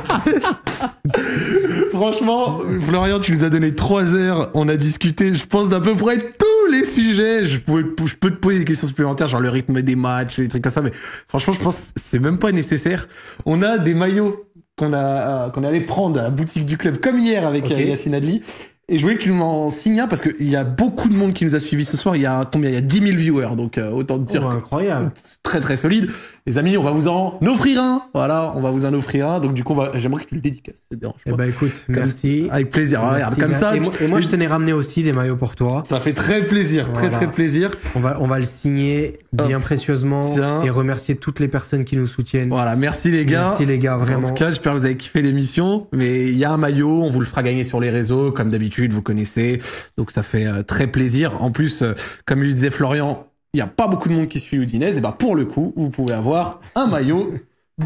<laughs> franchement, Florian, tu nous as donné 3 heures. On a discuté, je pense, d'à peu près tous les sujets. Je, pouvais, je peux te poser des questions supplémentaires, genre le rythme des matchs, les trucs comme ça. Mais franchement, je pense que c'est même pas nécessaire. On a des maillots qu'on a euh, qu'on prendre à la boutique du club comme hier avec euh, Yassine Adli. Et je voulais que tu m'en signes un parce qu'il y a beaucoup de monde qui nous a suivis ce soir. Il y a combien Il y a 10 000 viewers, donc euh, autant de dire. Oh, incroyable. Très très solide les amis, on va vous en offrir un. Voilà, on va vous en offrir un. Donc, du coup, j'aimerais que tu le dédicaces. c'est Eh ben, écoute, merci. Avec plaisir. comme ça. Et moi, je tenais ramené aussi des maillots pour toi. Ça fait très plaisir. Très, très plaisir. On va, on va le signer bien précieusement et remercier toutes les personnes qui nous soutiennent. Voilà, merci les gars. Merci les gars, vraiment. En tout cas, j'espère que vous avez kiffé l'émission. Mais il y a un maillot, on vous le fera gagner sur les réseaux, comme d'habitude, vous connaissez. Donc, ça fait euh, très plaisir. En plus, euh, comme il disait Florian, il n'y a pas beaucoup de monde qui suit l'Oudinez, et ben pour le coup, vous pouvez avoir un maillot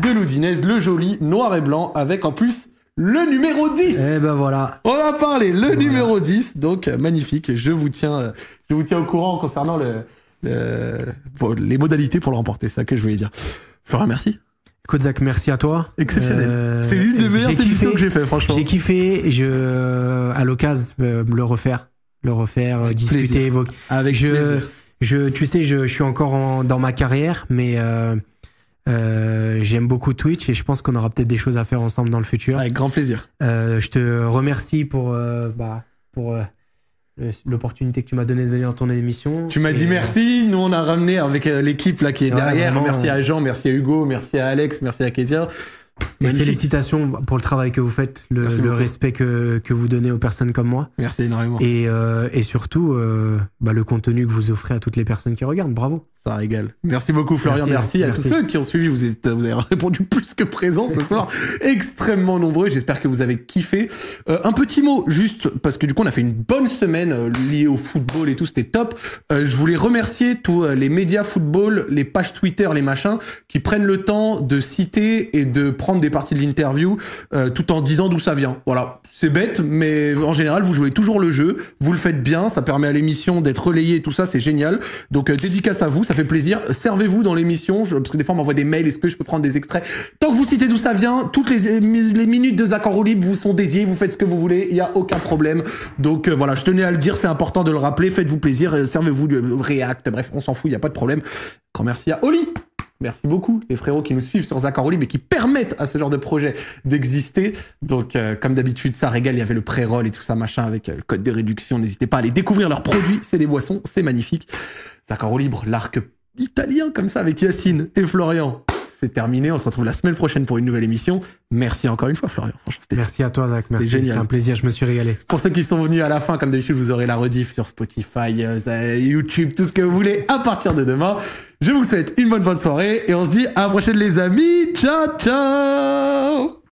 de l'Oudinez, le joli, noir et blanc, avec en plus le numéro 10. et eh ben voilà. On a parlé, le numéro 10, donc euh, magnifique. Je vous tiens, euh, je vous tiens au courant concernant le, les modalités pour le remporter, ça que je voulais dire. Florian, merci. Kozak, merci à toi. Exceptionnel. Euh, c'est l'une des meilleures émissions que j'ai fait, franchement. J'ai kiffé. Je, à l'occasion, le refaire, le refaire, discuter, évoquer. Avec je, tu sais, je, suis encore dans ma carrière, mais euh, euh, j'aime beaucoup Twitch et je pense qu'on aura peut-être des choses à faire ensemble dans le futur. Avec grand plaisir. Euh, je te remercie pour, bah, l'opportunité que tu m'as donné de venir dans ton émission. Tu m'as dit merci. Nous, on a ramené avec l'équipe là qui est derrière. merci à Jean, merci à Hugo, merci à Alex, merci à Kézia félicitations pour le travail que vous faites, le, respect que, que, vous donnez aux personnes comme moi. Merci énormément. Et, euh, et surtout, euh, bah, le contenu que vous offrez à toutes les personnes qui regardent. Bravo. Ça régale. Merci beaucoup, Florian. Merci, à tous ceux qui ont suivi. Vous, êtes, vous avez répondu plus que présent ce soir. <laughs> Extrêmement nombreux. J'espère que vous avez kiffé. Euh, un petit mot, juste parce que du coup, on a fait une bonne semaine liée au football et tout. C'était top. je voulais remercier tous les médias football, les pages Twitter, les machins, qui prennent le temps de citer et de prendre des parties de l'interview euh, tout en disant d'où ça vient. Voilà, c'est bête, mais en général, vous jouez toujours le jeu, vous le faites bien, ça permet à l'émission d'être relayé et tout ça, c'est génial. Donc euh, dédicace à vous, ça fait plaisir. Servez-vous dans l'émission, parce que des fois on m'envoie des mails, est-ce que je peux prendre des extraits Tant que vous citez d'où ça vient, toutes les, les minutes de Zach en libre vous sont dédiées, vous faites ce que vous voulez, il n'y a aucun problème. Donc euh, voilà, je tenais à le dire, c'est important de le rappeler, faites-vous plaisir, servez-vous du React, bref, on s'en fout, il n'y a pas de problème. Grand merci à Oli Merci beaucoup les frérots qui nous suivent sur Zach libre et qui permettent à ce genre de projet d'exister. Donc euh, comme d'habitude, ça régale, il y avait le pré-roll et tout ça machin avec euh, le code des réductions. N'hésitez pas à aller découvrir leurs produits, c'est des boissons, c'est magnifique. Zach libre, l'arc italien comme ça avec Yacine et Florian c'est terminé. On se retrouve la semaine prochaine pour une nouvelle émission. Merci encore une fois, Florian. Merci à toi, Zach. Merci. C'était un plaisir. Je me suis régalé. Pour ceux qui sont venus à la fin, comme d'habitude, vous aurez la rediff sur Spotify, euh, YouTube, tout ce que vous voulez à partir de demain. Je vous souhaite une bonne fin de soirée et on se dit à la prochaine, les amis. Ciao, ciao!